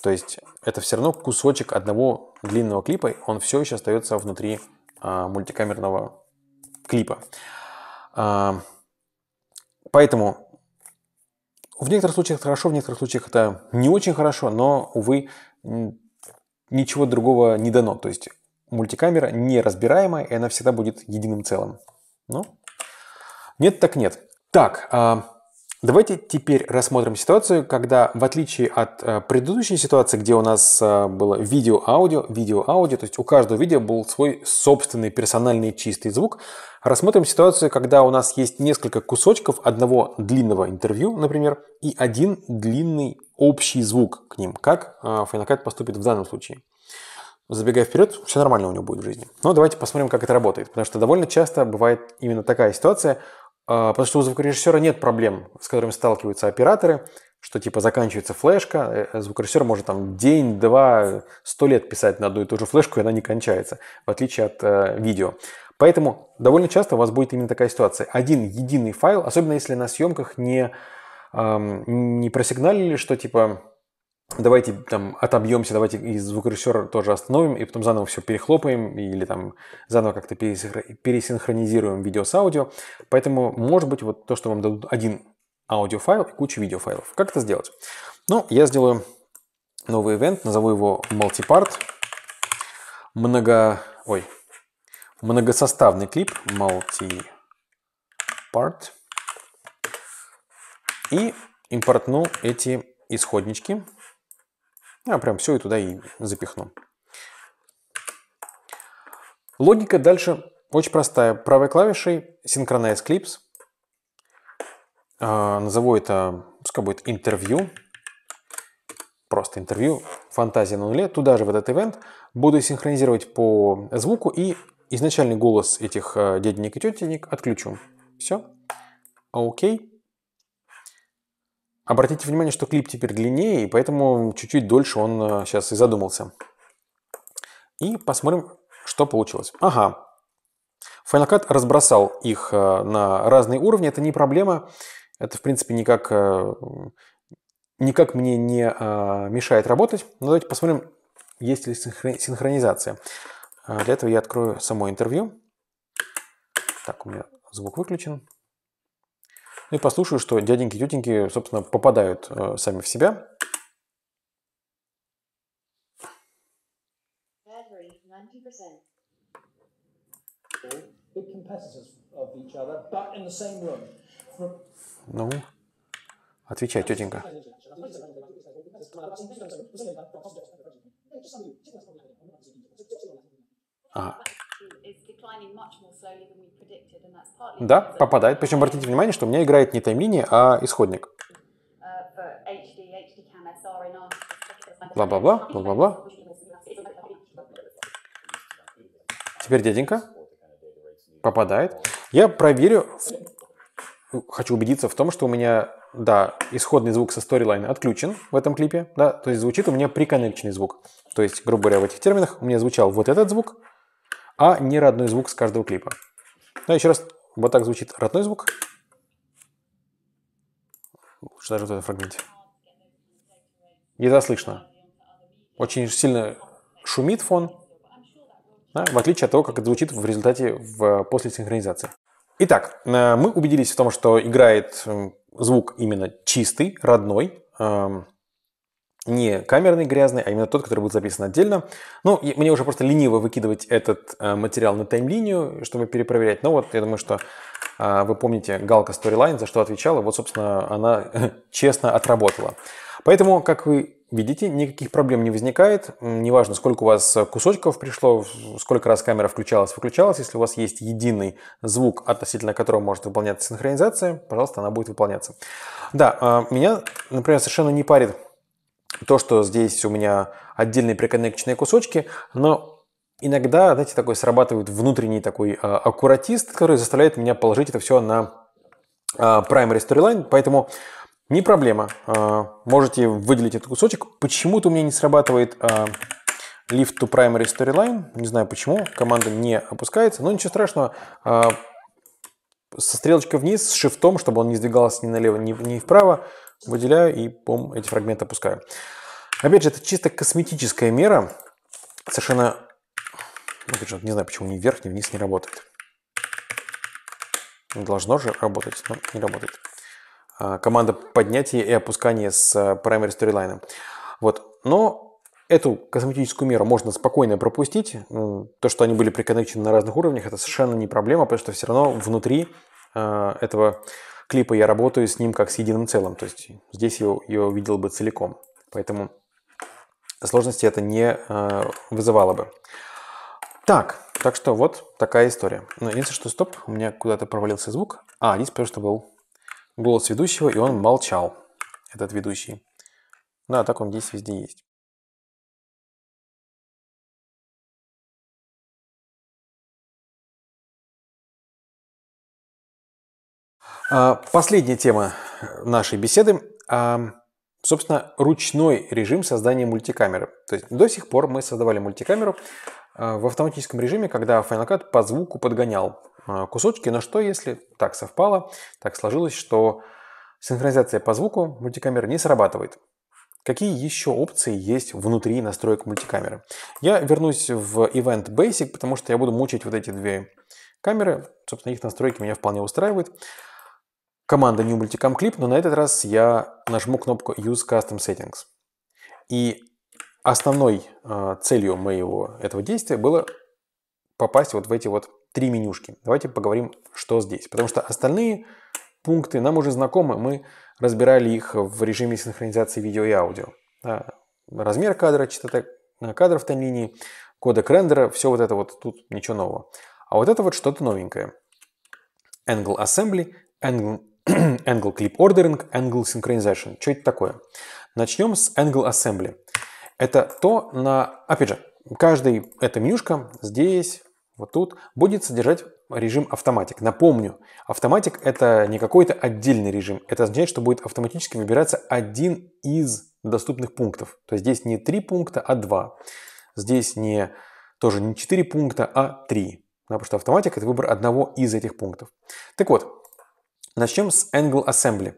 То есть это все равно кусочек одного длинного клипа, он все еще остается внутри а, мультикамерного клипа. А, поэтому в некоторых случаях хорошо, в некоторых случаях это не очень хорошо, но, увы, ничего другого не дано. То есть мультикамера неразбираемая, и она всегда будет единым целым. Ну, нет так нет. Так, а, давайте теперь рассмотрим ситуацию, когда в отличие от э, предыдущей ситуации, где у нас э, было видео-аудио, видео-аудио, то есть у каждого видео был свой собственный персональный чистый звук, рассмотрим ситуацию, когда у нас есть несколько кусочков одного длинного интервью, например, и один длинный общий звук к ним. Как Final э, поступит в данном случае? забегая вперед, все нормально у него будет в жизни. Но давайте посмотрим, как это работает. Потому что довольно часто бывает именно такая ситуация. А, потому что у звукорежиссера нет проблем, с которыми сталкиваются операторы, что типа заканчивается флешка, э, э, звукорежиссер может там день, два, сто лет писать на одну и ту же флешку, и она не кончается, в отличие от э, видео. Поэтому довольно часто у вас будет именно такая ситуация. Один единый файл, особенно если на съемках не, эм, не просигналили, что типа давайте там отобьемся, давайте и звукорежиссера тоже остановим, и потом заново все перехлопаем или там заново как-то пересинхронизируем видео с аудио. Поэтому, может быть, вот то, что вам дадут один аудиофайл и кучу видеофайлов. Как это сделать? Ну, я сделаю новый ивент, назову его multipart, много... Ой, многосоставный клип, multipart, и импортну эти исходнички – я а, прям все и туда и запихну. Логика дальше очень простая. Правой клавишей Synchronize Clips. Э, назову это, пускай будет интервью. Просто интервью, фантазия на нуле. Туда же в этот ивент буду синхронизировать по звуку и изначальный голос этих э, дяденек и тетенек отключу. Все. Окей. Обратите внимание, что клип теперь длиннее, и поэтому чуть-чуть дольше он сейчас э, и задумался. И посмотрим, что получилось. Ага. Final Cut разбросал их э, на разные уровни. Это не проблема. Это, в принципе, никак, э, никак мне не мешает работать. Но давайте посмотрим, есть ли синхронизация. Для этого я открою само интервью. Так, у меня звук выключен. Ну и послушаю, что дяденьки и тетеньки, собственно, попадают э, сами в себя. Ну, отвечай, тетенька. А, да, попадает. Причем обратите внимание, что у меня играет не таймлиния, а исходник. Uh, бла-бла-бла, бла-бла-бла. Теперь деденька попадает. Я проверю, хочу убедиться в том, что у меня, да, исходный звук со сторилайна отключен в этом клипе, да, то есть звучит у меня приконнекченный звук. То есть, грубо говоря, в этих терминах у меня звучал вот этот звук, а не родной звук с каждого клипа. Ну, еще раз, вот так звучит родной звук. что даже в этом фрагменте. Едва слышно. Очень сильно шумит фон, да, в отличие от того, как это звучит в результате в, после синхронизации. Итак, э, мы убедились в том, что играет звук именно чистый, родной, эм, не камерный грязный, а именно тот, который будет записан отдельно. Ну, мне уже просто лениво выкидывать этот э, материал на таймлинию, чтобы перепроверять. Но вот я думаю, что э, вы помните галка Storyline, за что отвечала. Вот, собственно, она честно отработала. Поэтому, как вы видите, никаких проблем не возникает. Неважно, сколько у вас кусочков пришло, сколько раз камера включалась, выключалась. Если у вас есть единый звук, относительно которого может выполняться синхронизация, пожалуйста, она будет выполняться. Да, э, меня, например, совершенно не парит то, что здесь у меня отдельные приконнекченные кусочки, но иногда, знаете, такой срабатывает внутренний такой а, аккуратист, который заставляет меня положить это все на а, primary storyline, поэтому не проблема. А, можете выделить этот кусочек. Почему-то у меня не срабатывает а, lift to primary storyline, не знаю почему, команда не опускается, но ничего страшного. со стрелочкой вниз, с шифтом, чтобы он не сдвигался ни налево, ни вправо, выделяю и пом, эти фрагменты опускаю. Опять же, это чисто косметическая мера, совершенно, опять ну, же, не знаю, почему ни вверх, ни вниз не работает. Должно же работать, но не работает. А, команда поднятия и опускания с а, primary storyline. Вот. Но эту косметическую меру можно спокойно пропустить. То, что они были приконечены на разных уровнях, это совершенно не проблема, потому что все равно внутри а, этого клипа я работаю с ним как с единым целым. То есть здесь я его видел бы целиком. Поэтому сложности это не э, вызывало бы. Так, так что вот такая история. Но ну, единственное, что стоп, у меня куда-то провалился звук. А, здесь что был голос ведущего, и он молчал, этот ведущий. Да, так он здесь везде есть. А, последняя тема нашей беседы. А, собственно, ручной режим создания мультикамеры. То есть до сих пор мы создавали мультикамеру а, в автоматическом режиме, когда Final Cut по звуку подгонял кусочки. Но что если так совпало, так сложилось, что синхронизация по звуку мультикамеры не срабатывает? Какие еще опции есть внутри настроек мультикамеры? Я вернусь в Event Basic, потому что я буду мучить вот эти две камеры. Собственно, их настройки меня вполне устраивают команда New Multicam Clip, но на этот раз я нажму кнопку Use Custom Settings. И основной э, целью моего этого действия было попасть вот в эти вот три менюшки. Давайте поговорим, что здесь. Потому что остальные пункты нам уже знакомы. Мы разбирали их в режиме синхронизации видео и аудио. Да. Размер кадра, частота а, кадров таймлинии, кодек рендера, все вот это вот, тут ничего нового. А вот это вот что-то новенькое. Angle Assembly, Angle Angle Clip Ordering, Angle Synchronization. Что это такое? Начнем с Angle Assembly. Это то, на... Опять же, каждый эта менюшка здесь, вот тут, будет содержать режим автоматик. Напомню, автоматик это не какой-то отдельный режим. Это означает, что будет автоматически выбираться один из доступных пунктов. То есть здесь не три пункта, а два. Здесь не тоже не четыре пункта, а три. Да, потому что автоматик это выбор одного из этих пунктов. Так вот, Начнем с Angle Assembly.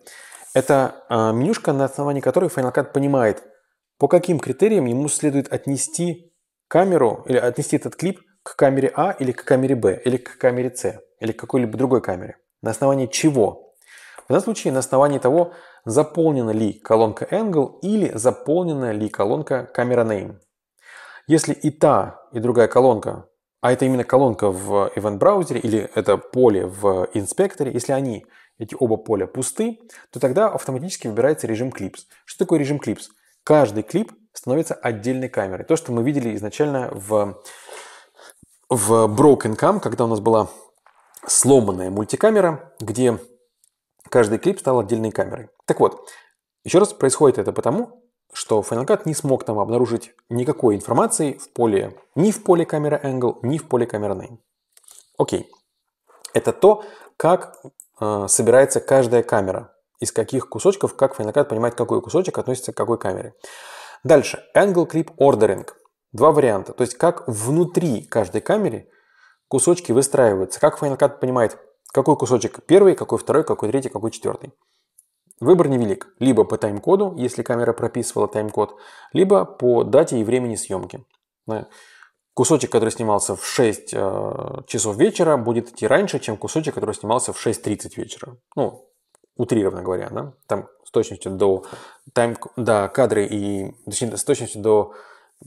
Это э, менюшка, на основании которой Final Cut понимает, по каким критериям ему следует отнести камеру или отнести этот клип к камере А или к камере Б или к камере С или к какой-либо другой камере. На основании чего? В данном случае на основании того, заполнена ли колонка Angle или заполнена ли колонка Camera Name. Если и та, и другая колонка, а это именно колонка в event браузере или это поле в инспекторе, если они эти оба поля пусты, то тогда автоматически выбирается режим клипс. Что такое режим клипс? Каждый клип становится отдельной камерой. То, что мы видели изначально в, в Broken Cam, когда у нас была сломанная мультикамера, где каждый клип стал отдельной камерой. Так вот, еще раз, происходит это потому, что Final Cut не смог там обнаружить никакой информации в поле, ни в поле камера angle, ни в поле камера name. Окей. Это то, как а, собирается каждая камера. Из каких кусочков, как Final Cut понимает, какой кусочек относится к какой камере. Дальше. Angle Clip Ordering. Два варианта. То есть, как внутри каждой камеры кусочки выстраиваются. Как Final Cut понимает, какой кусочек первый, какой второй, какой третий, какой четвертый. Выбор невелик. Либо по тайм-коду, если камера прописывала тайм-код, либо по дате и времени съемки. Кусочек, который снимался в 6 э, часов вечера, будет идти раньше, чем кусочек, который снимался в 6.30 вечера. Ну, утрированно говоря, да? Там с точностью до, тайм, до кадры и... Точнее, с точностью до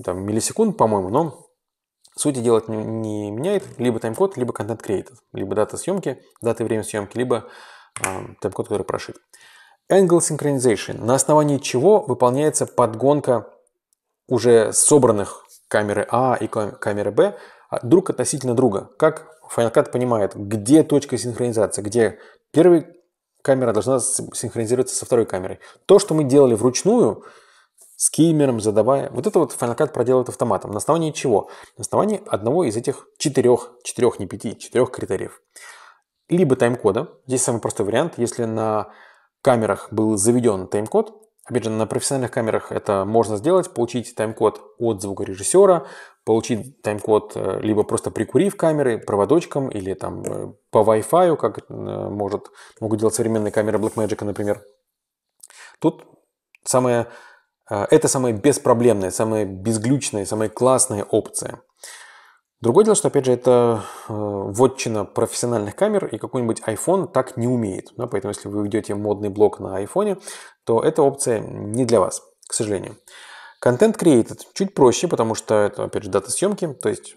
там, миллисекунд, по-моему, но сути делать не, не меняет. Либо тайм-код, либо контент-креатор. Либо дата съемки, дата и время съемки, либо э, тайм-код, который прошит. Angle Synchronization. На основании чего выполняется подгонка уже собранных камеры А и камеры Б а, друг относительно друга. Как Final Cut понимает, где точка синхронизации, где первая камера должна синхронизироваться со второй камерой. То, что мы делали вручную, с кеймером, задавая, вот это вот Final Cut проделывает автоматом. На основании чего? На основании одного из этих четырех, четырех, не пяти, четырех критериев. Либо тайм-кода, здесь самый простой вариант, если на камерах был заведен тайм-код, Опять же, на профессиональных камерах это можно сделать, получить тайм-код от звукорежиссера, получить тайм-код э, либо просто прикурив камеры проводочком или там э, по Wi-Fi, как э, может, могут делать современные камеры Blackmagic, например. Тут самое, это самая беспроблемная, самая безглючная, самая классная опция. Другое дело, что, опять же, это э, вотчина профессиональных камер, и какой-нибудь iPhone так не умеет. Да? Поэтому, если вы ведете модный блог на iPhone, то эта опция не для вас, к сожалению. Контент Created чуть проще, потому что это, опять же, дата съемки, то есть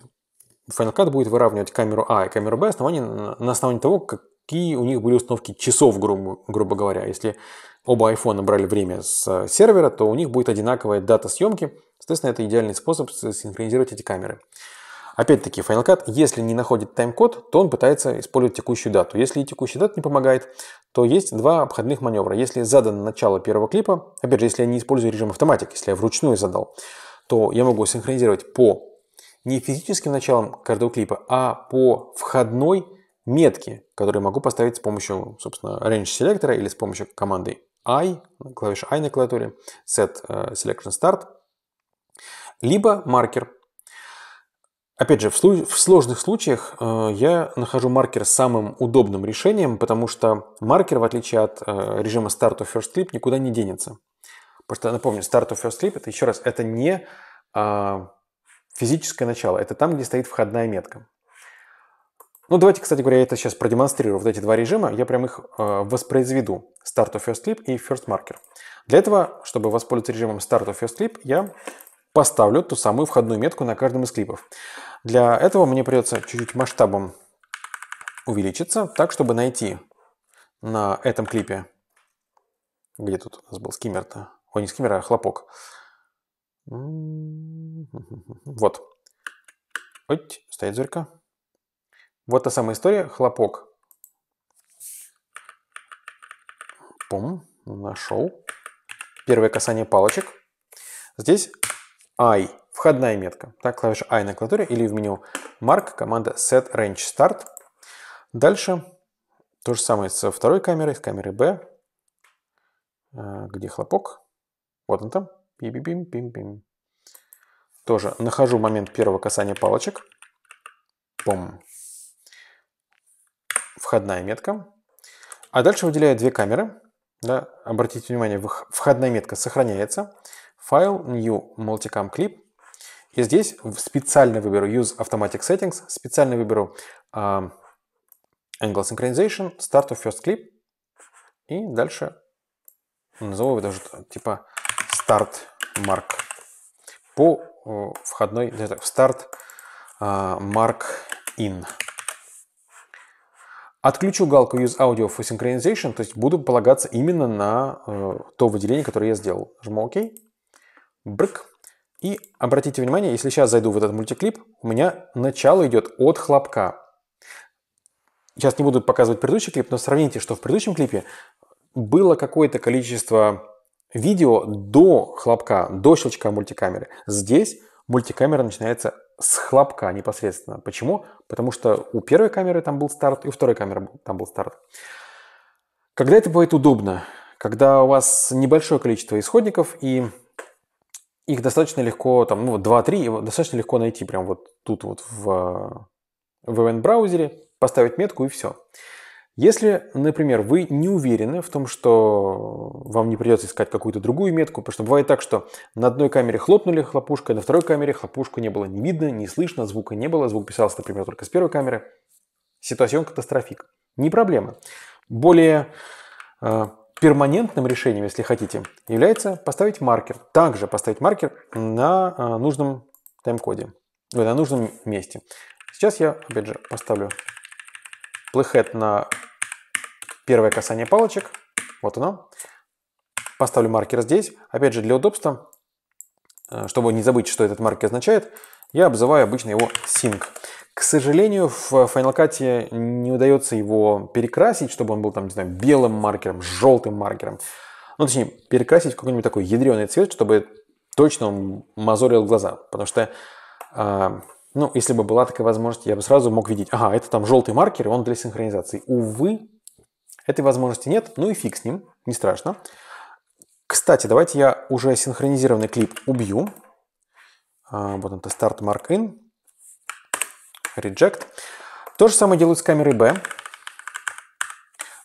Final Cut будет выравнивать камеру А и камеру Б основании, на основании того, какие у них были установки часов, грубо, грубо говоря. Если оба iPhone брали время с сервера, то у них будет одинаковая дата съемки. Соответственно, это идеальный способ синхронизировать эти камеры. Опять-таки, Final Cut, если не находит тайм-код, то он пытается использовать текущую дату. Если и текущая дата не помогает, то есть два обходных маневра. Если задано начало первого клипа, опять же, если я не использую режим автоматик, если я вручную задал, то я могу синхронизировать по не физическим началам каждого клипа, а по входной метке, которую могу поставить с помощью, собственно, range селектора или с помощью команды I, клавиш I на клавиатуре, set э, selection start, либо маркер, Опять же, в, в сложных случаях э, я нахожу маркер самым удобным решением, потому что маркер, в отличие от э, режима Start to First Clip, никуда не денется. Потому что, напомню, Start to First Clip, это еще раз, это не э, физическое начало, это там, где стоит входная метка. Ну, давайте, кстати говоря, я это сейчас продемонстрирую. Вот эти два режима, я прям их э, воспроизведу. Start of First Clip и First Marker. Для этого, чтобы воспользоваться режимом Start of First Clip, я поставлю ту самую входную метку на каждом из клипов. Для этого мне придется чуть-чуть масштабом увеличиться, так, чтобы найти на этом клипе, где тут у нас был скиммер-то, ой, не скиммер, а хлопок. Вот. Ой, стоит зверька. Вот та самая история, хлопок. Пум, нашел. Первое касание палочек. Здесь I – входная метка. Так, клавиша I на клавиатуре или в меню Mark команда Set Range Start. Дальше то же самое со второй камерой, с камерой B. Э, где хлопок? Вот он там. Пим-пим-пим-пим. Тоже нахожу момент первого касания палочек. Пом. Входная метка. А дальше выделяю две камеры. Да, обратите внимание, входная метка сохраняется файл, new multicam clip. И здесь специально выберу Use Automatic Settings, специально выберу э, Angle Synchronization, Start of First Clip. И дальше назову его даже типа Start Mark. По э, входной, ну, это Start э, Mark In. Отключу галку Use Audio for Synchronization, то есть буду полагаться именно на э, то выделение, которое я сделал. Жму ОК. OK. Брык. И обратите внимание, если сейчас зайду в этот мультиклип, у меня начало идет от хлопка. Сейчас не буду показывать предыдущий клип, но сравните, что в предыдущем клипе было какое-то количество видео до хлопка, до щелчка мультикамеры. Здесь мультикамера начинается с хлопка непосредственно. Почему? Потому что у первой камеры там был старт, и у второй камеры там был старт. Когда это будет удобно? Когда у вас небольшое количество исходников, и их достаточно легко, там, ну, 2-3, достаточно легко найти прям вот тут вот в, э, в event-браузере, поставить метку и все. Если, например, вы не уверены в том, что вам не придется искать какую-то другую метку, потому что бывает так, что на одной камере хлопнули хлопушкой, на второй камере хлопушку не было не видно, не слышно, звука не было, звук писался, например, только с первой камеры. Ситуацион катастрофик. Не проблема. Более э, Перманентным решением, если хотите, является поставить маркер. Также поставить маркер на э, нужном тайм-коде, на нужном месте. Сейчас я, опять же, поставлю плейхед на первое касание палочек. Вот оно. Поставлю маркер здесь. Опять же, для удобства, э, чтобы не забыть, что этот маркер означает, я обзываю обычно его Sync. К сожалению, в Final Cut не удается его перекрасить, чтобы он был там, не знаю, белым маркером, желтым маркером. Ну, точнее, перекрасить в какой-нибудь такой ядреный цвет, чтобы точно он мозолил глаза. Потому что, э, ну, если бы была такая возможность, я бы сразу мог видеть, ага, это там желтый маркер, и он для синхронизации. Увы, этой возможности нет, ну и фиг с ним, не страшно. Кстати, давайте я уже синхронизированный клип убью. А, вот это Start Mark In, Reject. То же самое делаю с камерой B.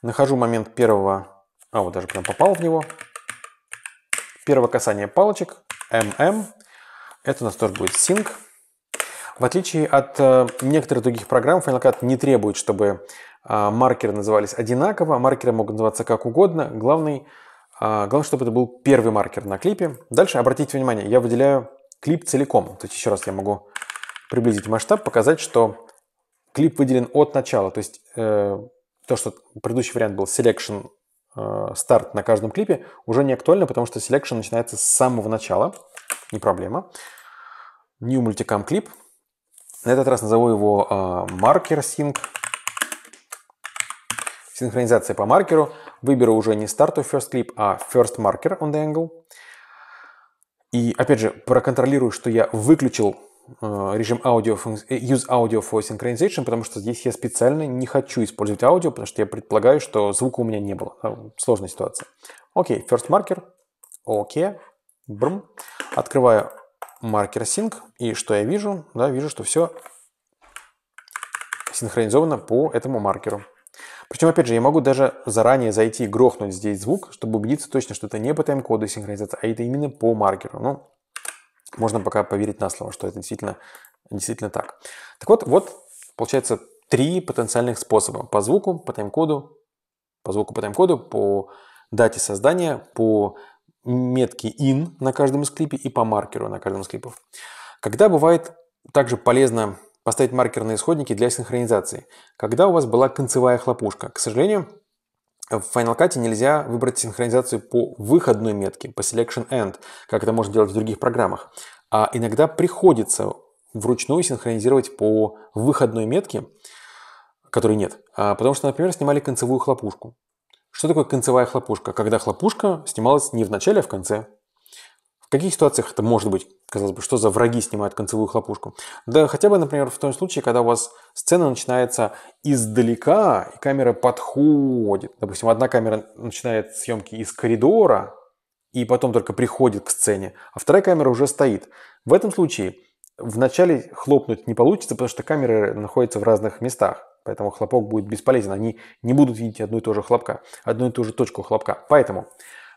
Нахожу момент первого, а вот даже прям попал в него. Первое касание палочек, MM. Это у нас тоже будет Sync. В отличие от э, некоторых других программ, Final Cut не требует, чтобы а, маркеры назывались одинаково. А маркеры могут называться как угодно. Главный, главное, чтобы это был первый маркер на клипе. Дальше, обратите внимание, я выделяю клип целиком. То есть еще раз я могу приблизить масштаб, показать, что клип выделен от начала. То есть э, то, что предыдущий вариант был selection э, старт на каждом клипе, уже не актуально, потому что selection начинается с самого начала. Не проблема. New Multicam клип. На этот раз назову его э, маркер sync. Синхронизация по маркеру. Выберу уже не start of first clip, а first marker on the angle. И опять же, проконтролирую, что я выключил э, режим аудио, э, use audio for synchronization, потому что здесь я специально не хочу использовать аудио, потому что я предполагаю, что звука у меня не было. Э, сложная ситуация. Окей, okay, first marker. Окей. Okay. Открываю маркер sync. И что я вижу? Да, вижу, что все синхронизовано по этому маркеру. Причем, опять же, я могу даже заранее зайти и грохнуть здесь звук, чтобы убедиться точно, что это не по тайм-коду синхронизация, а это именно по маркеру. Ну, можно пока поверить на слово, что это действительно, действительно так. Так вот, вот получается три потенциальных способа. По звуку, по тайм-коду, по звуку, по тайм-коду, по дате создания, по метке in на каждом из клипов и по маркеру на каждом из клипов. Когда бывает также полезно поставить маркерные исходники для синхронизации. Когда у вас была концевая хлопушка? К сожалению, в Final Cut нельзя выбрать синхронизацию по выходной метке, по Selection End, как это можно делать в других программах. А иногда приходится вручную синхронизировать по выходной метке, которой нет. А, потому что, например, снимали концевую хлопушку. Что такое концевая хлопушка? Когда хлопушка снималась не в начале, а в конце каких ситуациях это может быть? Казалось бы, что за враги снимают концевую хлопушку? Да хотя бы, например, в том случае, когда у вас сцена начинается издалека, и камера подходит. Допустим, одна камера начинает съемки из коридора, и потом только приходит к сцене, а вторая камера уже стоит. В этом случае вначале хлопнуть не получится, потому что камеры находятся в разных местах. Поэтому хлопок будет бесполезен. Они не будут видеть одну и ту же хлопка, одну и ту же точку хлопка. Поэтому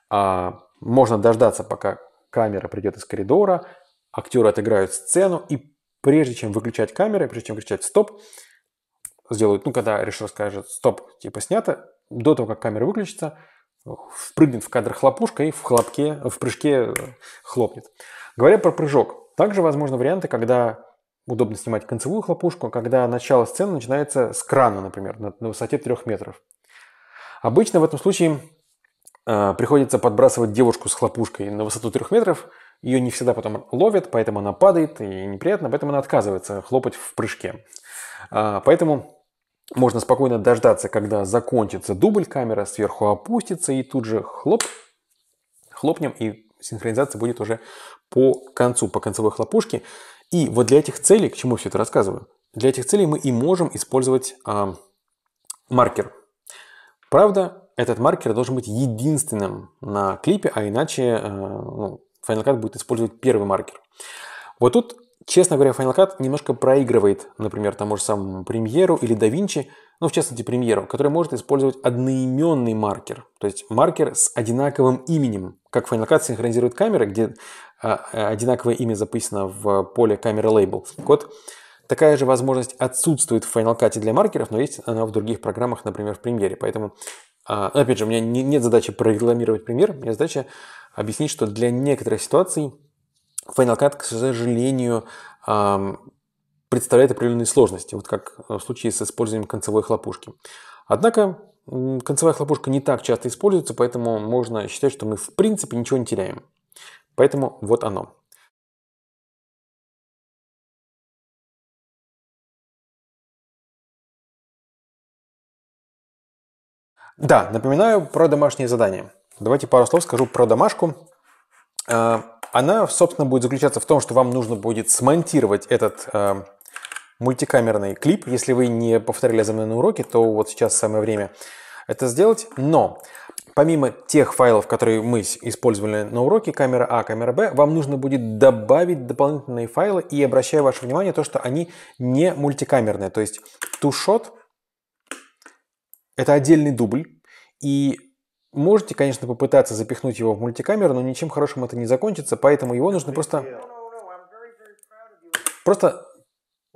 а, можно дождаться, пока камера придет из коридора, актеры отыграют сцену, и прежде чем выключать камеры, прежде чем кричать «стоп», сделают, ну, когда режиссер скажет «стоп», типа снято, до того, как камера выключится, впрыгнет в кадр хлопушка и в хлопке, в прыжке э, хлопнет. Говоря про прыжок, также возможны варианты, когда удобно снимать концевую хлопушку, когда начало сцены начинается с крана, например, на, на высоте трех метров. Обычно в этом случае Э, приходится подбрасывать девушку с хлопушкой на высоту трех метров. Ее не всегда потом ловят, поэтому она падает и неприятно, поэтому она отказывается хлопать в прыжке. А, поэтому можно спокойно дождаться, когда закончится дубль, камера сверху опустится и тут же хлоп, хлопнем и синхронизация будет уже по концу, по концевой хлопушке. И вот для этих целей, к чему все это рассказываю, для этих целей мы и можем использовать э, маркер. Правда, этот маркер должен быть единственным на клипе, а иначе э, ну, Final Cut будет использовать первый маркер. Вот тут, честно говоря, Final Cut немножко проигрывает, например, тому же самому премьеру или DaVinci, ну, в частности, премьеру, который может использовать одноименный маркер, то есть маркер с одинаковым именем, как Final Cut синхронизирует камеры, где а, э, одинаковое имя записано в поле камеры лейбл. Так вот, такая же возможность отсутствует в Final Cut для маркеров, но есть она в других программах, например, в Premiere, поэтому а, ну, опять же, у меня нет задачи прорекламировать пример, у меня задача объяснить, что для некоторых ситуаций Final Cut, к сожалению, представляет определенные сложности, вот как э, в случае с использованием концевой хлопушки. Однако концевая хлопушка не так часто используется, поэтому можно считать, что мы в принципе ничего не теряем. Поэтому вот оно. Да, напоминаю про домашнее задание. Давайте пару слов скажу про домашку. Э, она, собственно, будет заключаться в том, что вам нужно будет смонтировать этот э, мультикамерный клип. Если вы не повторяли за мной на уроке, то вот сейчас самое время это сделать. Но помимо тех файлов, которые мы использовали на уроке, камера А, камера Б, вам нужно будет добавить дополнительные файлы. И обращаю ваше внимание то, что они не мультикамерные. То есть тушот это отдельный дубль, и можете, конечно, попытаться запихнуть его в мультикамеру, но ничем хорошим это не закончится, поэтому его нужно просто... Ну, ну, ну, просто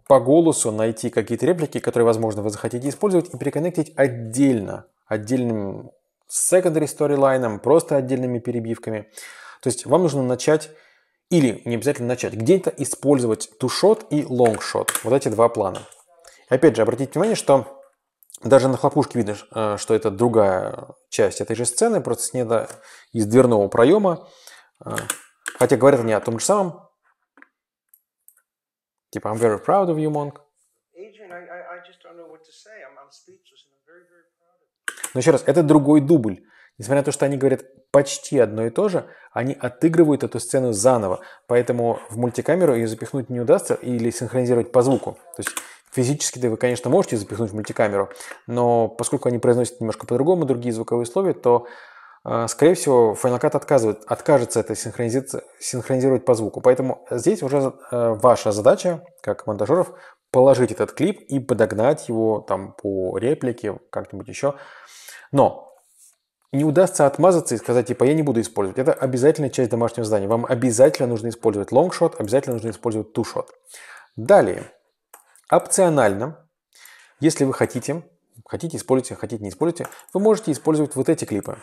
по голосу найти какие-то реплики, которые, возможно, вы захотите использовать, и приконнектить отдельно, отдельным secondary storyline, просто отдельными перебивками. То есть вам нужно начать или не обязательно начать, где-то использовать тушот и лонгшот. Вот эти два плана. Опять же, обратите внимание, что даже на хлопушке видно, э, что это другая часть этой же сцены, просто снята из дверного проема. Э, хотя говорят они о том же самом. Типа, I'm very proud of you, Monk. Но еще раз, это другой дубль. Несмотря на то, что они говорят почти одно и то же, они отыгрывают эту сцену заново. Поэтому в мультикамеру ее запихнуть не удастся или синхронизировать по звуку. То есть Физически да, вы, конечно, можете запихнуть в мультикамеру, но поскольку они произносят немножко по-другому другие звуковые условия, то, э, скорее всего, Final Cut отказывает, откажется это синхронизировать по звуку. Поэтому здесь уже э, ваша задача, как монтажеров, положить этот клип и подогнать его там по реплике, как-нибудь еще. Но не удастся отмазаться и сказать, типа, я не буду использовать. Это обязательная часть домашнего задания. Вам обязательно нужно использовать лонгшот, обязательно нужно использовать тушот. Далее. Опционально, если вы хотите, хотите используйте, хотите не используйте, вы можете использовать вот эти клипы.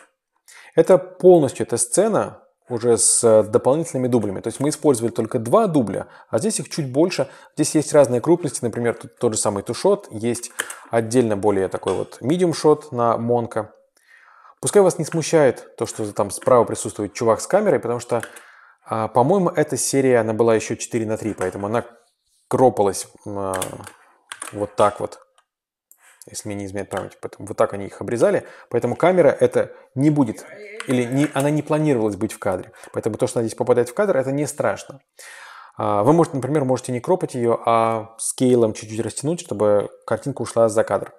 Это полностью эта сцена уже с дополнительными дублями. То есть мы использовали только два дубля, а здесь их чуть больше. Здесь есть разные крупности, например, тут тот же самый тушот, есть отдельно более такой вот medium shot на Монка. Пускай вас не смущает то, что там справа присутствует чувак с камерой, потому что, а, по-моему, эта серия, она была еще 4 на 3, поэтому она кропалось а, вот так вот, если мне не изменяет память. Поэтому вот так они их обрезали. Поэтому камера это не будет, или не, она не планировалась быть в кадре. Поэтому то, что она здесь попадает в кадр, это не страшно. А, вы, можете, например, можете не кропать ее, а скейлом чуть-чуть растянуть, чтобы картинка ушла за кадр.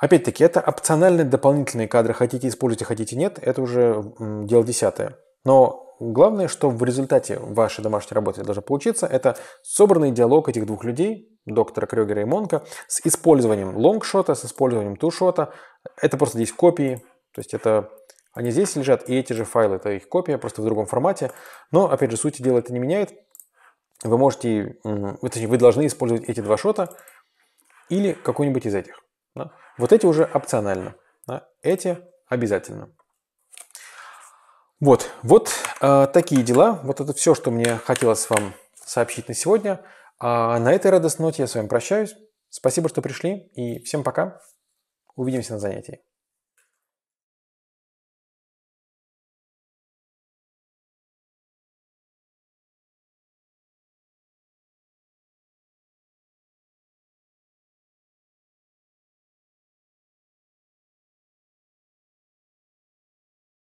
Опять-таки, это опциональные дополнительные кадры. Хотите использовать, а хотите нет, это уже дело десятое. Но главное, что в результате вашей домашней работы должно получиться, это собранный диалог этих двух людей, доктора Крёгера и Монка, с использованием лонгшота, с использованием тушота. Это просто здесь копии, то есть это они здесь лежат, и эти же файлы, это их копия, просто в другом формате. Но, опять же, сути дела это не меняет. Вы можете, точнее, вы должны использовать эти два шота или какой-нибудь из этих. Вот эти уже опционально, эти обязательно. Вот, вот э, такие дела. Вот это все, что мне хотелось вам сообщить на сегодня. А на этой радостной ноте я с вами прощаюсь. Спасибо, что пришли, и всем пока. Увидимся на занятии.